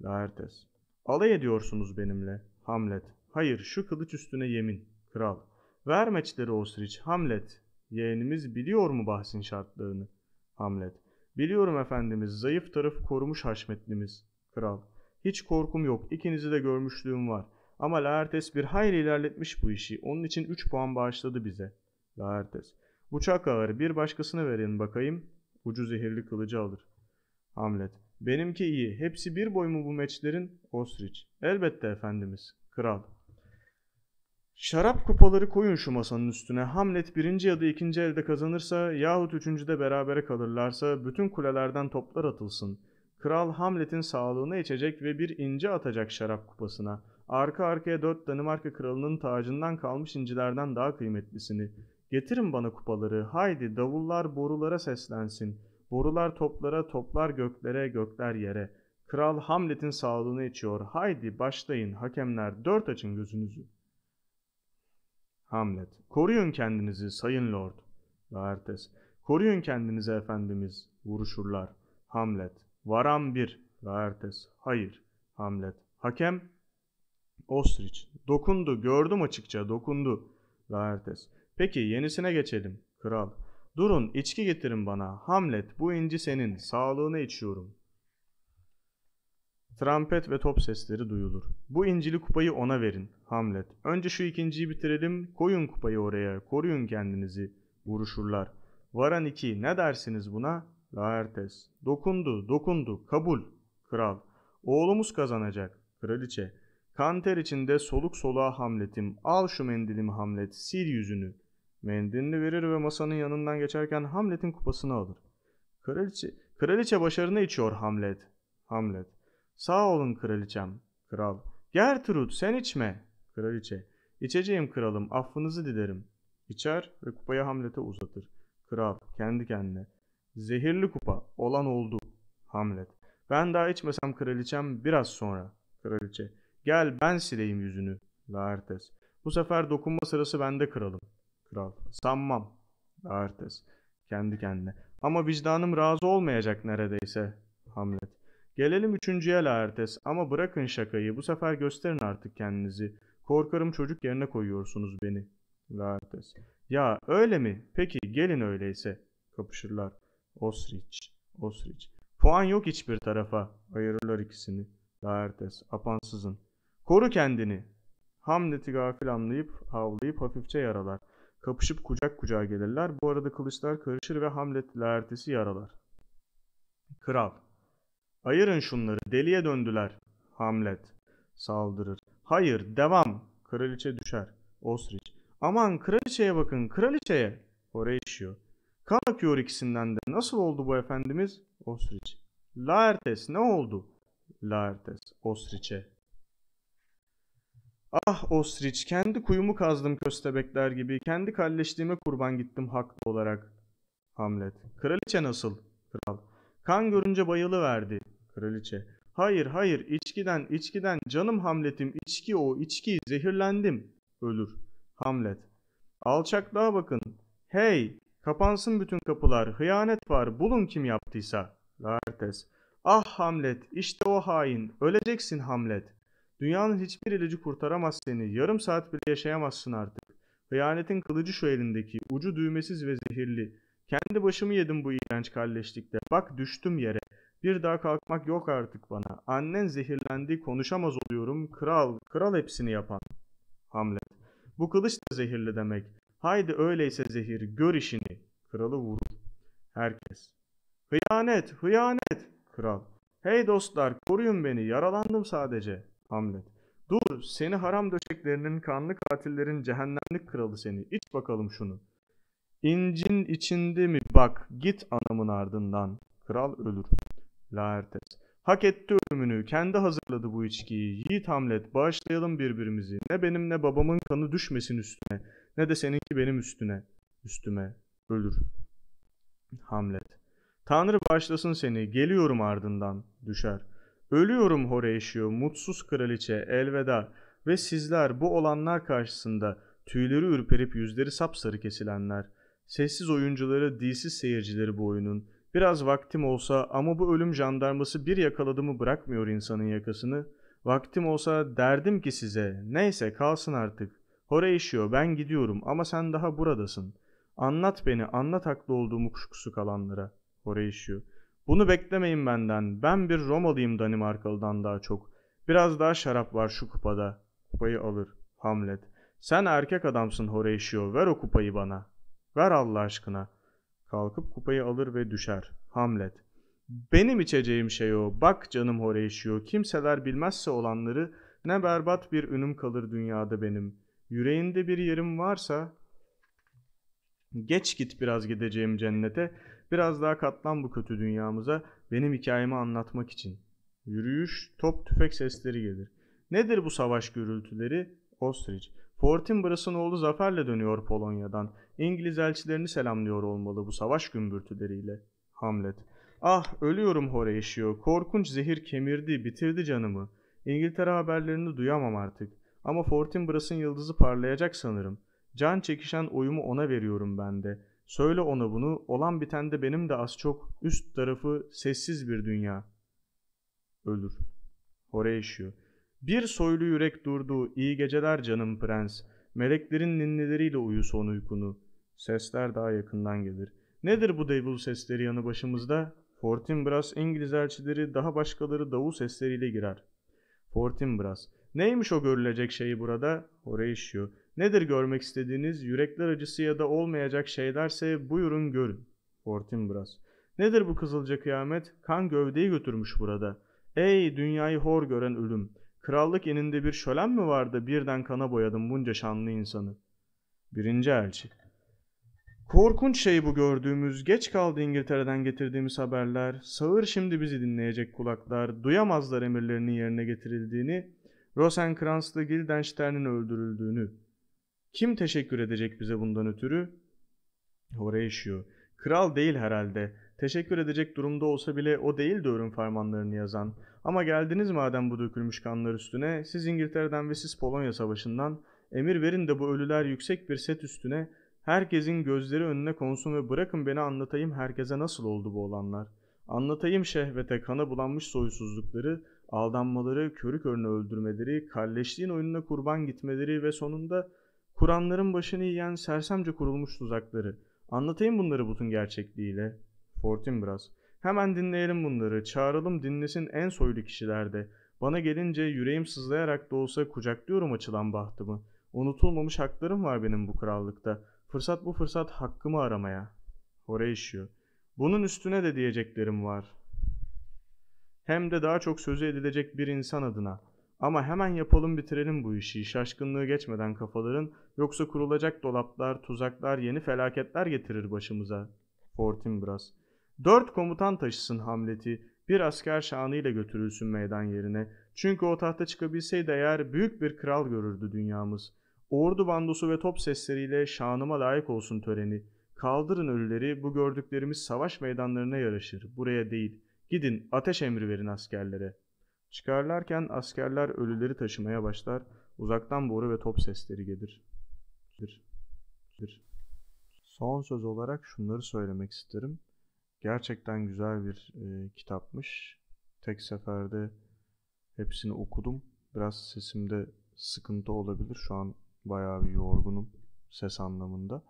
Laertes. Alay ediyorsunuz benimle. Hamlet. Hayır şu kılıç üstüne yemin. Kral. Vermeçleri Osriç. Hamlet. Yeğenimiz biliyor mu bahsin şartlarını? Hamlet. Biliyorum efendimiz. Zayıf tarafı korumuş haşmetlimiz. Kral. Hiç korkum yok. İkinizi de görmüşlüğüm var. Ama Laertes bir hayli ilerletmiş bu işi. Onun için 3 puan bağışladı bize. Laertes. Bıçak ağır. Bir başkasına verin bakayım. Ucu zehirli kılıcı alır. Hamlet. Benimki iyi. Hepsi bir boy mu bu meçlerin? Ostrich. Elbette efendimiz. Kral. Şarap kupaları koyun şu masanın üstüne. Hamlet birinci ya da ikinci elde kazanırsa yahut üçüncüde berabere kalırlarsa bütün kulelerden toplar atılsın. Kral Hamlet'in sağlığına içecek ve bir ince atacak şarap kupasına. Arka arkaya dört Danimarka kralının tacından kalmış incilerden daha kıymetlisini. Getirin bana kupaları. Haydi davullar borulara seslensin.'' Borular toplara, toplar göklere, gökler yere. Kral Hamlet'in sağlığını içiyor. Haydi başlayın hakemler dört açın gözünüzü. Hamlet. Koruyun kendinizi sayın lord. Laertes. Koruyun kendinizi efendimiz. Vuruşurlar. Hamlet. Varan bir. Laertes. Hayır. Hamlet. Hakem. Ostrich. Dokundu. Gördüm açıkça. Dokundu. Laertes. Peki yenisine geçelim. Kral. Durun içki getirin bana. Hamlet bu inci senin. Sağlığını içiyorum. Trampet ve top sesleri duyulur. Bu incili kupayı ona verin. Hamlet. Önce şu ikinciyi bitirelim. Koyun kupayı oraya. Koruyun kendinizi. Vuruşurlar. Varan iki. Ne dersiniz buna? Laertes. Dokundu. Dokundu. Kabul. Kral. Oğlumuz kazanacak. Kraliçe. Kanter içinde soluk soluğa Hamlet'im. Al şu mendilimi Hamlet. Sil yüzünü. Mendilini verir ve masanın yanından geçerken Hamlet'in kupasını alır. Kraliçe, kraliçe başarını içiyor Hamlet. Hamlet. Sağ olun kraliçem. Kral. Gertrude sen içme. Kraliçe. İçeceğim kralım affınızı dilerim. İçer ve kupayı Hamlet'e uzatır. Kral kendi kendine. Zehirli kupa olan oldu. Hamlet. Ben daha içmesem kraliçem biraz sonra. Kraliçe. Gel ben sileyim yüzünü. Laertes. Bu sefer dokunma sırası bende kralım kral. Sanmam. Laertes. Kendi kendine. Ama vicdanım razı olmayacak neredeyse. Hamlet. Gelelim üçüncüye Laertes. Ama bırakın şakayı. Bu sefer gösterin artık kendinizi. Korkarım çocuk yerine koyuyorsunuz beni. Laertes. Ya öyle mi? Peki gelin öyleyse. Kapışırlar. Osric. Osric. Puan yok hiçbir tarafa. Ayırırlar ikisini. Laertes. Apansızın. Koru kendini. Hamlet'i gafil anlayıp havlayıp hafifçe yaralar. Kapışıp kucak kucağa gelirler. Bu arada kılıçlar karışır ve Hamlet Laertesi yaralar. Kral. Ayırın şunları deliye döndüler. Hamlet saldırır. Hayır devam. Kraliçe düşer. Osric. Aman kraliçeye bakın kraliçeye. Horatio. Kan akıyor ikisinden de. Nasıl oldu bu efendimiz? Osric. Laertes ne oldu? Laertes. Osric'e. Ah ostrich kendi kuyumu kazdım köstebekler gibi, kendi kalleşliğime kurban gittim haklı olarak. Hamlet, kraliçe nasıl? Kral, kan görünce bayılı verdi. Kraliçe, hayır hayır içkiden içkiden canım Hamlet'im içki o içki zehirlendim. Ölür. Hamlet, alçaklığa bakın. Hey, kapansın bütün kapılar, hıyanet var, bulun kim yaptıysa. Laertes, ah Hamlet, işte o hain, öleceksin Hamlet. Dünyanın hiçbir ilacı kurtaramaz seni. Yarım saat bile yaşayamazsın artık. Hıyanetin kılıcı şu elindeki. Ucu düğmesiz ve zehirli. Kendi başımı yedim bu iğrenç kalleşlikte. Bak düştüm yere. Bir daha kalkmak yok artık bana. Annen zehirlendi, konuşamaz oluyorum. Kral, kral hepsini yapan. Hamlet. Bu kılıç da zehirli demek. Haydi öyleyse zehir, gör işini. Kralı vurur. Herkes. Hıyanet, hıyanet. Kral. Hey dostlar, koruyun beni, yaralandım sadece. Hamlet. Dur seni haram döşeklerinin kanlı katillerin cehennemlik kralı seni. İç bakalım şunu. İncin içinde mi bak git anamın ardından. Kral ölür. Laertes. Hak etti ölümünü. Kendi hazırladı bu içkiyi. Yiğit Hamlet bağışlayalım birbirimizi. Ne benim ne babamın kanı düşmesin üstüne. Ne de seninki benim üstüne. Üstüme. Ölür. Hamlet. Tanrı bağışlasın seni. Geliyorum ardından. Düşer. Ölüyorum Horatio, mutsuz kraliçe, elveda ve sizler bu olanlar karşısında tüyleri ürperip yüzleri sapsarı kesilenler, sessiz oyuncuları, dilsiz seyircileri bu oyunun, biraz vaktim olsa ama bu ölüm jandarması bir yakaladı mı bırakmıyor insanın yakasını, vaktim olsa derdim ki size, neyse kalsın artık, Horatio ben gidiyorum ama sen daha buradasın. Anlat beni, anlat haklı olduğumu kuşkusu kalanlara. Horatio. Bunu beklemeyin benden. Ben bir Romalıyım Danimarkalı'dan daha çok. Biraz daha şarap var şu kupada. Kupayı alır. Hamlet. Sen erkek adamsın Horatio. Ver o kupayı bana. Ver Allah aşkına. Kalkıp kupayı alır ve düşer. Hamlet. Benim içeceğim şey o. Bak canım Horatio. Kimseler bilmezse olanları ne berbat bir ünüm kalır dünyada benim. Yüreğinde bir yerim varsa geç git biraz gideceğim cennete. Biraz daha katlan bu kötü dünyamıza benim hikayemi anlatmak için. Yürüyüş, top, tüfek sesleri gelir. Nedir bu savaş gürültüleri? Ostrich. Fortinbras'ın oğlu zaferle dönüyor Polonya'dan. İngiliz elçilerini selamlıyor olmalı bu savaş gümbürtüleriyle. Hamlet. Ah ölüyorum Horatio. Korkunç zehir kemirdi, bitirdi canımı. İngiltere haberlerini duyamam artık. Ama Fortinbras'ın yıldızı parlayacak sanırım. Can çekişen oyumu ona veriyorum ben de.'' Söyle ona bunu, olan bitende benim de az çok üst tarafı sessiz bir dünya. Ölür. Horatio. Bir soylu yürek durdu, iyi geceler canım prens. Meleklerin ninneleriyle uyu son uykunu. Sesler daha yakından gelir. Nedir bu devil sesleri yanı başımızda? Fortinbras İngiliz elçileri daha başkaları davul sesleriyle girer. Fortinbras. Neymiş o görülecek şeyi burada? Horatio. Nedir görmek istediğiniz? Yürekler acısı ya da olmayacak şeylerse buyurun görün. Fortinbras. Nedir bu kızılca kıyamet? Kan gövdeyi götürmüş burada. Ey dünyayı hor gören ölüm. Krallık eninde bir şölen mi vardı birden kana boyadım bunca şanlı insanı? Birinci elçi. Korkunç şey bu gördüğümüz, geç kaldı İngiltere'den getirdiğimiz haberler. Sağır şimdi bizi dinleyecek kulaklar, duyamazlar emirlerinin yerine getirildiğini, Rosenkrans'la Guildenstern'in öldürüldüğünü. Kim teşekkür edecek bize bundan ötürü? Oraya işiyor. Kral değil herhalde. Teşekkür edecek durumda olsa bile o değil de dövrün fermanlarını yazan. Ama geldiniz madem bu dökülmüş kanlar üstüne, siz İngiltere'den ve siz Polonya Savaşı'ndan emir verin de bu ölüler yüksek bir set üstüne herkesin gözleri önüne konsun ve bırakın beni anlatayım herkese nasıl oldu bu olanlar. Anlatayım şehvete kana bulanmış soysuzlukları, aldanmaları, körü körüne öldürmeleri, kalleşliğin oyununa kurban gitmeleri ve sonunda Kur'anların başını yiyen sersemce kurulmuş tuzakları. Anlatayım bunları bütün gerçekliğiyle. Fortin biraz. Hemen dinleyelim bunları. Çağıralım dinlesin en soylu kişilerde. Bana gelince yüreğim sızlayarak da olsa kucaklıyorum açılan bahtımı. Unutulmamış haklarım var benim bu krallıkta. Fırsat bu fırsat hakkımı aramaya. Horatio. Bunun üstüne de diyeceklerim var hem de daha çok sözü edilecek bir insan adına. Ama hemen yapalım bitirelim bu işi şaşkınlığı geçmeden kafaların yoksa kurulacak dolaplar, tuzaklar, yeni felaketler getirir başımıza. Fortinbras. Dört komutan taşısın Hamlet'i, bir asker şanıyla götürülsün meydan yerine. Çünkü o tahta çıkabilseydi eğer büyük bir kral görürdü dünyamız. Ordu bandosu ve top sesleriyle şanıma layık olsun töreni. Kaldırın ölüleri, bu gördüklerimiz savaş meydanlarına yaraşır, buraya değil.'' Gidin ateş emri verin askerlere. Çıkarlarken askerler ölüleri taşımaya başlar. Uzaktan boru ve top sesleri gelir. Dir. Dir. Son söz olarak şunları söylemek isterim. Gerçekten güzel bir e, kitapmış. Tek seferde hepsini okudum. Biraz sesimde sıkıntı olabilir. Şu an bayağı bir yorgunum ses anlamında.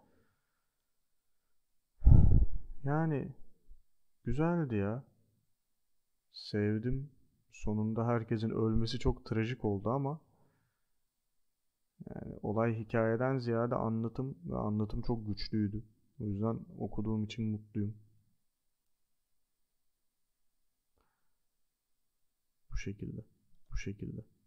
Yani güzeldi ya sevdim. Sonunda herkesin ölmesi çok trajik oldu ama yani olay hikayeden ziyade anlatım ve anlatım çok güçlüydü. O yüzden okuduğum için mutluyum. Bu şekilde. Bu şekilde.